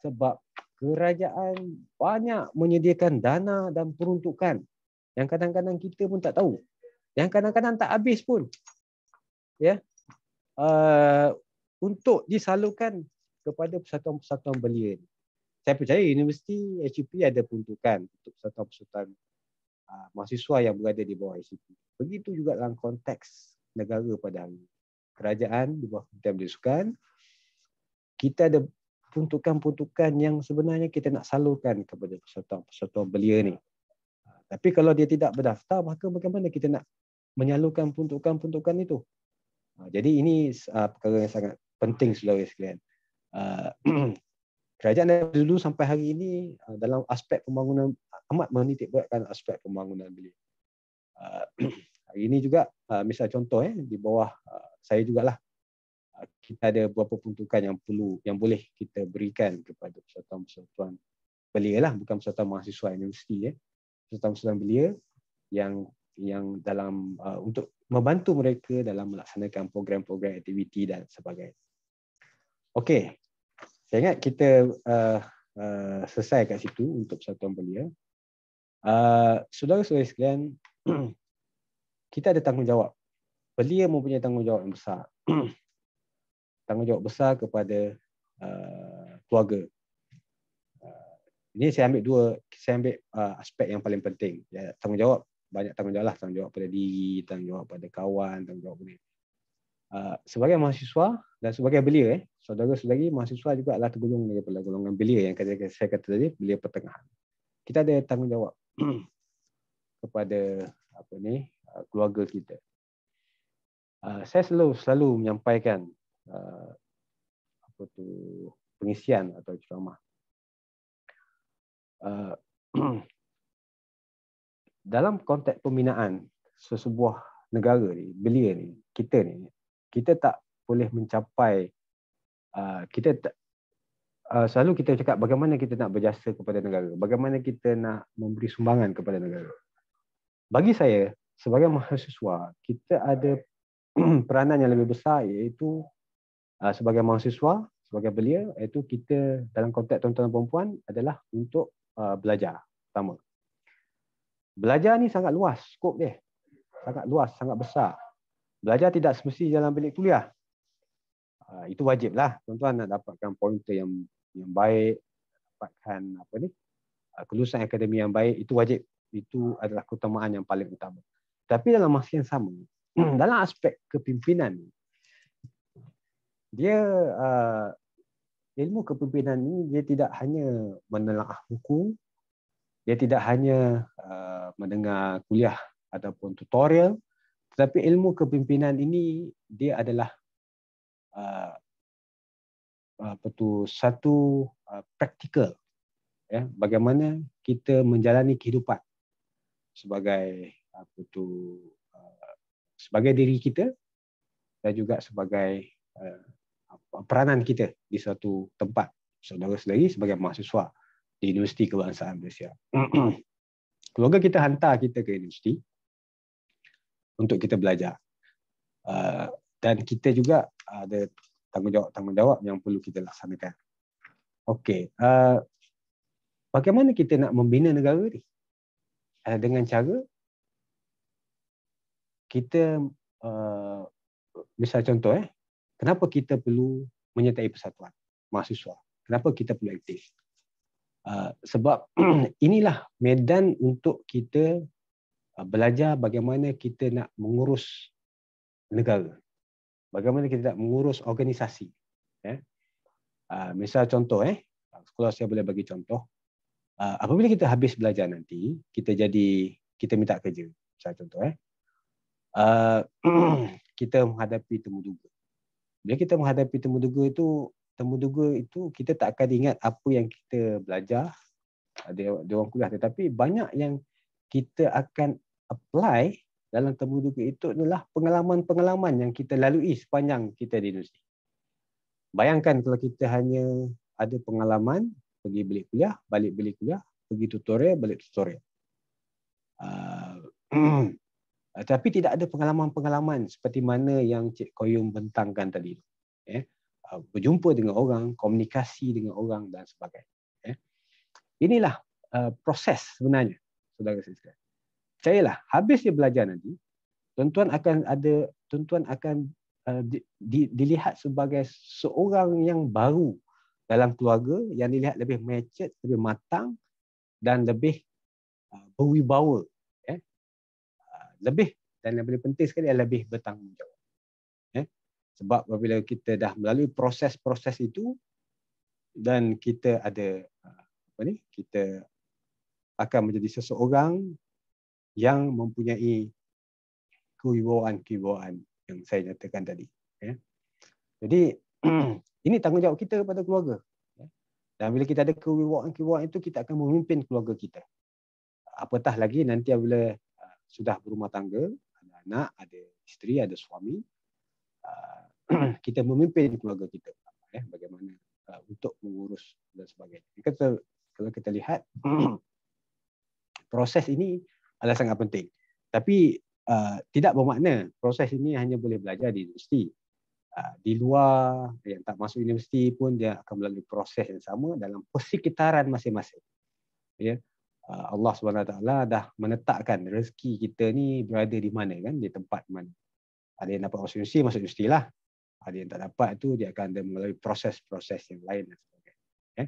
Sebab kerajaan banyak menyediakan dana dan peruntukan yang kadang-kadang kita pun tak tahu. Yang kadang-kadang tak habis pun. Ya. Yeah? uh, untuk disalurkan kepada persatuan-persatuan belia. Saya percaya universiti HCP ada peruntukan untuk persatuan-persatuan uh, mahasiswa yang berada di bawah HCP. Begitu juga dalam konteks negara pada hari kerajaan di bawah Kementerian Pendidikan, kita ada peruntukan-peruntukan yang sebenarnya kita nak salurkan kepada persatuan-persatuan belia ni. Tapi kalau dia tidak berdaftar, maka bagaimana kita nak menyalurkan peruntukan-peruntukan itu? Ha, jadi ini uh, perkara yang sangat penting sebenarnya sekalian. Uh, <clears throat> kerajaan dari dulu sampai hari ini uh, dalam aspek pembangunan amat menitik beratkan aspek pembangunan beliau. Uh, <clears throat> hari ini juga uh, misal contoh eh, di bawah uh, saya jugalah uh, kita ada beberapa peruntukan yang perlu yang boleh kita berikan kepada persatuan-persatuan belia lah bukan persatuan mahasiswa universiti eh. Persatuan-persatuan belia yang yang dalam uh, untuk membantu mereka dalam melaksanakan program-program aktiviti dan sebagainya. Okey. Saya ingat kita uh, uh, selesai kat situ untuk persatuan belia. Saudara-saudara uh, sekalian, <clears throat> kita ada tanggungjawab. Belia mempunyai tanggungjawab yang besar. <clears throat> tanggungjawab besar kepada uh, keluarga. Uh, ini saya ambil dua, saya ambil uh, aspek yang paling penting. Ya, tanggungjawab banyak tanggungjawab lah tanggungjawab pada diri tanggungjawab pada kawan tanggungjawab pada uh, ah, sebagai mahasiswa dan sebagai belia eh saudara saudari mahasiswa juga adalah tergolong daripada golongan belia yang kata saya kata tadi belia pertengahan kita ada tanggungjawab <clears throat> kepada apa ni uh, keluarga kita uh, saya selalu selalu menyampaikan uh, apa tu pengisian atau ceramah uh, <clears throat> dalam konteks pembinaan sesebuah negara ni, belia ni, kita ni, kita tak boleh mencapai uh, kita tak uh, selalu kita cakap bagaimana kita nak berjasa kepada negara, bagaimana kita nak memberi sumbangan kepada negara. Bagi saya sebagai mahasiswa, kita ada <clears throat> peranan yang lebih besar iaitu uh, sebagai mahasiswa, sebagai belia iaitu kita dalam konteks tuan-tuan dan adalah untuk uh, belajar pertama. Belajar ni sangat luas skop dia. Sangat luas, sangat besar. Belajar tidak semesti dalam bilik kuliah. Ha, itu wajiblah tuan-tuan nak dapatkan pointer yang yang baik, dapatkan apa ni? Ha, kelulusan akademi yang baik itu wajib. Itu adalah keutamaan yang paling utama. Tapi dalam masa yang sama, <clears throat> dalam aspek kepimpinan dia uh, ilmu kepimpinan ini dia tidak hanya menelaah buku dia tidak hanya uh, mendengar kuliah ataupun tutorial tetapi ilmu kepimpinan ini dia adalah uh, apa tu satu uh, praktikal ya yeah, bagaimana kita menjalani kehidupan sebagai apa tu uh, sebagai diri kita dan juga sebagai uh, peranan kita di suatu tempat saudara-saudari sebagai mahasiswa di Universiti Kebangsaan Malaysia. <clears throat> Keluarga kita hantar kita ke universiti untuk kita belajar. Uh, dan kita juga ada tanggungjawab-tanggungjawab yang perlu kita laksanakan. Okey, uh, bagaimana kita nak membina negara ni? Uh, dengan cara kita misal contoh eh, kenapa kita perlu menyertai persatuan mahasiswa? Kenapa kita perlu aktif? Ah, sebab <clears throat> inilah medan untuk kita ah, belajar bagaimana kita nak mengurus negara. Bagaimana kita nak mengurus organisasi. Ya. Ah, misal contoh, eh, kalau saya boleh bagi contoh, apabila kita habis belajar nanti, kita jadi kita minta kerja. Misal contoh, eh, <clears throat> kita menghadapi temuduga. Bila kita menghadapi temuduga itu, temuduga itu kita tak akan ingat apa yang kita belajar ah, di ruang kuliah tetapi banyak yang kita akan apply dalam temuduga itu adalah pengalaman-pengalaman yang kita lalui sepanjang kita di universiti. Bayangkan kalau kita hanya ada pengalaman pergi beli kuliah, balik beli kuliah, pergi tutorial, balik tutorial. Uh, <clears throat> tapi tidak ada pengalaman-pengalaman seperti mana yang Cik Koyum bentangkan tadi. Eh, Uh, berjumpa dengan orang, komunikasi dengan orang dan sebagainya. Eh. Inilah uh, proses sebenarnya, saudara saudara. Percayalah, habis dia belajar nanti, tuan-tuan akan ada, tuan-tuan akan uh, dilihat sebagai seorang yang baru dalam keluarga yang dilihat lebih matured, lebih matang dan lebih berwibawa. Eh. Lebih dan yang paling penting sekali adalah lebih bertanggungjawab. Sebab apabila kita dah melalui proses-proses itu dan kita ada apa ni? Kita akan menjadi seseorang yang mempunyai kewibawaan-kewibawaan yang saya nyatakan tadi. Ya. Jadi <clears throat> ini tanggungjawab kita kepada keluarga. Ya. Dan bila kita ada kewibawaan-kewibawaan itu, kita akan memimpin keluarga kita. Apatah lagi nanti bila ah, sudah berumah tangga, ada anak, ada isteri, ada suami, ah, <clears throat> kita memimpin keluarga kita ya bagaimana uh, untuk mengurus dan sebagainya. Kita kalau kita lihat <clears throat> proses ini adalah sangat penting. Tapi uh, tidak bermakna proses ini hanya boleh belajar di universiti. Uh, di luar yang tak masuk universiti pun dia akan melalui proses yang sama dalam persekitaran masing-masing. Ya. Yeah. Uh, Allah Taala dah menetapkan rezeki kita ni berada di mana kan di tempat mana ada yang dapat masuk universiti masuk universiti lah ada yang tak dapat tu dia akan ada melalui proses-proses yang lain dan sebagainya. Ya.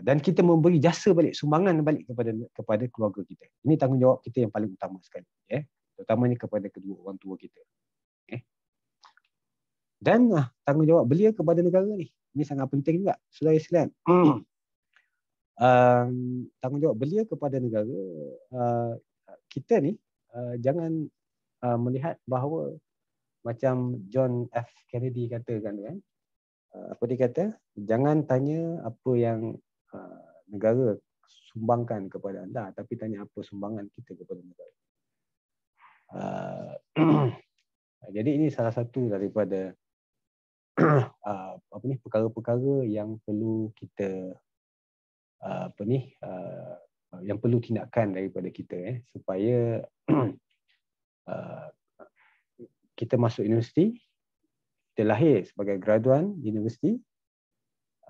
Dan kita memberi jasa balik, sumbangan balik kepada kepada keluarga kita. Ini tanggungjawab kita yang paling utama sekali. Ya. Terutamanya kepada kedua orang tua kita. Ya. Dan ah, tanggungjawab belia kepada negara ni. Ini sangat penting juga. Sudah Islam. um, tanggungjawab belia kepada negara. Uh, kita ni uh, jangan uh, melihat bahawa macam John F Kennedy kata kan kan ah, apa dia kata jangan tanya apa yang ah, negara sumbangkan kepada anda tapi tanya apa sumbangan kita kepada negara ah, <clears throat> jadi ini salah satu daripada <clears throat> apa ni perkara-perkara yang perlu kita apa ni yang perlu tindakan daripada kita eh supaya <clears throat> kita masuk universiti, kita lahir sebagai graduan universiti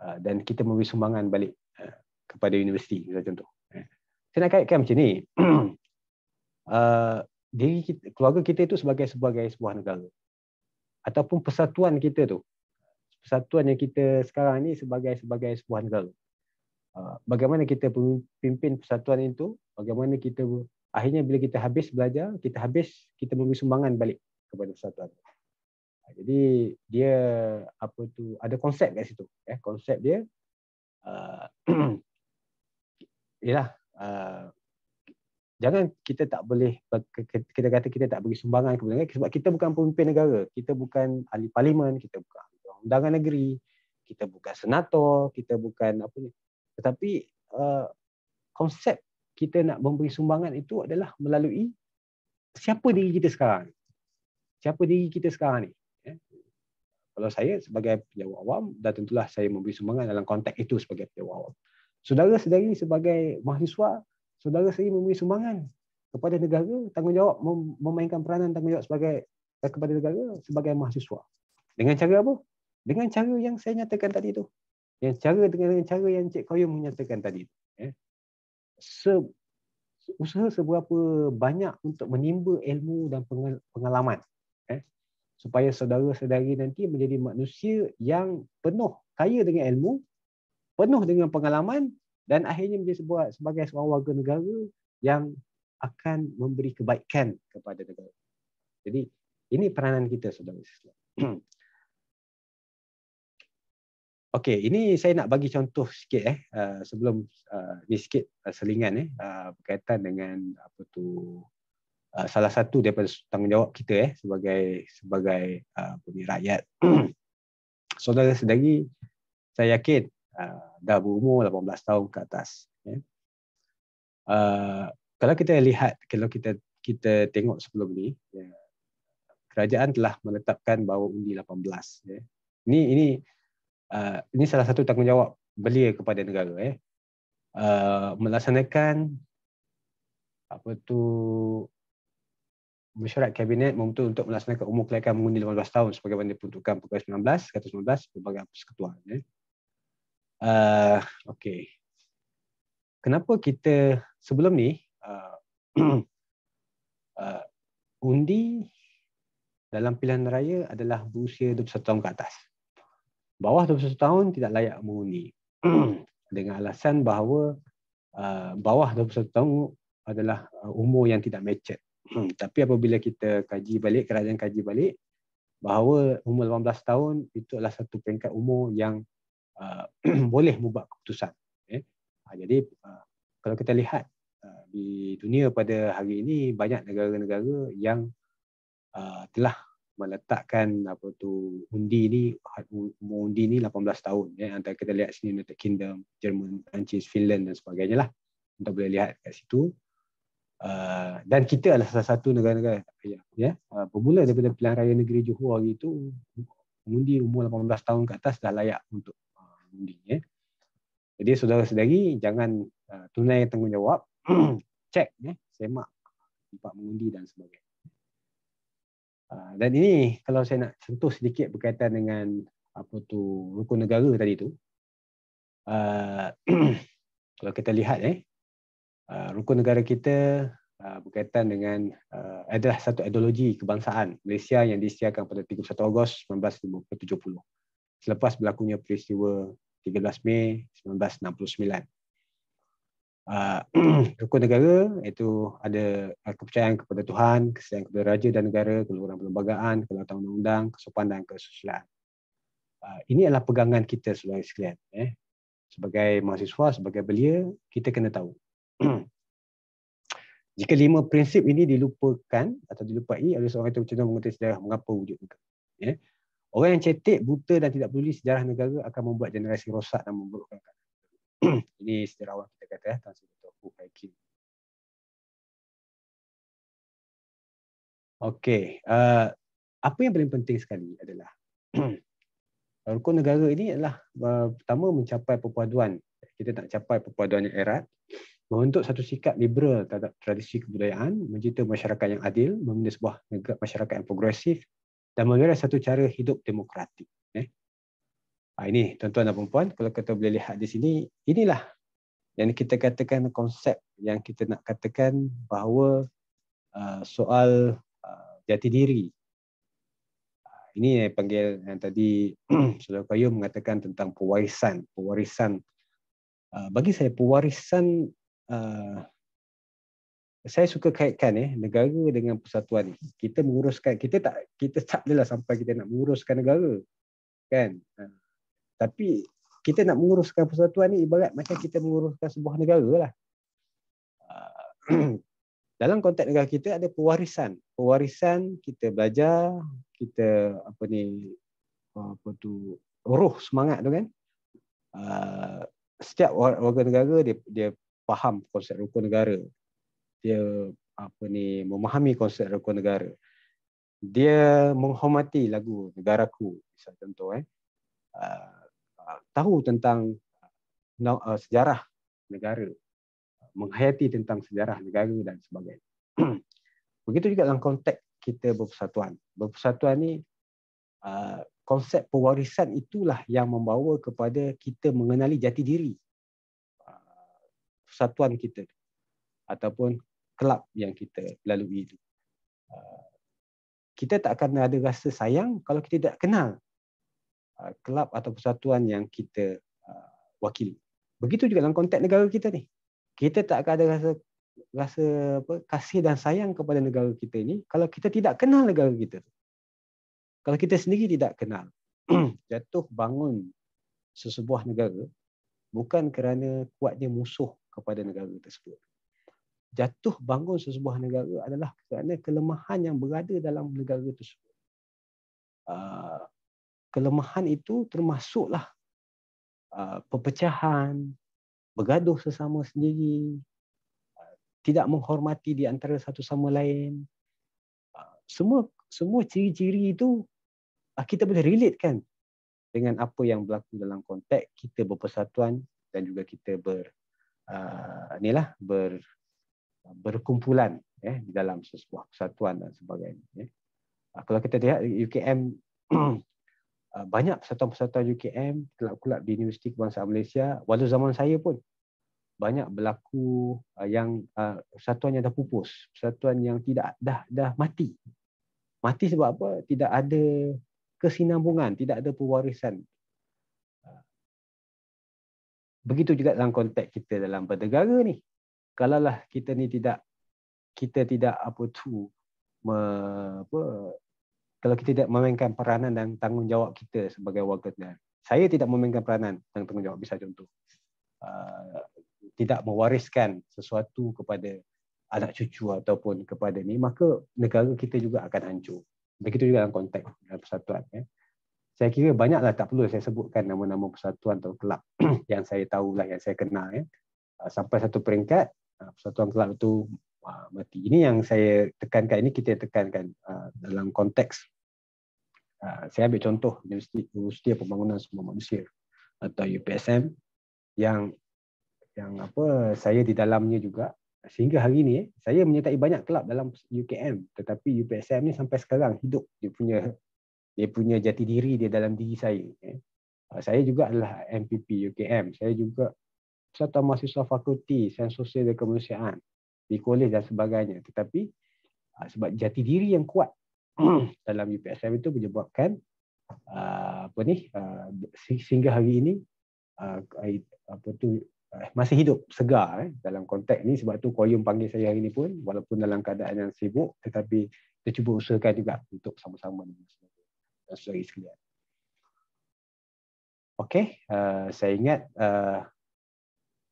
ah, dan kita memberi sumbangan balik ah, kepada universiti misalnya contoh. Eh, saya nak kaitkan macam ni. <clears throat> Ah, diri kita, keluarga kita itu sebagai sebagai sebuah negara ataupun persatuan kita tu. Persatuan yang kita sekarang ni sebagai sebagai sebuah negara. bagaimana kita pimpin persatuan itu? Bagaimana kita akhirnya bila kita habis belajar, kita habis kita memberi sumbangan balik kepada persatuan. Ha, jadi dia apa tu ada konsep kat situ eh, konsep dia uh, yalah uh, jangan kita tak boleh kita kata kita tak bagi sumbangan kepada negara sebab kita bukan pemimpin negara, kita bukan ahli parlimen, kita bukan undangan negeri, kita bukan senator, kita bukan apa ni. Tetapi uh, konsep kita nak memberi sumbangan itu adalah melalui siapa diri kita sekarang siapa diri kita sekarang ni ya. kalau saya sebagai penjawab awam dan tentulah saya memberi sumbangan dalam konteks itu sebagai penjawab awam. Saudara sendiri sebagai mahasiswa, saudara sendiri memberi sumbangan kepada negara tanggungjawab memainkan peranan tanggungjawab sebagai kepada negara sebagai mahasiswa. Dengan cara apa? Dengan cara yang saya nyatakan tadi itu. Yang cara dengan, dengan cara yang Cik Koyum menyatakan tadi itu. Ya. Se, usaha seberapa banyak untuk menimba ilmu dan pengalaman eh, supaya saudara-saudari nanti menjadi manusia yang penuh kaya dengan ilmu, penuh dengan pengalaman dan akhirnya menjadi sebuah sebagai seorang warga negara yang akan memberi kebaikan kepada negara. Jadi ini peranan kita saudara-saudara. <clears throat> Okey, ini saya nak bagi contoh sikit eh ah, sebelum ah, ni sikit ah, selingan eh berkaitan dengan apa tu Uh, salah satu daripada tanggungjawab kita eh sebagai sebagai uh, rakyat. <clears throat> Saudara sedari saya yakin uh, dah berumur 18 tahun ke atas. Yeah. Uh, kalau kita lihat kalau kita kita tengok sebelum ni yeah, kerajaan telah menetapkan bahawa undi 18 ya. Yeah. Ini ini uh, ini salah satu tanggungjawab belia kepada negara eh. Uh, melaksanakan apa tu mesyuarat kabinet memutuskan untuk melaksanakan umur kelayakan mengundi 18 tahun sebagai sebagaimana diputuskan Perkara 19 119 sebagai persekutuan ya. Yeah. Uh, ah, okay. Kenapa kita sebelum ni uh, uh, <clears throat> undi dalam pilihan raya adalah berusia 21 tahun ke atas. Bawah 21 tahun tidak layak mengundi. <clears throat> Dengan alasan bahawa uh, bawah 21 tahun adalah umur yang tidak matured. Hmm, tapi apabila kita kaji balik, kerajaan kaji balik, bahawa umur 18 tahun itu adalah satu peringkat umur yang uh, <clears throat> boleh membuat keputusan. Okay. Eh. Ha, jadi uh, kalau kita lihat uh, di dunia pada hari ini, banyak negara-negara yang uh, telah meletakkan apa tu undi ni umur undi ni 18 tahun ya antara kita lihat sini United Kingdom, Jerman, Perancis, Finland dan sebagainya lah. Kita boleh lihat kat situ Ah, dan kita adalah salah satu negara-negara ya ya uh, bermula daripada pilihan raya negeri Johor hari itu mengundi umur 18 tahun ke atas dah layak untuk ah, mengundi uh, ya. Jadi saudara-saudari jangan uh, tunai tanggungjawab cek <clears throat> ya semak tempat mengundi dan sebagainya. dan ini kalau saya nak sentuh sedikit berkaitan dengan apa tu rukun negara tadi tu. Uh, <clears throat> kalau kita lihat eh Ah, rukun negara kita ah, berkaitan dengan ah, adalah satu ideologi kebangsaan Malaysia yang disiarkan pada 31 Ogos 1970 selepas berlakunya peristiwa 13 Mei 1969. <clears throat> Rukun negara itu ada kepercayaan kepada Tuhan, kesayangan kepada raja dan negara, keluaran perlembagaan, kelautan undang-undang, kesopan dan kesusilaan. Ini adalah pegangan kita sebagai sekalian. Eh. Sebagai mahasiswa, sebagai belia, kita kena tahu. <clears throat> Jika lima prinsip ini dilupakan atau dilupai oleh seorang itu cenderung mengutip sejarah mengapa wujud negara. Ya. Orang yang cetek, buta dan tidak peduli sejarah negara akan membuat generasi rosak dan memburukkan keadaan. <clears throat> ini sejarawan kita kata ya, eh, Tuan Sri Tuan Okey, uh, apa yang paling penting sekali adalah <clears throat> rukun negara ini adalah uh, pertama mencapai perpaduan. Kita tak capai perpaduan yang erat membentuk satu sikap liberal terhadap tradisi kebudayaan, mencipta masyarakat yang adil, membina sebuah negara masyarakat yang progresif dan memilih satu cara hidup demokratik. Eh? Ha, ini tuan-tuan dan perempuan, kalau kita boleh lihat di sini, inilah yang kita katakan konsep yang kita nak katakan bahawa uh, soal uh, jati diri. Uh, ini yang panggil yang tadi <clears throat> Saudara Kayu mengatakan tentang pewarisan. Pewarisan uh, bagi saya pewarisan uh, saya suka kaitkan eh negara dengan persatuan ni. Kita menguruskan kita tak kita tak adalah sampai kita nak menguruskan negara. Kan? Uh, tapi kita nak menguruskan persatuan ni ibarat macam kita menguruskan sebuah negara lah. Ah, <clears throat> dalam konteks negara kita ada pewarisan. Pewarisan kita belajar, kita apa ni apa tu roh semangat tu kan. Ah, setiap warga negara dia dia faham konsep rukun negara. Dia apa ni memahami konsep rukun negara. Dia menghormati lagu negaraku, misal contoh eh. Ah, ah, tahu tentang ah, sejarah negara, menghayati tentang sejarah negara dan sebagainya. <clears throat> Begitu juga dalam konteks kita berpersatuan. Berpersatuan ni konsep pewarisan itulah yang membawa kepada kita mengenali jati diri persatuan kita ataupun kelab yang kita lalui itu. Ah, kita tak akan ada rasa sayang kalau kita tidak kenal ah, kelab atau persatuan yang kita ah, wakili. Begitu juga dalam konteks negara kita ni. Kita tak akan ada rasa rasa apa kasih dan sayang kepada negara kita ini kalau kita tidak kenal negara kita. Kalau kita sendiri tidak kenal <clears throat> jatuh bangun sesebuah negara bukan kerana kuatnya musuh kepada negara tersebut. Jatuh bangun sesebuah negara adalah kerana kelemahan yang berada dalam negara tersebut. Ah, kelemahan itu termasuklah ah, pepecahan, bergaduh sesama sendiri, ah, tidak menghormati di antara satu sama lain. Semua semua ciri-ciri itu kita boleh relate kan dengan apa yang berlaku dalam konteks kita berpersatuan dan juga kita ber, uh, ah, inilah ber berkumpulan ya eh, di dalam sebuah persatuan dan sebagainya ya. Eh. Ah, kalau kita lihat UKM <clears throat> ah, banyak persatuan-persatuan UKM kelab-kelab di Universiti Kebangsaan Malaysia waktu zaman saya pun banyak berlaku yang persatuan yang dah pupus, persatuan yang tidak dah dah mati. Mati sebab apa? Tidak ada kesinambungan, tidak ada pewarisan Begitu juga dalam konteks kita dalam bernegara ni. kalalah kita ni tidak kita tidak apa tu me, apa kalau kita tidak memainkan peranan dan tanggungjawab kita sebagai warga negara. Saya tidak memainkan peranan dan tanggungjawab bisa contoh. Uh, tidak mewariskan sesuatu kepada anak cucu ataupun kepada ni maka negara kita juga akan hancur. Begitu juga dalam konteks dalam persatuan eh saya kira banyaklah tak perlu saya sebutkan nama-nama persatuan atau kelab <clears throat> yang saya tahu tahulah yang saya kenal ya. Ah, sampai satu peringkat ah, persatuan kelab itu ah, mati. Ini yang saya tekankan ini kita tekankan dalam konteks saya ambil contoh Universiti, Universiti Pembangunan Semua Manusia atau UPSM yang yang apa saya di dalamnya juga sehingga hari ini eh, saya menyertai banyak kelab dalam UKM tetapi UPSM ni sampai sekarang hidup dia punya dia punya jati diri dia dalam diri saya. Ya. Ah, saya juga adalah MPP UKM. Saya juga satu mahasiswa fakulti sains sosial dan kemanusiaan di kolej dan sebagainya. Tetapi ah, sebab jati diri yang kuat <clears throat> dalam UPSM itu menyebabkan ah, apa ni sehingga hari ini apa tu eh, masih hidup segar eh, dalam konteks ni sebab tu Koyum panggil saya hari ini pun walaupun dalam keadaan yang sibuk tetapi kita cuba usahakan juga untuk sama-sama dengan -sama saudara sekalian. okay, uh, saya ingat uh,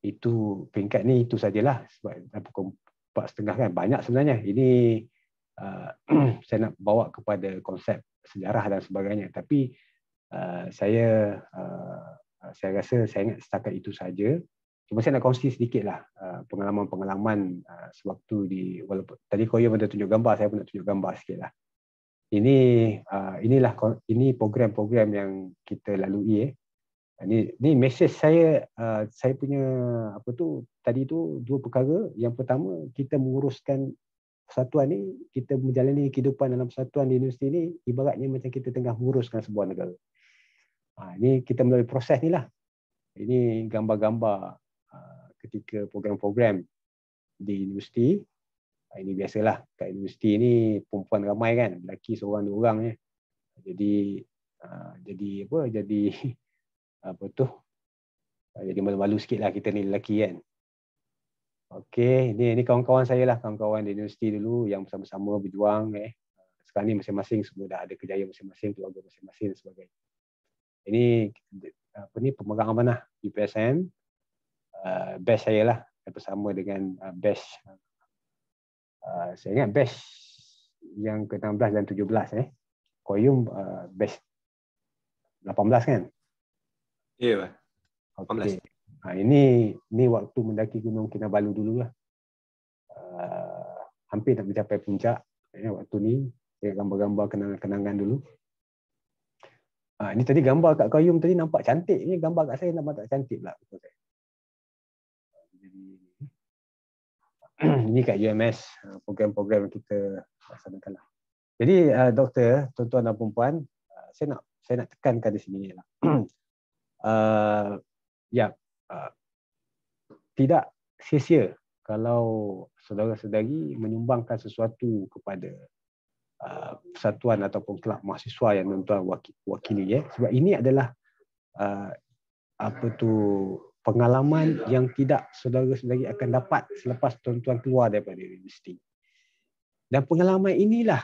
itu peringkat ni itu sajalah sebab dah pukul empat setengah kan banyak sebenarnya. Ini uh, <clears throat> saya nak bawa kepada konsep sejarah dan sebagainya. Tapi uh, saya uh, saya rasa saya ingat setakat itu saja. Cuma saya nak kongsi sedikitlah uh, pengalaman-pengalaman uh, sewaktu di walaupun tadi kau yang dah tunjuk gambar, saya pun nak tunjuk gambar sikitlah ini uh, inilah ini program-program yang kita lalui eh. Ini ah, ni message saya uh, saya punya apa tu tadi tu dua perkara. Yang pertama kita menguruskan persatuan ni, kita menjalani kehidupan dalam persatuan di universiti ni ibaratnya macam kita tengah menguruskan sebuah negara. Ha, ini kita melalui proses ni lah. Ini gambar-gambar uh, ketika program-program di universiti. Ah, ini biasalah kat universiti ni perempuan ramai kan lelaki seorang dua orang je jadi uh, jadi apa jadi <laughs> apa tu ah, jadi malu-malu sikit lah kita ni lelaki kan Okey, ini, ini kawan-kawan saya lah, kawan-kawan di universiti dulu yang bersama-sama berjuang. Eh. Sekarang ni masing-masing semua dah ada kejayaan masing-masing, keluarga masing-masing dan sebagainya. Ini apa ni pemegang amanah UPSM. Uh, best saya lah bersama dengan uh, best Ah, saya ingat best yang ke-16 dan 17 eh. Koyum uh, best 18 kan? Ya. Yeah, okay. 18. Ha, ini ni waktu mendaki Gunung Kinabalu dulu lah. Uh, ah, hampir nak mencapai puncak eh, waktu ni. Saya gambar-gambar kenangan-kenangan dulu. Ha, ini tadi gambar kat Koyum tadi nampak cantik. Ini gambar kat saya nampak tak cantik pula. Okay. ini <clears throat> kat UMS uh, program-program kita laksanakan lah. Jadi uh, doktor, tuan-tuan dan puan-puan, uh, saya nak saya nak tekankan di sini lah. <clears throat> uh, ya, uh, tidak sia-sia kalau saudara-saudari menyumbangkan sesuatu kepada uh, persatuan ataupun kelab mahasiswa yang tuan-tuan wakili. Ya. Sebab ini adalah uh, apa tu pengalaman yang tidak saudara-saudari akan dapat selepas tuan-tuan keluar daripada universiti. Dan pengalaman inilah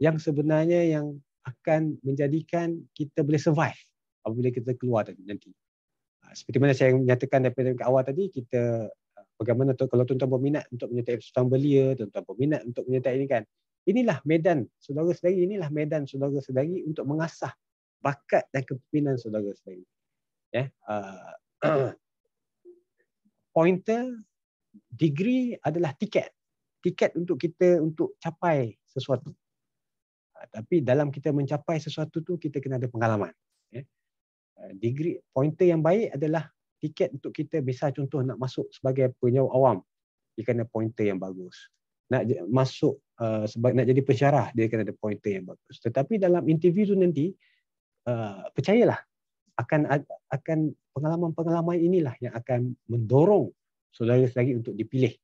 yang sebenarnya yang akan menjadikan kita boleh survive apabila kita keluar nanti. Ha, seperti mana saya nyatakan daripada awal tadi, kita ha, bagaimana tu, kalau tuan-tuan berminat untuk menyertai Sultan Belia, tuan-tuan berminat untuk menyertai ini kan. Inilah medan saudara-saudari, inilah medan saudara-saudari untuk mengasah bakat dan kepimpinan saudara-saudari. Ya. Yeah. Ha, uh, pointer degree adalah tiket tiket untuk kita untuk capai sesuatu ha, tapi dalam kita mencapai sesuatu tu kita kena ada pengalaman ya. ha, degree pointer yang baik adalah tiket untuk kita misal contoh nak masuk sebagai penyewa awam dia kena pointer yang bagus nak masuk uh, sebagai nak jadi pensyarah dia kena ada pointer yang bagus tetapi dalam interview tu nanti uh, percayalah akan akan pengalaman-pengalaman inilah yang akan mendorong saudara lagi untuk dipilih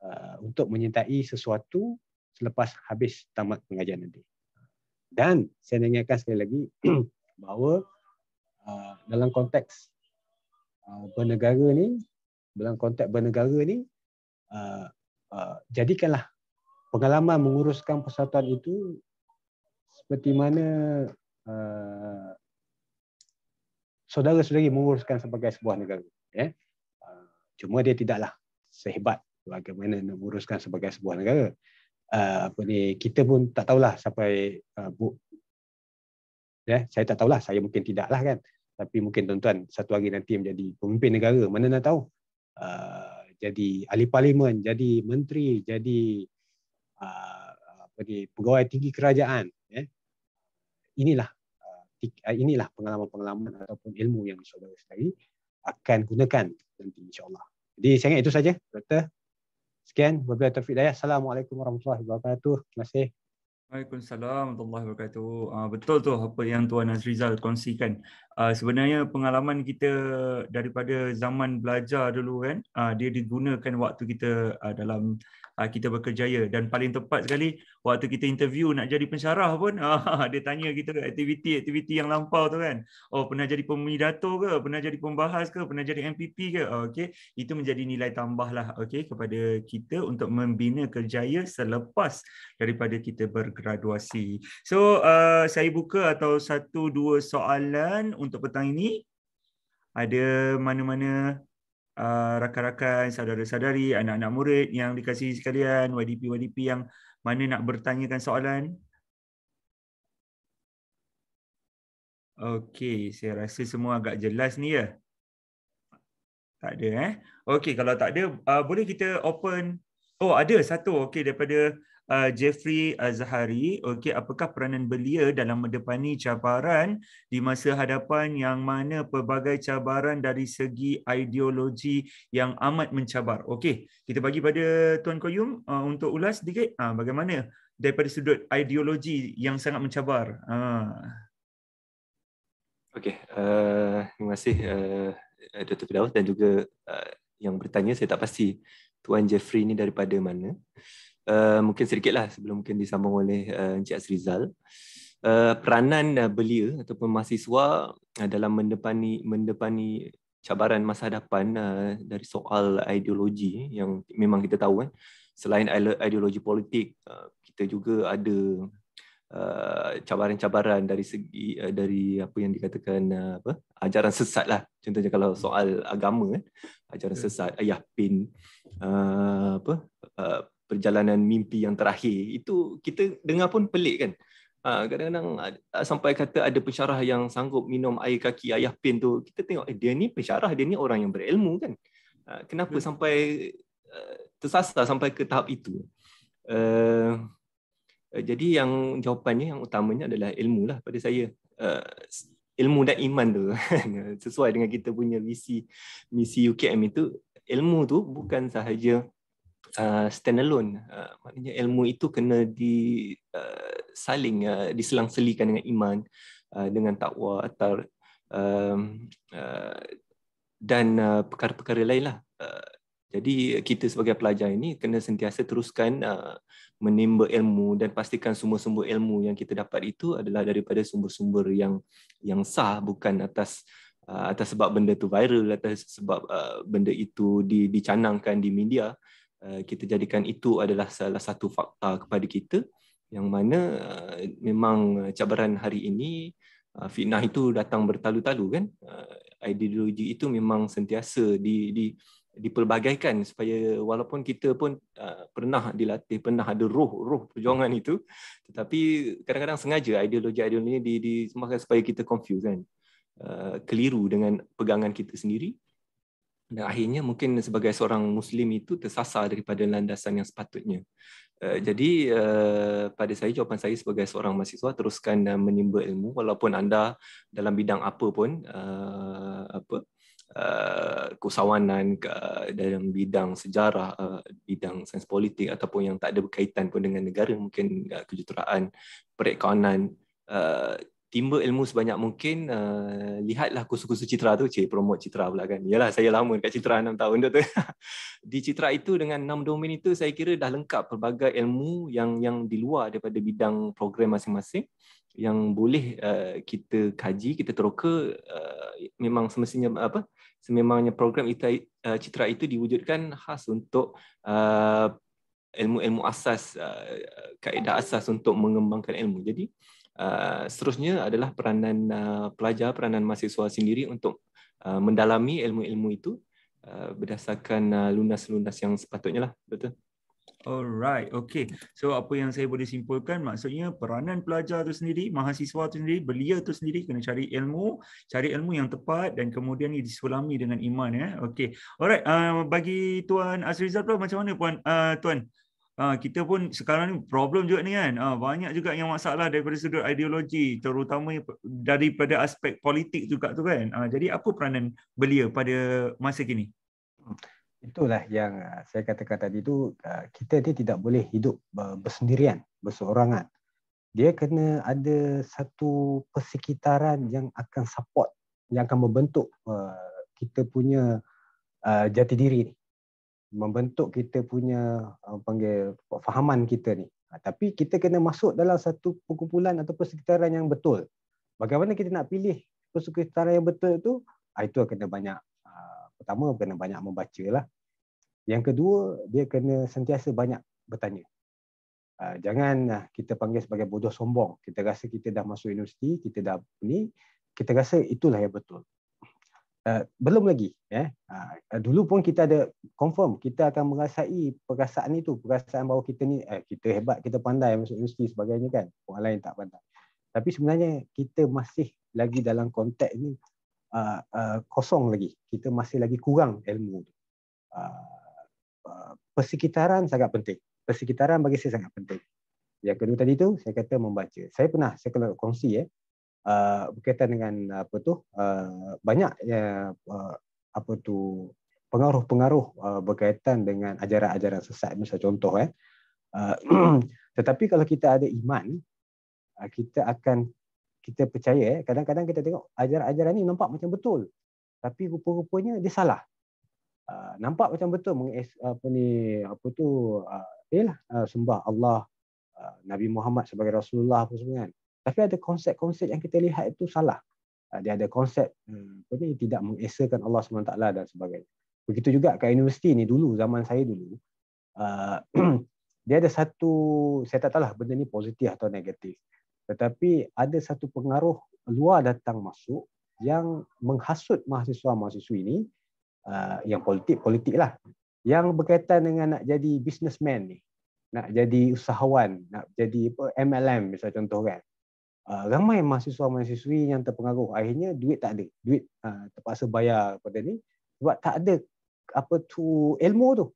uh, untuk menyertai sesuatu selepas habis tamat pengajian nanti. Dan saya ingatkan sekali lagi <clears throat> bahawa uh, dalam konteks uh, bernegara ni, dalam konteks bernegara ni, uh, uh, jadikanlah pengalaman menguruskan persatuan itu seperti mana uh, saudara-saudari menguruskan sebagai sebuah negara. Ya. Ah, cuma dia tidaklah sehebat bagaimana menguruskan sebagai sebuah negara. Ah, apa ni, kita pun tak tahulah sampai ah, bu. Ya, saya tak tahulah, saya mungkin tidaklah kan. Tapi mungkin tuan-tuan satu hari nanti menjadi pemimpin negara, mana nak tahu. jadi ahli parlimen, jadi menteri, jadi apa ni, pegawai tinggi kerajaan. Ya. Inilah praktikal eh, inilah pengalaman-pengalaman ataupun ilmu yang saudara sendiri akan gunakan nanti insyaAllah. Jadi saya ingat itu saja. Doktor. Sekian. Wabila Taufiq Dayah. Assalamualaikum warahmatullahi wabarakatuh. Terima kasih. Waalaikumsalam warahmatullahi wabarakatuh. Ah, betul tu apa yang Tuan Azrizal kongsikan uh, sebenarnya pengalaman kita daripada zaman belajar dulu kan uh, dia digunakan waktu kita uh, dalam uh, kita berkerjaya dan paling tepat sekali waktu kita interview nak jadi pensyarah pun uh, <laughs> dia tanya kita aktiviti-aktiviti yang lampau tu kan oh pernah jadi pemidato ke pernah jadi pembahas ke pernah jadi MPP ke uh, okey itu menjadi nilai tambah lah okey kepada kita untuk membina kerjaya selepas daripada kita bergraduasi so uh, saya buka atau satu dua soalan untuk untuk petang ini. Ada mana-mana uh, rakan-rakan, saudara-saudari, anak-anak murid yang dikasihi sekalian, YDP-YDP yang mana nak bertanyakan soalan. Okey, saya rasa semua agak jelas ni ya. Tak ada eh. Okey, kalau tak ada, uh, boleh kita open. Oh, ada satu. Okey, daripada uh, Jeffrey Azhari. Okey, apakah peranan belia dalam mendepani cabaran di masa hadapan yang mana pelbagai cabaran dari segi ideologi yang amat mencabar? Okey, kita bagi pada Tuan Koyum uh, untuk ulas sedikit uh, bagaimana daripada sudut ideologi yang sangat mencabar. Uh. Okey, uh, terima kasih uh, Dr. Pidawas dan juga uh, yang bertanya saya tak pasti Tuan Jeffrey ni daripada mana. Uh, Eh, mungkin sedikitlah sebelum mungkin disambung oleh uh, Encik Asrizal. Uh, eh, peranan uh, belia ataupun mahasiswa uh, dalam mendepani mendepani cabaran masa hadapan uh, dari soal ideologi yang memang kita tahu kan selain ideologi politik uh, kita juga ada uh, cabaran-cabaran dari segi uh, dari apa yang dikatakan uh, apa ajaran sesat lah contohnya kalau soal agama kan ajaran ya. sesat ayah pin uh, apa uh, perjalanan mimpi yang terakhir itu kita dengar pun pelik kan ah, kadang-kadang ah, sampai kata ada pensyarah yang sanggup minum air kaki ayah pin tu kita tengok eh, dia ni pensyarah dia ni orang yang berilmu kan ah, kenapa hmm. sampai tersasar sampai ke tahap itu jadi yang jawapannya yang utamanya adalah ilmu lah pada saya ilmu dan iman tu <laughs> sesuai dengan kita punya misi misi UKM itu ilmu tu bukan sahaja Uh, standalone. Uh, maknanya ilmu itu kena di uh, uh, diselang-selikan dengan iman, uh, dengan takwa atau uh, um, uh, dan uh, perkara-perkara lainlah. Uh, jadi kita sebagai pelajar ini kena sentiasa teruskan uh, menimba ilmu dan pastikan sumber-sumber ilmu yang kita dapat itu adalah daripada sumber-sumber yang yang sah bukan atas uh, atas sebab benda tu viral atas sebab uh, benda itu di, dicanangkan di media Eh, kita jadikan itu adalah salah satu fakta kepada kita yang mana eh, memang eh, cabaran hari ini fitnah itu datang bertalu-talu kan ideologi itu memang sentiasa di di dipelbagaikan supaya walaupun kita pun pernah dilatih pernah ada roh-roh perjuangan itu tetapi kadang-kadang sengaja ideologi-ideologi ini di di supaya kita confuse kan keliru dengan pegangan kita sendiri dan akhirnya mungkin sebagai seorang muslim itu tersasar daripada landasan yang sepatutnya eh, hmm. jadi eh, pada saya jawapan saya sebagai seorang mahasiswa teruskan uh, menimba ilmu walaupun anda dalam bidang apa pun eh, apa uh, keusahawanan dalam bidang sejarah bidang sains politik ataupun yang tak ada berkaitan pun dengan negara mungkin uh, kejuruteraan perekonan timba ilmu sebanyak mungkin uh, lihatlah kursus-kursus citra tu cik promote citra pula kan yalah saya lama dekat citra 6 tahun tu <laughs> di citra itu dengan 6 domain itu saya kira dah lengkap pelbagai ilmu yang yang di luar daripada bidang program masing-masing yang boleh uh, kita kaji kita teroka uh, memang semestinya apa sememangnya program itu uh, citra itu diwujudkan khas untuk uh, ilmu-ilmu asas uh, kaedah asas untuk mengembangkan ilmu jadi Ah, seterusnya adalah peranan ah, pelajar, peranan mahasiswa sendiri untuk ah, mendalami ilmu-ilmu itu berdasarkan lunas-lunas yang sepatutnya lah, betul? Alright, okay. So apa yang saya boleh simpulkan maksudnya peranan pelajar tu sendiri, mahasiswa tu sendiri, belia tu sendiri kena cari ilmu, cari ilmu yang tepat dan kemudian ia disulami dengan iman. Eh. Okay. Alright, uh, bagi Tuan Azrizal pula macam mana Puan, uh, Tuan? Ah, kita pun sekarang ni problem juga ni kan. Uh, banyak juga yang masalah daripada sudut ideologi terutama daripada aspek politik juga tu kan. Uh, jadi apa peranan belia pada masa kini? Hmm, itulah yang saya katakan tadi tu kita dia tidak boleh hidup bersendirian, berseorangan. Dia kena ada satu persekitaran yang akan support, yang akan membentuk kita punya jati diri ni membentuk kita punya uh, panggil fahaman kita ni. Ha, tapi kita kena masuk dalam satu perkumpulan atau persekitaran yang betul. Bagaimana kita nak pilih persekitaran yang betul tu? Ha, itu kena banyak uh, pertama kena banyak membaca lah. Yang kedua dia kena sentiasa banyak bertanya. Uh, jangan uh, kita panggil sebagai bodoh sombong. Kita rasa kita dah masuk universiti, kita dah ni, kita rasa itulah yang betul. Eh, belum lagi ya uh, dulu pun kita ada confirm kita akan merasai perasaan itu perasaan bahawa kita ni uh, kita hebat kita pandai masuk universiti sebagainya kan orang lain tak pandai tapi sebenarnya kita masih lagi dalam konteks ni uh, uh, kosong lagi kita masih lagi kurang ilmu tu uh, uh, persekitaran sangat penting persekitaran bagi saya sangat penting yang kedua tadi tu saya kata membaca saya pernah saya kena kongsi eh Uh, berkaitan dengan apa tu uh, banyak ya uh, apa tu pengaruh-pengaruh uh, berkaitan dengan ajaran-ajaran sesat misal contoh eh uh, <clears throat> tetapi kalau kita ada iman uh, kita akan kita percaya eh kadang-kadang kita tengok ajaran-ajaran ni nampak macam betul tapi rupa-rupanya dia salah uh, nampak macam betul mengis, apa ni apa tu uh, yalah, eh uh, sembah Allah uh, Nabi Muhammad sebagai Rasulullah apa semua kan tapi ada konsep-konsep yang kita lihat itu salah. Ah, dia ada konsep hmm, apa ni, tidak mengesahkan Allah SWT dan sebagainya. Begitu juga kat universiti ni dulu, zaman saya dulu, ah, <clears throat> dia ada satu, saya tak tahu lah benda ni positif atau negatif. Tetapi ada satu pengaruh luar datang masuk yang menghasut mahasiswa-mahasiswi ni ah, yang politik-politik lah. Yang berkaitan dengan nak jadi businessman ni. Nak jadi usahawan, nak jadi MLM misalnya contoh kan uh, ramai mahasiswa-mahasiswi yang terpengaruh akhirnya duit tak ada duit uh, terpaksa bayar pada ni sebab tak ada apa tu ilmu tu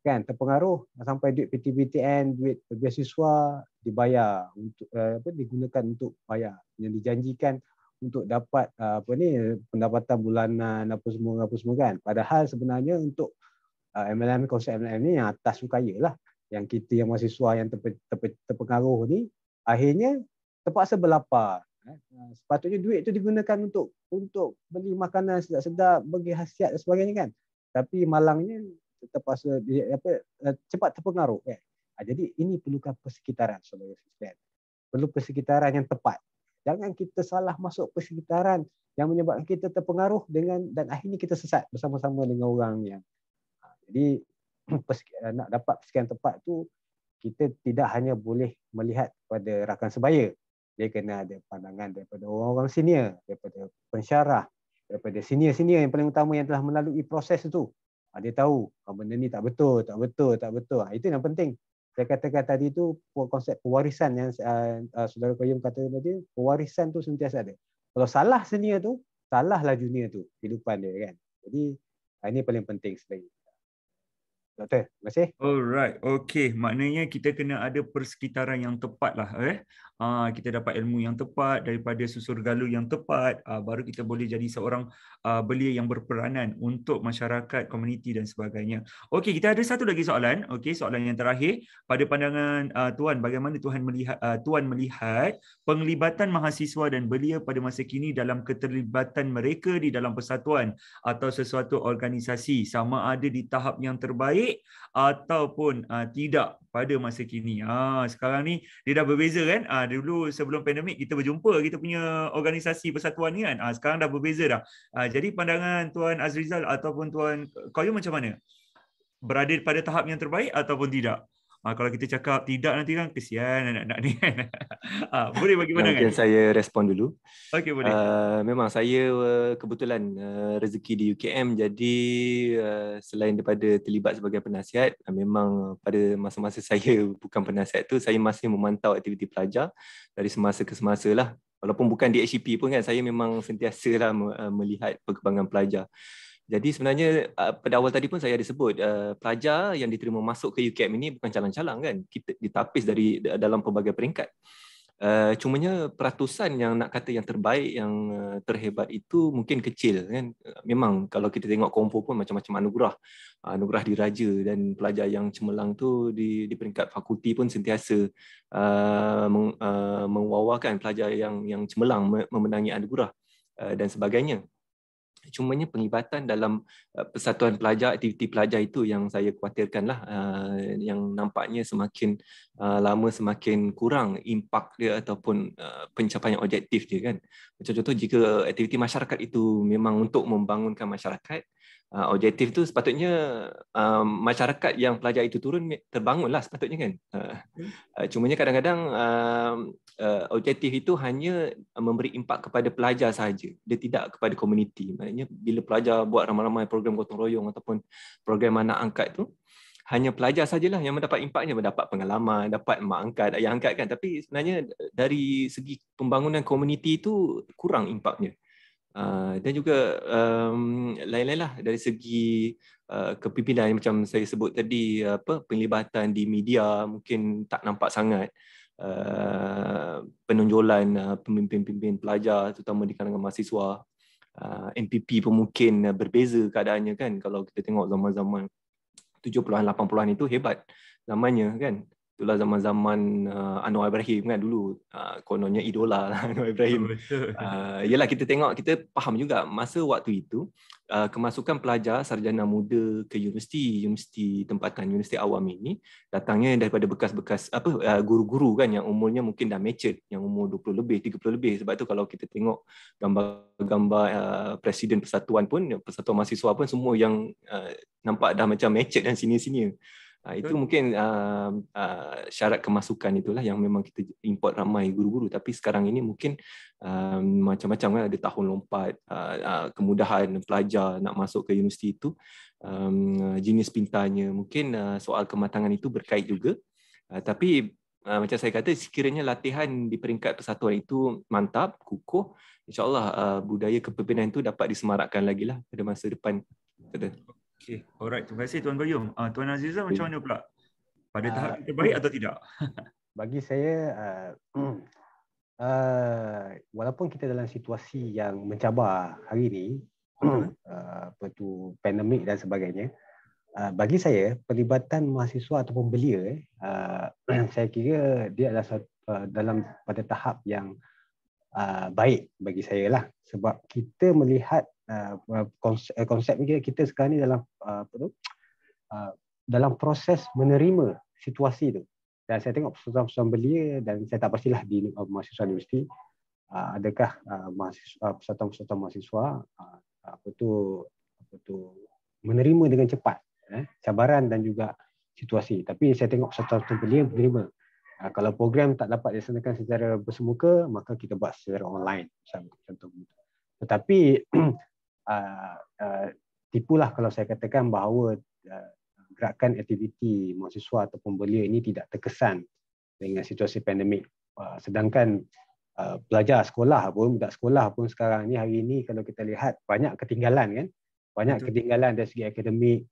kan terpengaruh sampai duit PTPTN duit beasiswa dibayar untuk uh, apa digunakan untuk bayar yang dijanjikan untuk dapat uh, apa ni pendapatan bulanan apa semua apa semua kan padahal sebenarnya untuk uh, MLM konsep MLM ni yang atas lah yang kita yang mahasiswa yang terpe, terpe, terpengaruh ni akhirnya terpaksa berlapar. Eh. Ah, sepatutnya duit itu digunakan untuk untuk beli makanan sedap-sedap, bagi khasiat dan sebagainya kan. Tapi malangnya terpaksa apa, eh, cepat terpengaruh. Kan? Jadi ini perlukan persekitaran. Perlu persekitaran yang tepat. Jangan kita salah masuk persekitaran yang menyebabkan kita terpengaruh dengan dan akhirnya kita sesat bersama-sama dengan orang yang. Ah, jadi <clears throat> nak dapat persekitaran tepat tu kita tidak hanya boleh melihat pada rakan sebaya dia kena ada pandangan daripada orang-orang senior, daripada pensyarah, daripada senior-senior yang paling utama yang telah melalui proses itu. Ah, dia tahu oh, benda ni tak betul, tak betul, tak betul. Ah, itu yang penting. Saya katakan tadi itu konsep pewarisan yang uh, uh, Saudara Koyum kata tadi, pewarisan tu sentiasa ada. Kalau salah senior tu, salahlah junior tu kehidupan dia kan. Jadi ini paling penting sebenarnya. Doktor, terima kasih. Alright, okay. Maknanya kita kena ada persekitaran yang tepat lah. Eh? Uh, kita dapat ilmu yang tepat daripada susur galu yang tepat uh, baru kita boleh jadi seorang uh, belia yang berperanan untuk masyarakat komuniti dan sebagainya. Okey kita ada satu lagi soalan. Okey soalan yang terakhir pada pandangan uh, tuan bagaimana tuan melihat uh, tuan melihat penglibatan mahasiswa dan belia pada masa kini dalam keterlibatan mereka di dalam persatuan atau sesuatu organisasi sama ada di tahap yang terbaik baik ataupun uh, tidak pada masa kini. Ah sekarang ni dia dah berbeza kan? Ah dulu sebelum pandemik kita berjumpa kita punya organisasi persatuan ni kan. Ah sekarang dah berbeza dah. Uh, jadi pandangan tuan Azrizal ataupun tuan Koyu macam mana? Berada pada tahap yang terbaik ataupun tidak? Uh, kalau kita cakap tidak nanti kan kesian anak-anak ni <laughs> kan. Ah, boleh bagaimana ya, Mungkin kan? Mungkin saya respon dulu. Okey boleh. Uh, memang saya eh, kebetulan uh, rezeki di UKM jadi uh, selain daripada terlibat sebagai penasihat uh, memang pada masa-masa <laughs> saya bukan penasihat tu saya masih memantau aktiviti pelajar dari semasa ke semasa lah. Walaupun bukan di HEP pun kan saya memang sentiasa lah melihat perkembangan pelajar. Jadi sebenarnya uh, pada awal tadi pun saya ada sebut uh, pelajar yang diterima masuk ke UKM ini bukan calang-calang kan kita ditapis dari dalam pelbagai peringkat. Uh, cumanya peratusan yang nak kata yang terbaik yang terhebat itu mungkin kecil kan. Memang kalau kita tengok kompo pun macam-macam anugerah anugerah diraja dan pelajar yang cemerlang tu di di peringkat fakulti pun sentiasa uh, meng, uh, mengwawakan pelajar yang yang cemerlang memenangi anugerah uh, dan sebagainya. Cumanya pengibatan dalam uh, persatuan pelajar, aktiviti pelajar itu yang saya khawatirkanlah uh, yang nampaknya semakin uh, lama semakin kurang impak dia ataupun pencapaian objektif dia kan. Macam contoh jika aktiviti masyarakat itu memang untuk membangunkan masyarakat, uh, objektif tu sepatutnya uh, masyarakat yang pelajar itu turun terbangunlah sepatutnya kan. Uh, uh, cumanya kadang-kadang uh, uh, objektif itu hanya memberi impak kepada pelajar sahaja. Dia tidak kepada komuniti. Maknanya bila pelajar buat ramai-ramai program gotong royong ataupun program anak angkat tu hanya pelajar sajalah yang mendapat impaknya mendapat pengalaman dapat mak angkat ayah angkat kan tapi sebenarnya dari segi pembangunan komuniti itu kurang impaknya Uh, dan juga um, lain-lain lah dari segi uh, kepimpinan macam saya sebut tadi apa penglibatan di media mungkin tak nampak sangat uh, penonjolan uh, pemimpin-pemimpin pelajar terutama di kalangan mahasiswa uh, ah, MPP pun mungkin berbeza keadaannya kan kalau kita tengok zaman-zaman 70-an 80-an itu hebat zamannya kan itulah zaman-zaman uh, Anwar Ibrahim kan dulu uh, kononnya idola lah <laughs> Anwar Ibrahim. Uh, yelah kita tengok kita faham juga masa waktu itu uh, kemasukan pelajar sarjana muda ke universiti universiti tempatan universiti awam ini datangnya daripada bekas-bekas apa uh, guru-guru kan yang umurnya mungkin dah matured yang umur 20 lebih 30 lebih sebab tu kalau kita tengok gambar-gambar uh, presiden persatuan pun persatuan mahasiswa pun semua yang uh, nampak dah macam matured dan senior-senior. Ah, itu mungkin uh, uh, syarat kemasukan itulah yang memang kita import ramai guru-guru tapi sekarang ini mungkin um, macam-macam kan ada tahun lompat uh, uh, kemudahan pelajar nak masuk ke universiti itu um, jenis pintanya mungkin uh, soal kematangan itu berkait juga uh, tapi uh, macam saya kata sekiranya latihan di peringkat persatuan itu mantap kukuh insyaallah uh, budaya kepimpinan itu dapat disemarakkan lagi lah pada masa depan Okay, alright. Terima kasih Tuan Goyum. Uh, ah, Tuan Azizah okay. macam mana pula? Pada ah, tahap terbaik atau tidak? <laughs> bagi saya, uh, uh, <clears throat> walaupun kita dalam situasi yang mencabar hari ini, <clears throat> hmm. apa uh, pandemik dan sebagainya, uh, bagi saya pelibatan mahasiswa ataupun belia, uh, saya kira dia adalah satu, uh, dalam pada tahap yang uh, baik bagi saya lah. Sebab kita melihat uh, konsep, konsep kita, kita sekarang ni dalam Uh, apa tu uh, dalam proses menerima situasi tu dan saya tengok pesan-pesan belia dan saya tak pastilah di uh, mahasiswa universiti uh, adakah mahasiswa mahasiswa uh, mahasiswa uh, apa tu apa tu menerima dengan cepat eh, cabaran dan juga situasi tapi saya tengok pesan-pesan belia menerima kalau program tak dapat dilaksanakan secara bersemuka maka kita buat secara online contoh tetapi <clears throat> tipulah kalau saya katakan bahawa uh, gerakan aktiviti mahasiswa ataupun belia ini tidak terkesan dengan situasi pandemik. Uh, sedangkan uh, pelajar sekolah pun, budak sekolah pun sekarang ini hari ini kalau kita lihat banyak ketinggalan kan. Banyak Betul. ketinggalan dari segi akademik.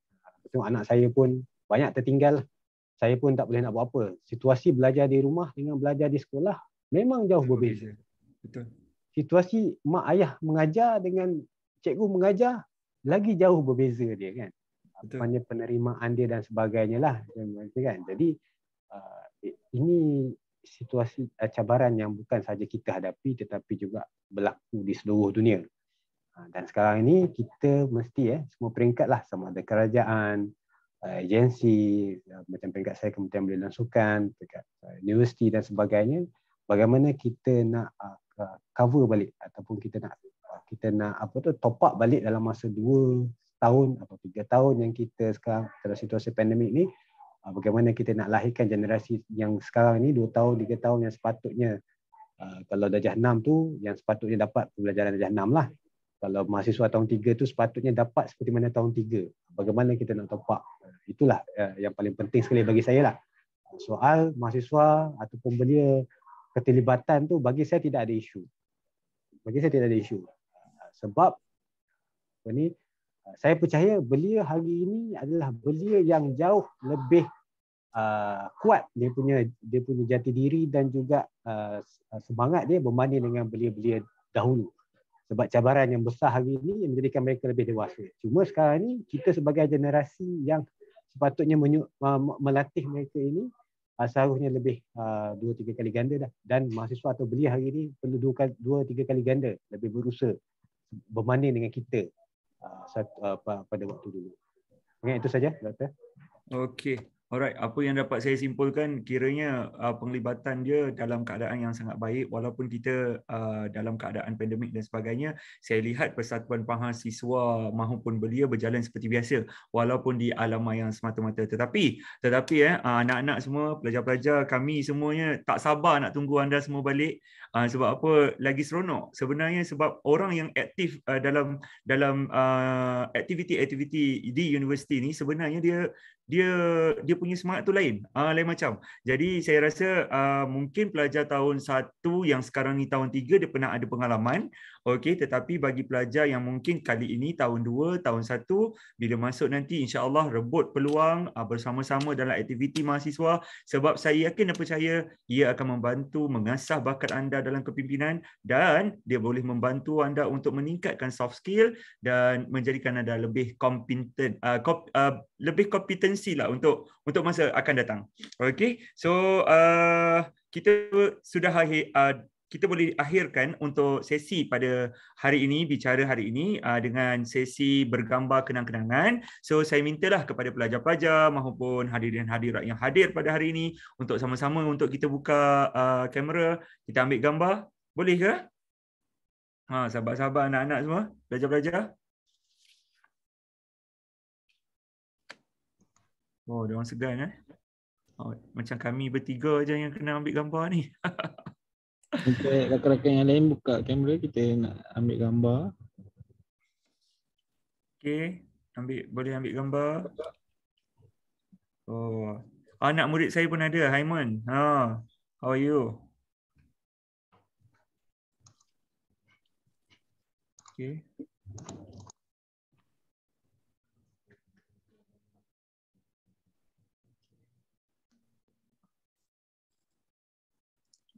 Tengok anak saya pun banyak tertinggal. Saya pun tak boleh nak buat apa. Situasi belajar di rumah dengan belajar di sekolah memang jauh berbeza. Betul. Situasi mak ayah mengajar dengan cikgu mengajar lagi jauh berbeza dia kan. Apanya penerimaan dia dan sebagainya lah. Kan? Jadi eh, ini situasi eh, cabaran yang bukan saja kita hadapi tetapi juga berlaku di seluruh dunia. Ah, dan sekarang ini kita mesti eh, semua peringkat lah sama ada kerajaan, eh, agensi, macam peringkat saya kemudian Belia dan peringkat uh, universiti dan sebagainya. Bagaimana kita nak cover balik ataupun kita nak kita nak apa tu top up balik dalam masa 2 tahun atau 3 tahun yang kita sekarang dalam situasi pandemik ni uh, bagaimana kita nak lahirkan generasi yang sekarang ni 2 tahun 3 tahun yang sepatutnya uh, kalau darjah 6 tu yang sepatutnya dapat pembelajaran darjah 6 lah kalau mahasiswa tahun 3 tu sepatutnya dapat seperti mana tahun 3 bagaimana kita nak top up uh, itulah uh, yang paling penting sekali bagi saya lah soal mahasiswa ataupun belia keterlibatan tu bagi saya tidak ada isu bagi saya tidak ada isu sebab apa ni uh, saya percaya belia hari ini adalah belia yang jauh lebih uh, kuat dia punya dia punya jati diri dan juga uh, semangat dia berbanding dengan belia-belia dahulu sebab cabaran yang besar hari ini yang menjadikan mereka lebih dewasa. Cuma sekarang ni kita sebagai generasi yang sepatutnya menyu, uh, melatih mereka ini uh, seharusnya lebih uh, 2 3 kali ganda dah dan mahasiswa atau belia hari ini perlu 2 3 kali ganda lebih berusaha bermanding dengan kita uh, satu, uh, pada waktu dulu. Okay, itu saja, Doktor. Okey. Alright, apa yang dapat saya simpulkan kiranya uh, penglibatan dia dalam keadaan yang sangat baik walaupun kita uh, dalam keadaan pandemik dan sebagainya, saya lihat persatuan pahang siswa mahupun belia berjalan seperti biasa walaupun di alam maya yang semata-mata. Tetapi tetapi eh uh, anak-anak semua, pelajar-pelajar kami semuanya tak sabar nak tunggu anda semua balik uh, sebab apa? Lagi seronok. Sebenarnya sebab orang yang aktif uh, dalam dalam uh, aktiviti-aktiviti di universiti ni sebenarnya dia dia dia punya semangat tu lain uh, lain macam jadi saya rasa uh, mungkin pelajar tahun satu yang sekarang ni tahun tiga dia pernah ada pengalaman Okey, tetapi bagi pelajar yang mungkin kali ini tahun 2, tahun 1 bila masuk nanti insya-Allah rebut peluang ah, bersama-sama dalam aktiviti mahasiswa sebab saya yakin dan percaya ia akan membantu mengasah bakat anda dalam kepimpinan dan dia boleh membantu anda untuk meningkatkan soft skill dan menjadikan anda lebih competent uh, ah, kop, uh, ah, lebih kompetensi lah untuk untuk masa akan datang. Okey. So uh, kita sudah akhir uh, kita boleh akhirkan untuk sesi pada hari ini, bicara hari ini uh, dengan sesi bergambar kenang-kenangan. So saya mintalah kepada pelajar-pelajar maupun hadirin hadirat yang hadir pada hari ini untuk sama-sama untuk kita buka uh, kamera, kita ambil gambar. Boleh ke? Ha, sahabat-sahabat anak-anak semua, pelajar-pelajar. Oh, dia orang segan eh. Oh, macam kami bertiga aja yang kena ambil gambar ni. <laughs> Okay, rakan-rakan yang lain buka kamera kita nak ambil gambar. Okey, ambil boleh ambil gambar. Oh, anak ah, murid saya pun ada, Haiman. Ha, how are you? Okey.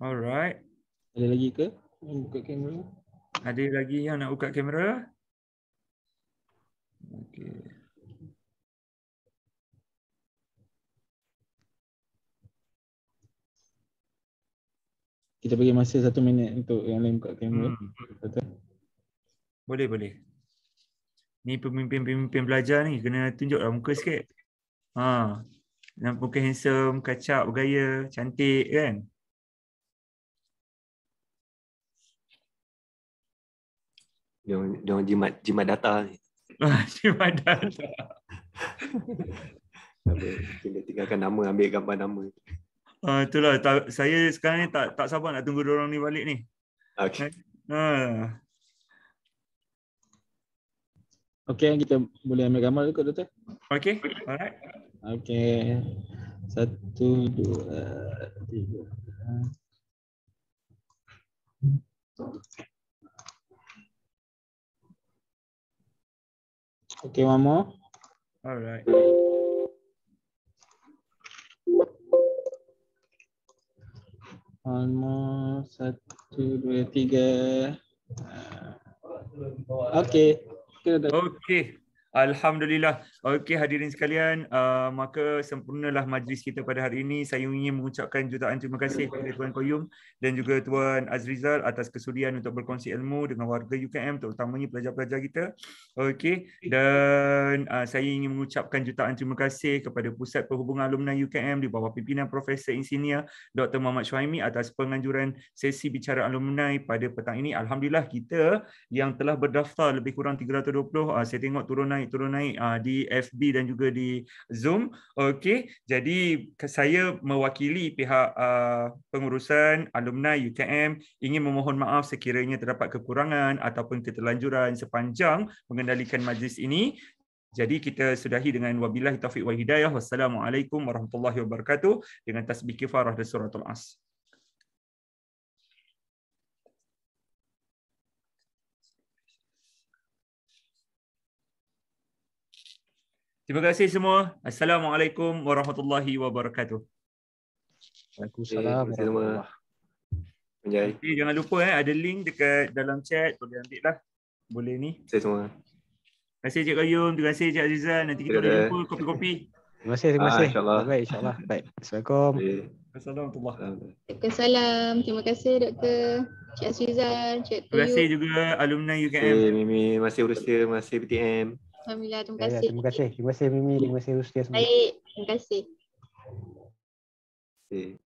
Alright. Ada lagi ke? Buka kamera. Ada lagi yang nak buka kamera? Okey. Kita bagi masa satu minit untuk yang lain buka kamera. Hmm. Boleh, boleh. Ni pemimpin-pemimpin pelajar ni kena tunjuklah muka sikit. Ha. Nampak handsome, kacak, bergaya, cantik kan? dia orang, dia orang jimat jimat data ni. Ah, <laughs> jimat data. <laughs> kita tinggalkan nama ambil gambar nama. Uh, itulah ta- saya sekarang ni tak tak sabar nak tunggu dia orang ni balik ni. Okay. Ha. Eh, uh. Okey, kita boleh ambil gambar dulu doktor. Okey. Alright. Okey. Satu, dua, tiga. Okay, one more. All right. One more, satu, dua, tiga. Uh, okay. Okay. Alhamdulillah. Okey hadirin sekalian, uh, maka sempurnalah majlis kita pada hari ini. Saya ingin mengucapkan jutaan terima kasih kepada Tuan Koyum dan juga Tuan Azrizal atas kesudian untuk berkongsi ilmu dengan warga UKM terutamanya pelajar-pelajar kita. Okey dan uh, saya ingin mengucapkan jutaan terima kasih kepada Pusat Perhubungan Alumni UKM di bawah pimpinan Profesor Insinyur Dr. Muhammad Shuaimi atas penganjuran sesi bicara alumni pada petang ini. Alhamdulillah kita yang telah berdaftar lebih kurang 320, uh, saya tengok turun naik turun naik uh, di FB dan juga di Zoom. Okey, jadi saya mewakili pihak uh, pengurusan alumni UTM ingin memohon maaf sekiranya terdapat kekurangan ataupun ketelanjuran sepanjang mengendalikan majlis ini. Jadi kita sudahi dengan wabillahi taufiq wal hidayah. Wassalamualaikum warahmatullahi wabarakatuh dengan tasbih kifarah dan suratul as. Terima kasih semua. Assalamualaikum warahmatullahi wabarakatuh. Assalamualaikum. warahmatullahi okay, Jangan lupa eh, ada link dekat dalam chat. Boleh ambil lah. Boleh ni. Terima kasih semua. Terima kasih Cik Qayyum. Terima kasih Cik Azizan. Nanti kita boleh jumpa kopi-kopi. Terima kasih. Terima ah, kasih. Ah, Baik, insyaAllah. Baik. Assalamualaikum. Assalamualaikum. Waalaikumsalam. Terima kasih Doktor. Cik Azizan. Cik Qayyum. Terima kasih juga alumni UKM. Terima kasih Mimi. Masih berusia. Masih PTM. Alhamdulillah. Terima kasih. Ya, ya, terima kasih. Terima kasih Mimi. Terima kasih Ustia Baik. Terima kasih. Okay.